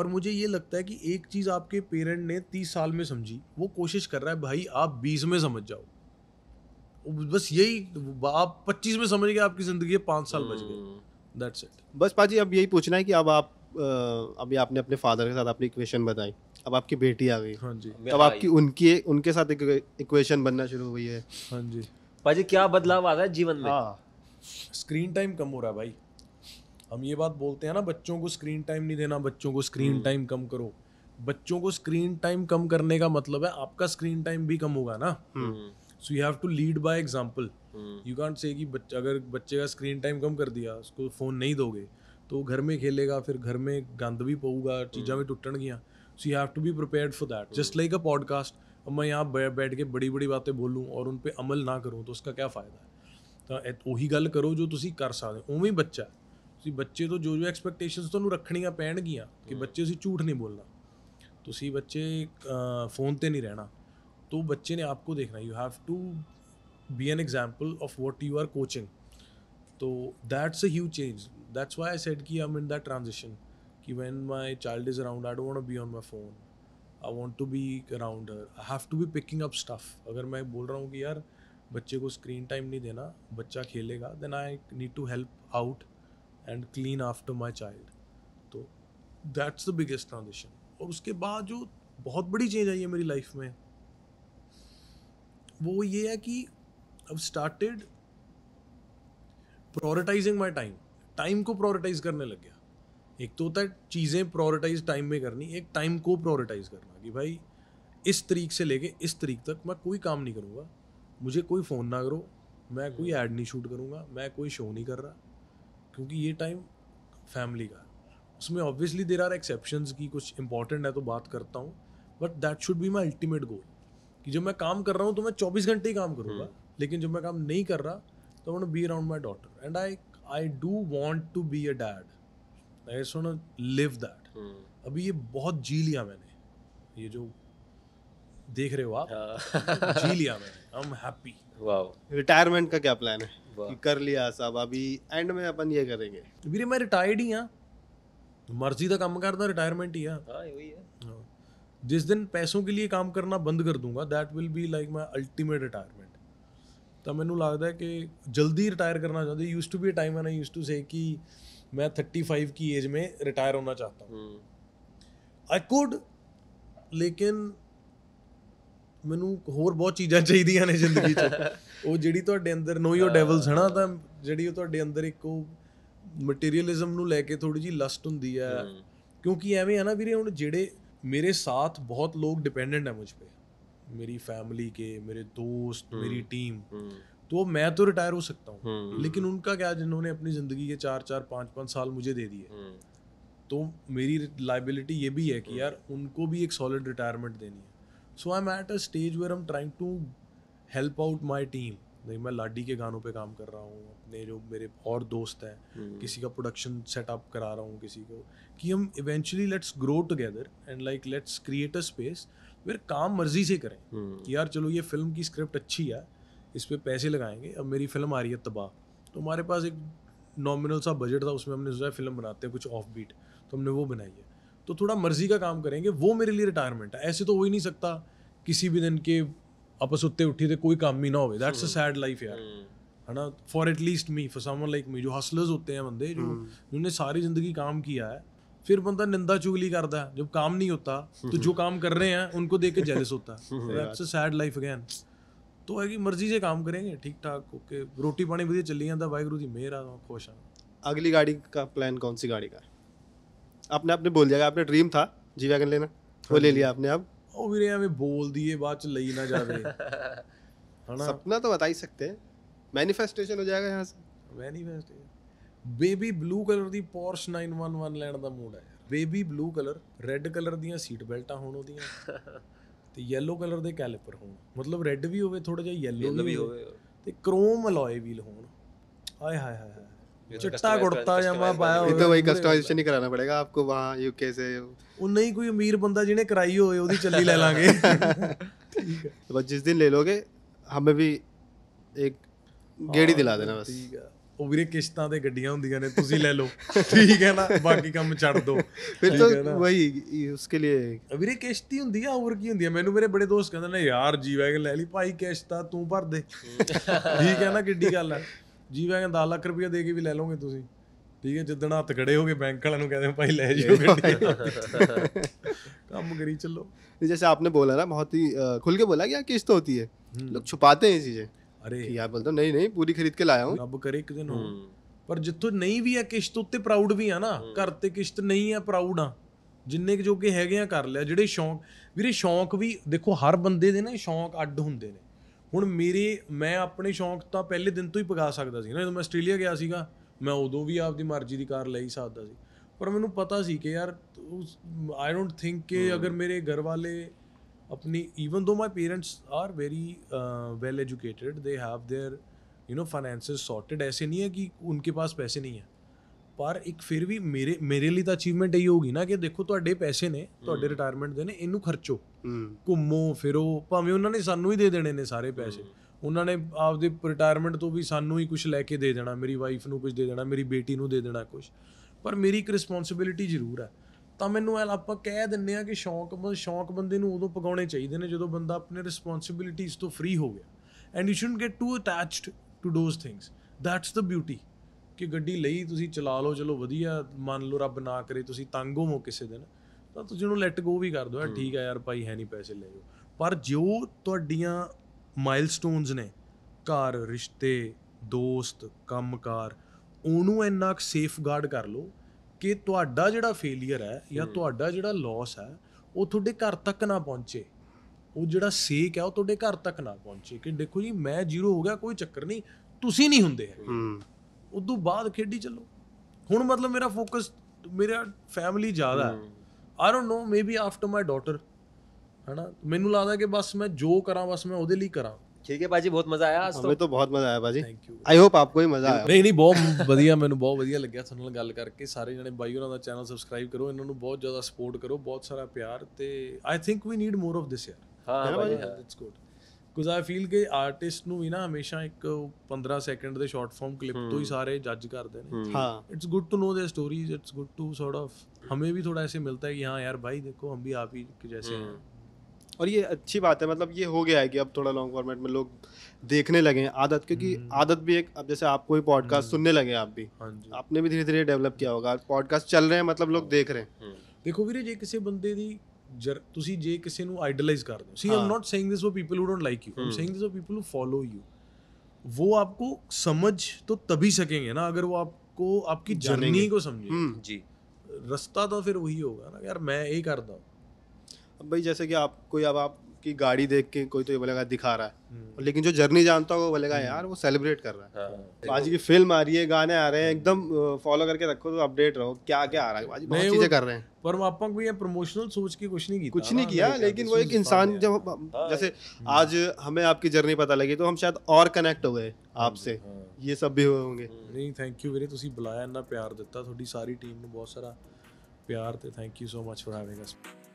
और मुझे ये लगता है कि एक चीज़ आपके पेरेंट ने तीस साल में समझी वो कोशिश कर रहा है भाई आप बीस में समझ जाओ बस यही आप पच्चीस में समझ गए आपकी ज़िंदगी पाँच साल बच गए बस पाजी अब यही पूछना है कि अब आप अभी आपने अपने फादर के साथ अपनी इक्वेशन बताई अब आपकी बेटी आ गई हाँ जी अब आपकी उनकी उनके साथ इक्वेशन बनना शुरू हुई है हाँ जी भाजी क्या बदलाव आ रहा है जीवन में हाँ। स्क्रीन टाइम कम हो रहा है भाई हम ये बात बोलते हैं ना बच्चों को स्क्रीन टाइम नहीं देना बच्चों को स्क्रीन हम्म। टाइम कम करो बच्चों को स्क्रीन टाइम कम करने का मतलब है आपका स्क्रीन टाइम भी कम होगा ना so you have to lead by example you can't say कि बच्च, अगर बच्चे का स्क्रीन टाइम कम कर दिया उसको फ़ोन नहीं दोगे hmm. तो घर में खेलेगा फिर घर में भी ਵੀ ਪਊਗਾ भी टुटन ਟੁੱਟਣਗੀਆਂ so you have to be prepare for that just like a podcast अब मैं यहाँ बैठ के बड़ी बड़ी बातें बोलूँ और उन पर अमल ना करूँ तो उसका क्या फ़ायदा है तो उही गल करो जो तुम कर ਸਕਦੇ ਹੋ ਉਵੇਂ तो ਤੁਸੀਂ ਬੱਚੇ ਤੋਂ ਜੋ ਜੋ ਐਕਸਪੈਕਟੇਸ਼ਨਸ ਤੁਹਾਨੂੰ ਰੱਖਣੀਆਂ ਪੈਣਗੀਆਂ ਕਿ ਬੱਚੇ ਤੁਸੀਂ ਝੂਠ ਨਹੀਂ ਬੋਲਣਾ ਤੁਸੀਂ ਬੱਚੇ ਫੋਨ ਤੇ ਨਹੀਂ ਰਹਿਣਾ तो बच्चे ने आपको देखना you have to be an example of what you are coaching तो that's a huge change that's why I set की I'm in दैट ट्रांजेक्शन कि when my child is around I don't be on my phone I want to be around be around her I have to be अगर मैं बोल रहा हूँ कि यार बच्चे को स्क्रीन टाइम नहीं देना बच्चा खेलेगा then I need to help out and clean after my child तो दैट्स द बिगेस्ट ट्रांजेक्शन और उसके बाद जो बहुत बड़ी चेंज आई है मेरी लाइफ में वो ये है कि अब started prioritising my time time को प्रायोरिटाइज करने लग गया एक तो होता है चीज़ें प्रायोरिटाइज टाइम में करनी एक टाइम को प्रायोरिटाइज करना कि भाई इस तरीक से लेके इस तरीक तक मैं कोई काम नहीं करूँगा मुझे कोई फ़ोन ना करो मैं कोई ऐड हम्म। नहीं शूट करूँगा मैं कोई शो नहीं कर रहा क्योंकि ये टाइम फैमिली का उसमें ऑब्वियसली देर आर एक्सेप्शन की कुछ इंपॉर्टेंट है तो बात करता हूँ but that should be my ultimate goal कि जब मैं काम कर रहा हूँ तो मैं चौबीस घंटे ही काम करूँगा हम्म। लेकिन जब मैं काम नहीं कर रहा तो want be around my daughter and I I do want to be a dad I soon live that अभी ये बहुत जी लिया मैंने ये जो देख रहे हो आप हाँ। जी लिया मैंने आई एम हैप्पी रिटायरमेंट का क्या प्लान है कि कर लिया साहब अभी एंड में अपन ये करेंगे वीर मैं रिटायर्ड ही हाँ मर्जी का काम करना रिटायरमेंट ही हाँ।, हाँ, हाँ जिस दिन पैसों के लिए काम करना बंद कर दूंगा that will be like my ultimate retirement ਤਾਂ ਮੈਨੂੰ ਲੱਗਦਾ ਕਿ ਜਲਦੀ ਰਿਟਾਇਰ ਕਰਨਾ ਚਾਹੁੰਦੇ used to be a time when I used to say ਕਿ ਮੈਂ 35 ਕੀ ਏਜ ਮੇ ਰਿਟਾਇਰ ਹੋਣਾ ਚਾਹਤਾ ਹੂੰ ਆਈ ਕੁਡ ਲੇਕਿਨ ਮੈਨੂੰ ਹੋਰ ਬਹੁਤ ਚੀਜ਼ਾਂ ਚਾਹੀਦੀਆਂ ਨੇ ਜ਼ਿੰਦਗੀ 'ਚ ਉਹ ਜਿਹੜੀ ਤੁਹਾਡੇ ਅੰਦਰ ਨੋ ਯੋਰ ਡੈਵਲਸ ਹਨਾ ਤਾਂ ਜਿਹੜੀ ਉਹ ਤੁਹਾਡੇ ਅੰਦਰ ਇੱਕ ਉਹ ਮਟੀਰੀਅਲਿਜ਼ਮ ਨੂੰ ਲੈ ਕੇ ਥੋੜੀ ਜੀ ਲਸਟ ਹੁੰਦੀ ਆ ਕਿਉਂਕਿ ਐਵੇਂ ਆ ਨਾ ਵੀਰੇ ਹੁਣ ਜਿਹੜੇ ਮੇਰੇ ਸਾਥ ਬਹੁਤ ਲੋਕ ਡਿਪੈਂਡੈਂਟ ਆ ਮੁਝ ਤੇ मेरी फैमिली के मेरे दोस्त हुँ, हम्म, मेरी टीम हम्म। तो मैं तो रिटायर हो सकता हूँ हम्म, लेकिन उनका क्या जिन्होंने अपनी ज़िंदगी के चार चार पाँच पाँच साल मुझे दे दिए तो मेरी लाइबिलिटी ये भी है कि यार उनको भी एक सॉलिड रिटायरमेंट देनी है so I am at a stage where I am trying to help out my team नहीं मैं लाडी के गानों पे काम कर रहा हूँ अपने जो मेरे और दोस्त हैं किसी का प्रोडक्शन सेटअप करा रहा हूँ किसी को कि हम eventually let's grow together and like let's create a space फिर काम मर्जी से करें हम्म। कि यार चलो ये फिल्म की स्क्रिप्ट अच्छी है इस पर पैसे लगाएंगे अब मेरी फिल्म आ रही है तबाह तो हमारे पास एक नॉमिनल सा बजट था उसमें हमने सोचा फिल्म बनाते हैं कुछ ऑफ बीट तो हमने वो बनाई है तो थोड़ा मर्जी का काम करेंगे वो मेरे लिए रिटायरमेंट है ऐसे तो हो ही नहीं सकता किसी भी दिन के आपस उत्ते उठी थे कोई काम ही ना हो दैट्स अ सैड लाइफ यार हम्म। है ना for at least me for someone like me जो हसलर्स होते हैं बंदे जो हम्म। जिन्होंने सारी जिंदगी काम किया है फिर बंदा निंदा चुगली करता है जब काम नहीं होता तो जो काम कर रहे हैं उनको देख के जेलिस होता है सैड लाइफ अगैन तो है कि मर्जी से काम करेंगे ठीक ठाक ओके रोटी पानी वजिए चली जाता वाहगुरु जी मेरा खुश हाँ अगली गाड़ी का प्लान कौन सी गाड़ी का आपने आपने बोल दिया आपने ड्रीम था जी वैगन लेना वो ले लिया आपने अब ਉਹ ਵੀਰੇ ਐਵੇਂ ਬੋਲ ਦਈਏ ਬਾਅਦ ਚ ना जा रहे सपना तो बता ही सकते हैं मैनिफेस्टेशन हो जाएगा यहाँ से मैनिफेस्टेशन ਬੇਬੀ ਬਲੂ ਕਲਰ ਦੀ ਪੋਰਸ 911 ਲੈਣ ਦਾ ਮੂਡ ਹੈ baby blue colour red colour ਦੀਆਂ ਸੀਟ ਬੈਲਟਾਂ ਹੋਣ ਉਹਦੀਆਂ ਤੇ ਯੈਲੋ ਕਲਰ ਦੇ ਕੈਲੀਪਰ ਹੋਣ ਮਤਲਬ ਰੈੱਡ ਵੀ ਹੋਵੇ ਥੋੜਾ ਜਿਹਾ ਯੈਲੋ ਵੀ ਹੋਵੇ ਤੇ ਕ੍ਰੋਮ ਅਲੋਏ ਵੀਲ ਹੋਣ ਆਏ ਹਾਏ ਹਾਏ ਚਿੱਟਾ ਗੁੜਤਾ ਜਾਮਾ ਪਾਇਆ ਹੋਵੇ ਇਹ ਤਾਂ ਵਹੀ ਕਸਟਮਾਈਜ਼ੇਸ਼ਨ ਹੀ ਕਰਾਣਾ ਪੜੇਗਾ ਆਪਕੋ ਵਾਹ ਯੂਕੇ ਸੇ ਉਹ ਨਹੀਂ ਕੋਈ ਅਮੀਰ ਬੰਦਾ ਜਿਹਨੇ ਕਰਾਈ ਹੋਵੇ ਉਹਦੀ ਚੱਲੀ ਲੈ ਲਾਂਗੇ ਠੀਕ ਹੈ ਬਸ ਜਿਸ ਦਿਨ ਲੈ ਲੋਗੇ ਹਮੇ ਵੀ ਇੱਕ ਗੇੜੀ ਦਿਲਾ ਦੇਣਾ ਬਸ ਠੀਕ ਹੈ ਉਹ ਵੀਰੇ ਕਿਸ਼ਤਾਂ ਤੇ ਗੱਡੀਆਂ ਹੁੰਦੀਆਂ ਨੇ ਤੁਸੀਂ ਲੈ ਲਓ ਠੀਕ ਹੈ ਨਾ ਬਾਕੀ ਕੰਮ ਛੱਡ ਦਿਓ ਫਿਰ ਤਾਂ ਵਹੀ ਉਸਕੇ ਲਈ ਵੀਰੇ ਕਿਸ਼ਤੀ ਹੁੰਦੀ ਆ ਹੋਰ ਕੀ ਹੁੰਦੀ ਆ ਮੈਨੂੰ ਮੇਰੇ ਬੜੇ ਦੋਸਤ ਕਹਿੰਦੇ ਨੇ ਯਾਰ ਜੀ ਲੈ ਲਈ ਭਾਈ ਕਿਸ਼ਤਾ ਤੂੰ ਭਰ ਦੇ ਠੀਕ ਹੈ ਨਾ ਕਿੱਡੀ ਗੱਲ ਆ ਜੀ ਵੈਗਨ 10 ਲੱਖ ਰੁਪਏ ਦੇ ਕੇ ਵੀ ਲੈ ਲਓਗੇ ਤੁਸੀਂ ਠੀਕ ਹੈ ਜਿੱਦਣ ਹੱਥ ਖੜੇ ਹੋਗੇ ਬੈਂਕ ਵਾਲਿਆਂ ਨੂੰ ਕਹਿੰਦੇ ਭਾਈ ਲੈ ਜਿਓ ਗੱਡੀ ਕੰਮ ਕਰੀ ਚੱਲੋ ਆਪਨੇ ਬੋਲਿਆ ਨਾ ਬਹੁਤ ਹੀ ਖੁੱਲ ਕੇ ਬੋਲਿਆ ਕਿ ਕਿਸ਼ਤ ਹੁੰਦੀ ਹੈ ਲੋਕ ਛੁਪਾਤੇ ਹੈ ਇਹ ਚੀਜ਼ੇ ਅਰੇ ਕੀ ਆ ਬੋਲਦਾ ਨਹੀਂ ਨਹੀਂ ਪੂਰੀ ਖਰੀਦ ਕੇ ਲਾਇਆ ਹਾਂ ਰੱਬ ਕਰੇ ਇੱਕ ਦਿਨ ਹੋ ਪਰ ਜਿੱਥੋਂ ਨਹੀਂ ਵੀ ਆ ਕਿਸ਼ਤ ਉੱਤੇ ਪ੍ਰਾਊਡ ਵੀ ਆ ਨਾ ਘਰ ਤੇ ਕਿਸ਼ਤ ਨਹੀਂ ਆ ਪ੍ਰਾਊਡ ਆ ਜਿੰਨੇ ਕਿ ਜੋਗੇ ਹੈਗੇ ਆ ਕਰ ਲਿਆ ਜਿਹੜੇ ਸ਼ੌਂਕ ਵੀਰੇ ਸ਼ੌਂਕ ਵੀ ਦੇਖੋ ਹਰ ਬੰਦੇ ਦੇ ਨਾ ਸ਼ੌਂਕ ਅੱਡ ਹੁੰਦੇ ਨੇ ਹੁਣ ਮੇਰੇ ਮੈਂ ਆਪਣੇ ਸ਼ੌਂਕ ਤਾਂ ਪਹਿਲੇ ਦਿਨ ਤੋਂ ਹੀ ਪਗਾ ਸਕਦਾ ਸੀ ਨਾ ਜਦੋਂ ਮੈਂ ਆਸਟ੍ਰੇਲੀਆ ਗਿਆ ਸੀਗਾ ਮੈਂ ਉਦੋਂ ਵੀ ਆਪਦੀ ਮਰਜ਼ੀ ਦੀ ਕਾਰ ਲਈ ਸਕਦਾ ਸੀ ਪਰ ਮੈਨੂੰ ਪਤਾ ਸੀ ਕਿ ਯਾਰ ਆਈ ਡੋਨਟ ਥਿੰਕ ਕਿ ਅਗਰ ਮੇਰੇ ਘਰ ਵਾਲੇ अपनी even though my parents are very well educated they have their you know finances sorted ऐसे नहीं है कि उनके पास पैसे नहीं है ਪਰ ਇੱਕ ਫਿਰ ਵੀ ਮੇਰੇ ਮੇਰੇ ਲਈ ਤਾਂ ਅਚੀਵਮੈਂਟ ਇਹ ਹੋਊਗੀ ਨਾ ਕਿ ਦੇਖੋ ਤੁਹਾਡੇ ਪੈਸੇ ਨੇ ਤੁਹਾਡੇ ਰਿਟਾਇਰਮੈਂਟ ਦੇ ਨੇ ਇਹਨੂੰ ਖਰਚੋ ਘੁੰਮੋ ਫਿਰੋ ਭਾਵੇਂ ਉਹਨਾਂ ਨੇ ਸਾਨੂੰ ਹੀ ਦੇ ਦੇਣੇ ਨੇ ਸਾਰੇ ਪੈਸੇ ਉਹਨਾਂ ਨੇ ਆਪਦੇ ਰਿਟਾਇਰਮੈਂਟ ਤੋਂ ਵੀ ਸਾਨੂੰ ਹੀ ਕੁਝ ਲੈ ਕੇ ਦੇ ਦੇਣਾ ਮੇਰੀ ਵਾਈਫ ਨੂੰ ਕੁਝ ਦੇ ਦੇਣਾ ਮੇਰੀ ਬੇਟੀ ਨੂੰ ਦੇ ਦੇਣਾ ਕੁਝ ਪਰ ਮੇਰੀ ਇੱਕ ਰਿਸਪੌਂਸਿਬਿਲਿਟੀ ਜ਼ਰੂਰ ਹੈ ਤਾਂ ਮੈਨੂੰ ਐਲ ਆਪਾਂ ਕਹਿ ਦਿੰਨੇ ਆ ਕਿ ਸ਼ੌਂਕ ਸ਼ੌਂਕ ਬੰਦੇ ਨੂੰ ਉਦੋਂ ਪਗਾਉਣੇ ਚਾਹੀਦੇ ਨੇ ਜਦੋਂ ਬੰਦਾ ਆਪਣੇ ਰਿਸਪੌਂਸਿਬਿਲਟੀਜ਼ ਤੋਂ ਫ੍ਰੀ ਹੋ ਗਿਆ and you shouldn't get too attached to those things that's the beauty ਕਿ ਗੱਡੀ ਲਈ ਤੁਸੀਂ ਚਲਾ ਲਓ ਚਲੋ ਵਧੀਆ ਮੰਨ ਲਓ ਰੱਬ ਨਾ ਕਰੇ ਤੁਸੀਂ ਤੰਗ ਹੋਵੋ ਕਿਸੇ ਦਿਨ ਤਾਂ ਤੁਸੀਂ ਉਹਨੂੰ ਲੈਟ ਗੋ ਵੀ ਕਰ ਦਿਓ ਯਾਰ ਠੀਕ ਆ ਯਾਰ ਭਾਈ ਹੈ ਨਹੀਂ ਪੈਸੇ ਲੈ ਜਾਓ ਪਰ ਜੋ ਤੁਹਾਡੀਆਂ ਮਾਈਲਸਟੋਨਸ ਨੇ ਘਰ ਰਿਸ਼ਤੇ ਦੋਸਤ ਕੰਮਕਾਰ ਉਹਨੂੰ ਇੰਨਾ ਸੇਫਗਾਰਡ ਕਰ ਲਓ ਕਿ ਤੁਹਾਡਾ ਜਿਹੜਾ ਫੇਲਿਅਰ ਹੈ ਜਾਂ ਤੁਹਾਡਾ ਜਿਹੜਾ ਲਾਸ ਹੈ ਉਹ ਤੁਹਾਡੇ ਘਰ ਤੱਕ ਨਾ ਪਹੁੰਚੇ ਉਹ ਜਿਹੜਾ ਸੇਕ ਹੈ ਉਹ ਤੁਹਾਡੇ ਘਰ ਤੱਕ ਨਾ ਪਹੁੰਚੇ ਕਿ ਦੇਖੋ ਜੀ ਮੈਂ ਜ਼ੀਰੋ ਹੋ ਗਿਆ ਕੋਈ ਚੱਕਰ ਨਹੀਂ ਤੁਸੀਂ ਨਹੀਂ ਹੁੰਦੇ ਹੂੰ ਉਦੋਂ ਬਾਅਦ ਖੇਡੀ ਚੱਲੋ ਹੁਣ ਮਤਲਬ ਮੇਰਾ ਫੋਕਸ ਮੇਰਾ ਫੈਮਿਲੀ ਜ਼ਿਆਦਾ ਹੈ I don't know maybe after my daughter ਹਨਾ ਮੈਨੂੰ ਲੱਗਦਾ ਕਿ ਬਸ ਮੈਂ ਜੋ ਕਰਾਂ ਬਸ ਮੈਂ ਉਹਦੇ ਲਈ ਕਰਾਂ ਠੀਕ ਹੈ ਬਾਜੀ ਬਹੁਤ ਮਜ਼ਾ ਆਇਆ ਅੱਜ ਤੋਂ ਹਮੇ ਤਾਂ ਬਹੁਤ ਮਜ਼ਾ ਆਇਆ ਬਾਜੀ ਥੈਂਕ ਯੂ ਆਈ ਹੋਪ ਆਪਕੋ ਵੀ ਮਜ਼ਾ ਆਇਆ ਨਹੀਂ ਨਹੀਂ ਬਹੁਤ ਵਧੀਆ ਮੈਨੂੰ ਬਹੁਤ ਵਧੀਆ ਲੱਗਿਆ ਤੁਹਾਨੂੰ ਨਾਲ ਗੱਲ ਕਰਕੇ ਸਾਰੇ ਜਣੇ ਬਾਈ ਉਹਨਾਂ ਦਾ ਚੈਨਲ ਸਬਸਕ੍ਰਾਈਬ ਕਰੋ ਇਹਨਾਂ ਨੂੰ ਬਹੁਤ ਜ਼ਿਆਦਾ ਸਪੋਰਟ ਕਰੋ ਬਹੁਤ ਸਾਰਾ ਪਿਆਰ ਤੇ I think we need more of this ਯਾਰ ਹਾਂ ਬਾਜੀ it's good because I feel ਕਿ ਆਰਟਿਸਟ ਨੂੰ ਵੀ ਨਾ ਹਮੇਸ਼ਾ ਇੱਕ 15 ਸੈਕਿੰਡ ਦੇ ਸ਼ਾਰਟ ਫਾਰਮ ਕਲਿੱਪ ਤੋਂ ਹੀ ਸਾਰੇ ਜੱਜ ਕਰਦੇ ਨੇ ਹਾਂ it's good to know their stories it's good to sort of ਹਮੇ ਵੀ ਥੋੜਾ ਐਸੇ ਮਿਲਤਾ ਹੈ ਕਿ ਹਾਂ ਯਾਰ ਭਾਈ ਦੇਖੋ ਹਮ ਵੀ ਆਪ ਹੀ ਜੈਸੇ हैं और ये अच्छी बात है मतलब ये हो गया है कि अब थोड़ा लॉन्ग फॉर्मेट में लोग देखने लगे हैं आदत क्योंकि हम्म। आदत भी एक अब जैसे आपको भी पॉडकास्ट हम्म। सुनने लगे आप भी हाँ आपने भी धीरे धीरे डेवलप किया होगा पॉडकास्ट चल रहे हैं मतलब लोग हाँ। देख रहे हैं ਦੇਖੋ ਵੀਰੇ ਜੇ ਕਿਸੇ ਬੰਦੇ ਦੀ ਜਰ ਤੁਸੀਂ ਜੇ ਕਿਸੇ ਨੂੰ ਆਈਡਲਾਈਜ਼ ਕਰਦੇ ਹੋ see I'm not saying this for people who don't like you I'm saying this for people who follow you वो आपको समझ तो तभी सकेंगे ना अगर वो आपको आपकी जर्नी को समझे हम्म। जी रास्ता तो फिर वही होगा ना यार मैं यही करता अब भाई जैसे कि आप कोई अब आपकी गाड़ी देख के कोई तो ये बोलेगा दिखा रहा है हम्म। लेकिन जो जर्नी जानता होगा वो बोलेगा हम्म। यार वो सेलिब्रेट कर रहा है हाँ। तो आज की फिल्म आ रही है गाने आ रहे हैं एकदम फॉलो करके रखो तो अपडेट रहो क्या क्या आ रहा है बाजी बहुत चीजें कर रहे हैं पर परमात्मक भी प्रमोशनल सोच की कुछ नहीं की कुछ नहीं हाँ, किया लेकिन वो एक इंसान जब हाँ। जैसे आज हमें आपकी जर्नी पता लगी तो हम शायद और कनेक्ट हो गए आपसे ये सब भी हुए होंगे हम्म। नहीं थैंक यू वेरी ਤੁਸੀਂ बुलाया इन्ना प्यार दिता थोड़ी सारी टीम ने बहुत सारा प्यार thank you so much for having us